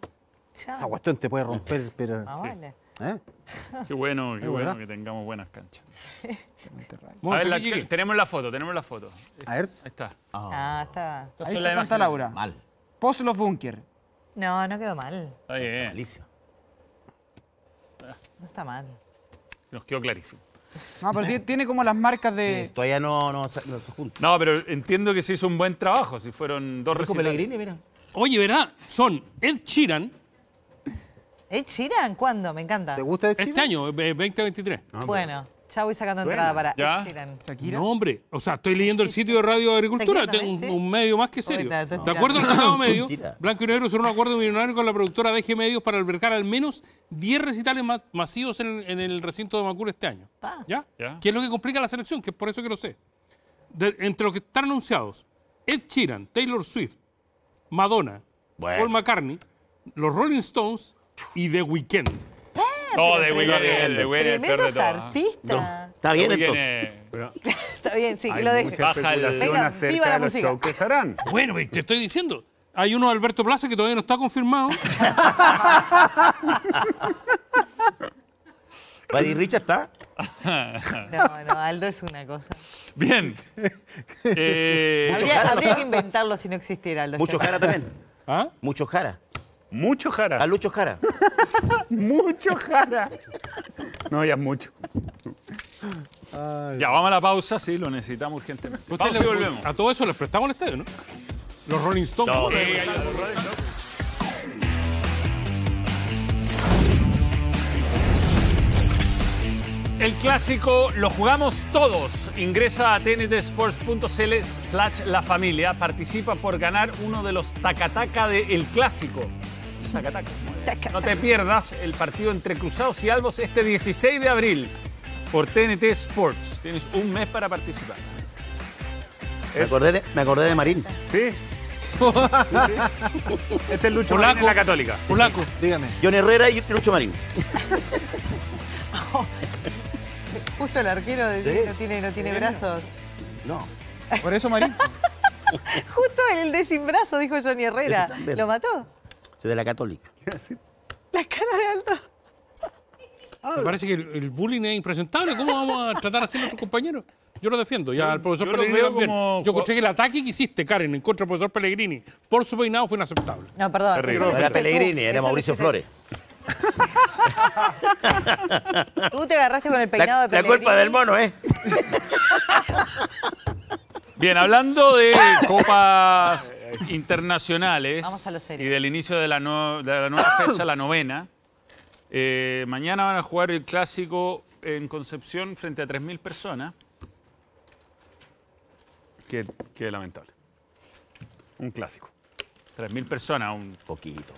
Esa cuestión te puede romper, pero. Ah, vale. ¿Eh? Qué bueno, qué bueno que tengamos buenas canchas. a ver, la, tenemos la foto, tenemos la foto. A ver. Ahí está. Ah, está. Ahí está Santa Laura. Mal. Post los búnker. No, no quedó mal. Está bien. Está malísimo. No está mal. Nos quedó clarísimo. No, pero tiene como las marcas de... todavía no, no, se junta. No, pero entiendo que se hizo un buen trabajo, si fueron dos Rico Pellegrini, mira. Oye, ¿verdad? Son Ed Chiran ¿Ed Chiran ¿Cuándo? Me encanta. ¿Te gusta Ed Chiran? Este año, 2023. Eh, ah, bueno. Ya voy sacando entrada para Ed Sheeran. No, hombre. O sea, estoy leyendo el sitio de Radio Agricultura. Tengo un, medio más que serio. de acuerdo al Medio, Blanco y Negro cerró un acuerdo millonario con la productora de DG Medios para albergar al menos 10 recitales masivos en, el recinto de Macul este año. ¿Ya? ¿Ya? Que es lo que complica la selección, que es por eso que lo sé. entre los que están anunciados, Ed Sheeran, Taylor Swift, Madonna, Paul McCartney, los Rolling Stones y The Weeknd. No, de Weekend de el, el peor de todos. artistas. Está bien entonces. Está bien, sí, que lo deje. Baja el- Venga, viva la música. Bueno, te estoy diciendo. Hay uno Alberto Plaza que todavía no está confirmado. Buddy Richa está. No, no, Aldo es una cosa. Bien. Eh, habría, que inventarlo si no existiera Aldo. Mucho Jara también. ¿Ah? Mucho Jara. Mucho Jara. A Lucho Jara. mucho Jara. No, ya mucho. Ya vamos a la pausa, sí, lo necesitamos urgentemente. volvemos. A todo eso les prestamos el estadio, ¿no? Los Rolling Stones. El clásico lo jugamos todos. Ingresa a tntsports.cl slash la familia. Participa por ganar uno de los tacataca de El Clásico no te pierdas el partido entre Cruzados y Albos este 16 de abril por TNT Sports. Tienes un mes para participar. Me, acordé, de, Marín. ¿Sí? este es Lucho Marín la Católica. Pulaco, dígame. John Herrera y Lucho Marín. justo el arquero no tiene, no tiene brazos. No. Por eso Marín. justo el de sin brazo, dijo Johnny Herrera. ¿Lo mató? de la Católica. La cara de Aldo. Ah. Me parece que el, bullying es impresentable. ¿Cómo vamos a tratar así a nuestros compañeros? Yo lo defiendo. Ya al profesor Pellegrini también. Yo escuché que el ataque que hiciste, Karen, en contra del profesor Pellegrini por su peinado fue inaceptable. No, perdón. era Pellegrini, era Mauricio Flores. Tú te agarraste con el peinado de Pellegrini. La culpa del mono, ¿eh? Bien, hablando de copas internacionales y del inicio de la, la nueva fecha, la novena. Eh, mañana van a jugar el clásico en Concepción frente a 3.000 personas. Qué, lamentable. Un clásico. 3.000 personas, un... Poquito.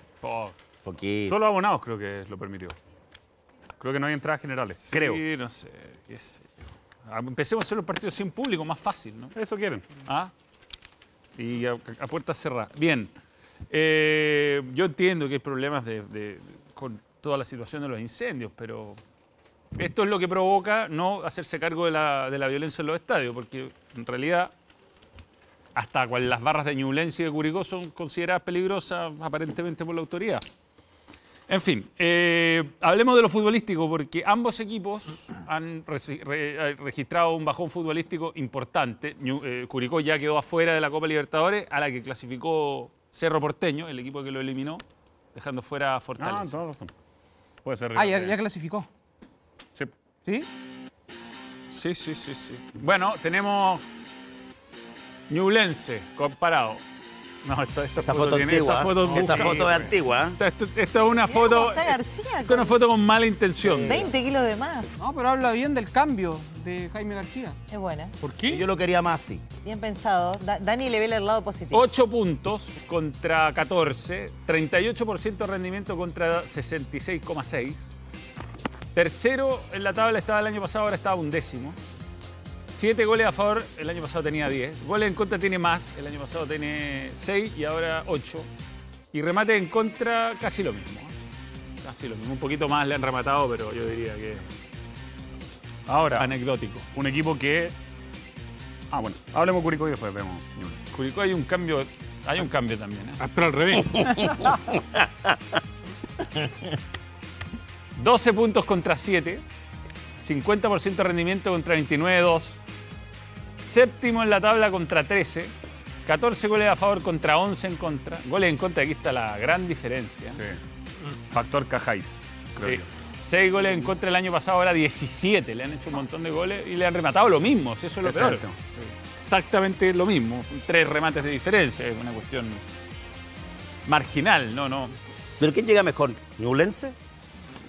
Poquito. Solo abonados creo que lo permitió. Creo que no hay entradas generales. Creo. no Empecemos a hacer los partidos sin público, más fácil, ¿no? Eso quieren. ¿Ah? y a, puerta puertas cerradas. Bien, eh, yo entiendo que hay problemas con toda la situación de los incendios, pero esto es lo que provoca no hacerse cargo de la, violencia en los estadios, porque en realidad hasta cual las barras de Ñulencia y de Curicó son consideradas peligrosas aparentemente por la autoridad. En fin, eh, hablemos de lo futbolístico, porque ambos equipos han eh, registrado un bajón futbolístico importante. Eh, Curicó ya quedó afuera de la Copa Libertadores, a la que clasificó Cerro Porteño, el equipo que lo eliminó, dejando fuera a ah, Fortaleza. Ah, no, razón. Puede ser. Ah, ya, clasificó. Sí. ¿Sí? Sí, sí, sí, sí. Bueno, tenemos Newlense comparado no, esta, foto, antigua. Esta foto esa es antigua. Esta, es una foto. esta con, una foto con mala intención. 20 kilos de más. No, pero habla bien del cambio de Jaime García. Es buena. ¿Por qué? Yo lo quería más así. Bien pensado. Dani le ve el lado positivo. 8 puntos contra 14. 38% de rendimiento contra 66,6. Tercero en la tabla estaba el año pasado, ahora estaba un décimo. 7 goles a favor, el año pasado tenía 10. Goles en contra tiene más, el año pasado tiene 6 y ahora 8. Y remate en contra casi lo mismo. Casi lo mismo. Un poquito más le han rematado, pero yo diría que Ahora. Anecdótico. Un equipo que. Ah, bueno, hablemos Curicó y después vemos. Curicó hay un cambio. Hay un cambio también. ¿eh? pero al revés. 12 puntos contra 7. 50% de rendimiento contra 29-2. Séptimo en la tabla contra 13. 14 goles a favor contra 11 en contra. Goles en contra, aquí está la gran diferencia. Sí. Factor Cajáis. sí. 6 goles en contra el año pasado, ahora 17. Le han hecho un montón de goles y le han rematado lo mismo, eso es lo Exactamente lo mismo. Tres remates de diferencia, es una cuestión marginal, no, no. ¿Pero quién llega mejor? ¿Nublense?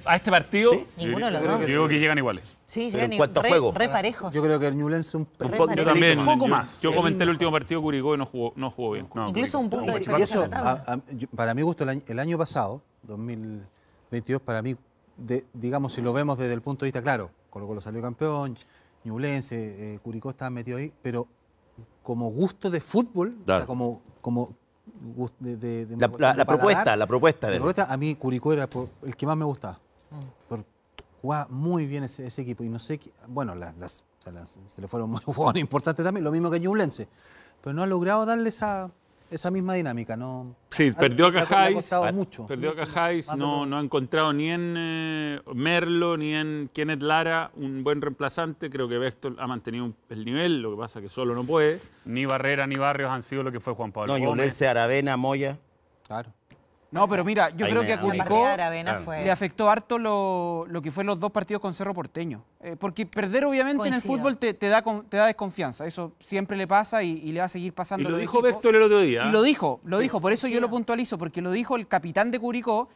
A este partido, ninguno Digo que llegan iguales. Sí, en cuanto juego. Yo creo que el Ñublense un, un, poco, poco más. Yo, comenté el último partido Curicó y no jugó, no jugó bien. Incluso un punto para mí gusto, el año, pasado, 2022, para mí, digamos, si lo vemos desde el punto de vista, claro, con lo Colo lo salió campeón, Ñublense, eh, eh, Curicó estaba metido ahí, pero como gusto de fútbol, como, como de, la, propuesta, la propuesta. De a mí Curicó era el que más me gustaba. Mm jugaba muy bien ese, equipo. Y no sé, bueno, las, se le fueron muy jugadores importantes también, lo mismo que Ñublense. Pero no ha logrado darle esa, esa misma dinámica. No, sí, perdió a Cajáis. Ah, mucho. Perdió a Cajáis, no, no ha encontrado ni en eh, Merlo ni en Kenneth Lara un buen reemplazante. Creo que Vestol ha mantenido el nivel, lo que pasa que solo no puede. Ni Barrera ni Barrios han sido lo que fue Juan Pablo. No, Aravena, Moya. Claro. No, pero mira, yo creo que a Curicó le afectó harto lo, que fue los dos partidos con Cerro Porteño. Eh, porque perder obviamente en el fútbol te, da, te da desconfianza. Eso siempre le pasa y, le va a seguir pasando. Y lo dijo Besto el otro día. Y ¿eh? lo dijo, lo dijo, por eso yo lo puntualizo, porque lo dijo el capitán de Curicó,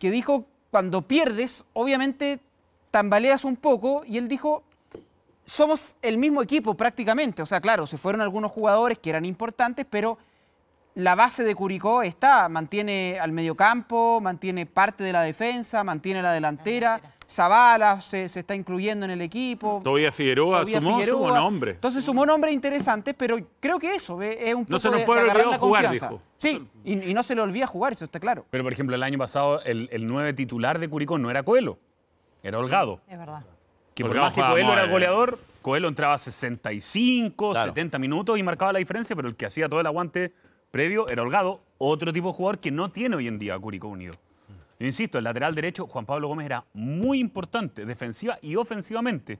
que dijo, cuando pierdes, obviamente tambaleas un poco, y él dijo, somos el mismo equipo prácticamente. O sea, claro, se fueron algunos jugadores que eran importantes, pero la base de Curicó está, mantiene al mediocampo, mantiene parte de la defensa, mantiene la delantera. Zabala se, está incluyendo en el equipo. Todavía Figueroa sumó, nombre. Entonces sumó nombres interesante pero creo que eso es un poco No se nos puede olvidar jugar, dijo. Sí, y, no se le olvida jugar, eso está claro. Pero, por ejemplo, el año pasado el, el titular de Curicó no era Coelho, era Holgado. Es verdad. Que por más que Coelho era goleador, Coelho entraba 65, 70 minutos y marcaba la diferencia, pero el que hacía todo el aguante Previo era Holgado, otro tipo de jugador que no tiene hoy en día Curicó Unido. Yo insisto, el lateral derecho, Juan Pablo Gómez era muy importante, defensiva y ofensivamente.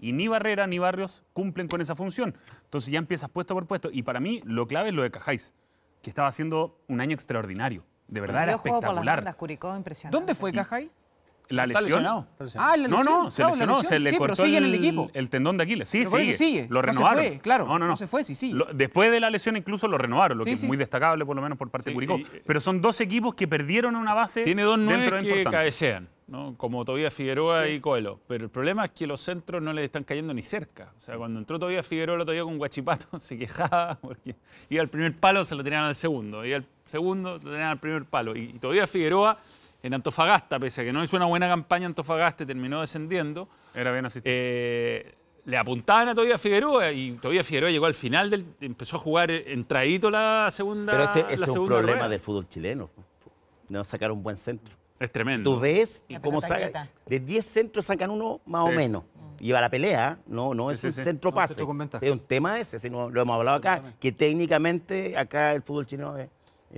Y ni Barrera ni Barrios cumplen con esa función. Entonces ya empiezas puesto por puesto. Y para mí lo clave es lo de Cajáis, que estaba haciendo un año extraordinario. De verdad era espectacular. ¿Dónde fue Cajáis? La lesión. Ah, No, no, se ah, lesionó, se le cortó el, el, equipo. el tendón de Aquiles. Sí, sí, sí. Lo renovaron. claro. No, no, se fue, sí, sí. después de la lesión incluso lo renovaron, lo que es muy destacable por lo menos por parte de Curicó. Eh, pero son dos equipos que perdieron una base Tiene dos dentro que cabecean, como todavía Figueroa y Coelho. Pero el problema es que los centros no le están cayendo ni cerca. O sea, cuando entró todavía Figueroa el otro con Guachipato, se quejaba porque iba al primer palo, se lo tenían al segundo. y al segundo, lo tenían al primer palo. Y, y todavía Figueroa en Antofagasta, pese a que no hizo una buena campaña Antofagasta terminó descendiendo. Era bien asistido. Eh, le apuntaban a Todavía Figueroa y Todavía Figueroa llegó al final, del, empezó a jugar entradito la segunda. Pero ese, es un problema del fútbol chileno, no sacar un buen centro. Es tremendo. Tú ves y cómo sacan. De 10 centros sacan uno más o menos. Mm. Y va la pelea, no, no es un centro pase. es un tema ese, lo hemos hablado acá, que técnicamente acá el fútbol chileno es,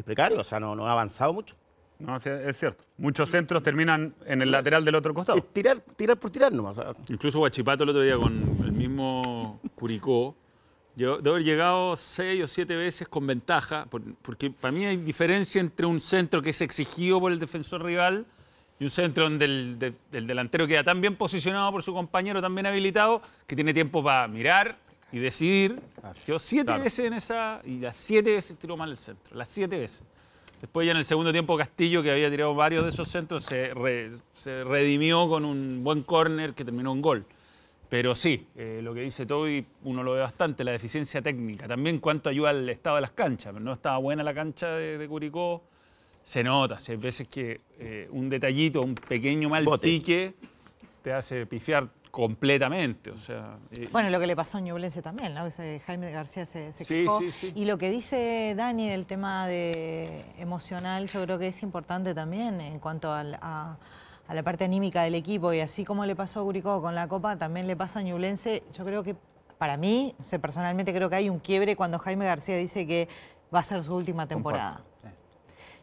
precario, o sea, no ha avanzado mucho. No, es cierto. Muchos centros terminan en el lateral del otro costado. tirar, tirar por tirar nomás. Incluso Guachipato el otro día con el mismo Curicó, de haber llegado seis o siete veces con ventaja, porque para mí hay diferencia entre un centro que es exigido por el defensor rival y un centro donde el, delantero queda tan bien posicionado por su compañero, tan bien habilitado, que tiene tiempo para mirar y decidir. yo siete veces en esa y las siete veces tiró mal el centro, las siete veces. Después ya en el segundo tiempo Castillo, que había tirado varios de esos centros, se, redimió con un buen córner que terminó un gol. Pero sí, eh, lo que dice Toby, uno lo ve bastante, la deficiencia técnica. También cuánto ayuda al estado de las canchas. No estaba buena la cancha de, Curicó, se nota. hay veces que eh, un detallito, un pequeño mal pique, te hace pifiar Completamente, o sea... Eh, bueno, lo que le pasó a Ñublense también, ¿no? Jaime García se, se Y lo que dice Dani del tema de emocional, yo creo que es importante también en cuanto a, la parte anímica del equipo. Y así como le pasó a Guricó con la Copa, también le pasa a Ñublense. Yo creo que, para mí, o personalmente creo que hay un quiebre cuando Jaime García dice que va a ser su última temporada. Eh.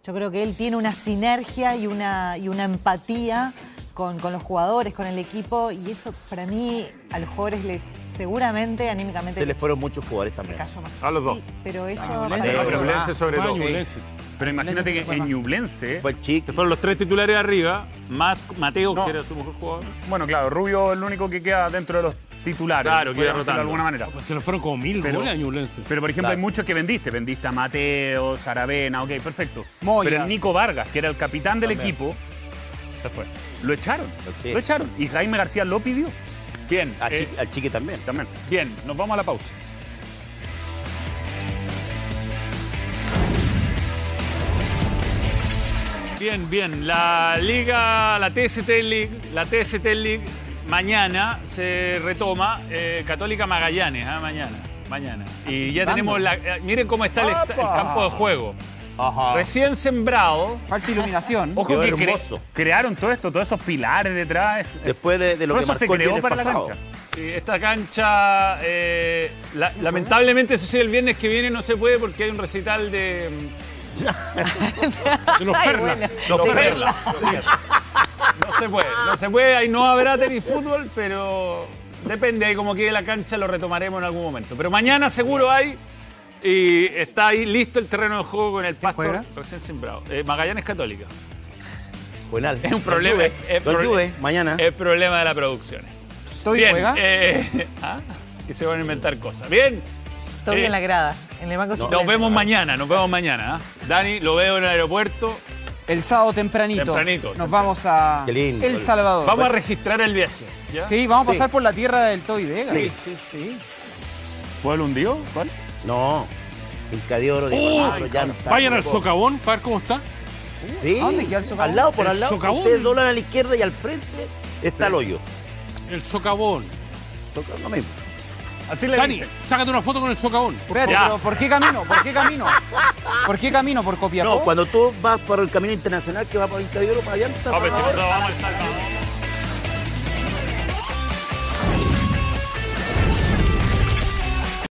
Yo creo que él tiene una sinergia y una, y una empatía con, los jugadores, con el equipo, y eso para mí a los jugadores les seguramente anímicamente... Se les fueron muchos jugadores también. A los dos. pero eso... Ah, es sobre todo. Pero imagínate que en Ñublense. Fue fueron los tres titulares arriba, más Mateo, que era su mejor jugador. Bueno, claro, Rubio es el único que queda dentro de los titulares. Claro, que de alguna manera. Pues se lo fueron como mil pero, Ñublense. Pero, por ejemplo, hay muchos que vendiste. Vendiste a Mateo, Saravena, ok, perfecto. Pero Nico Vargas, que era el capitán del equipo, se fue. Lo echaron. Lo echaron. Y Jaime García lo pidió. ¿Quién? Al, eh, al chique también. También. Bien, nos vamos a la pausa. Bien, bien. La Liga, la TST League, la TST League, mañana se retoma eh, Católica Magallanes, ah, mañana, mañana. Y ya tenemos la. Eh, miren cómo está el, campo de juego. Recién sembrado. Falta iluminación. Ojo crearon todo esto, todos esos pilares detrás. Después de, lo que eso se creó para la cancha. Sí, esta cancha, eh, lamentablemente, eso sí, el viernes que viene no se puede porque hay un recital de, los perlas. Los perlas. No se puede, no se puede. Ahí no habrá tenis fútbol, pero depende de cómo quede la cancha, lo retomaremos en algún momento. Pero mañana seguro hay. Y está ahí listo el terreno de juego con el pasto recién sembrado. Eh, Magallanes católico. Es un problema. Tuve, tuve, mañana. Es problema de la producción. ¿Estoy bien, juega? Eh, ah, y se van a inventar cosas. Bien. Estoy bien eh, en la grada. Nos vemos mañana, nos vemos mañana. ¿ah? Dani, lo veo en el aeropuerto. El sábado tempranito. Tempranito. Nos vamos a El Salvador. Vamos a registrar el viaje. Sí, vamos a pasar por la tierra del Toy Vega. Sí, sí, sí. el hundido? ¿Cuál? No. El de oro, de oh, uh, Vayan al socavón para ver cómo está. Sí. Al lado, por al lado. Socavón. Ustedes a la izquierda y al frente está el hoyo. El socavón. Socavón, lo mismo. Así le Dani, dice. sácate una foto con el socavón. Por pero ¿por qué camino? ¿Por qué camino? ¿Por qué camino? ¿Por Copiapó? No, cuando tú vas por el camino internacional que va por el Caballero para allá. No, si vamos a estar...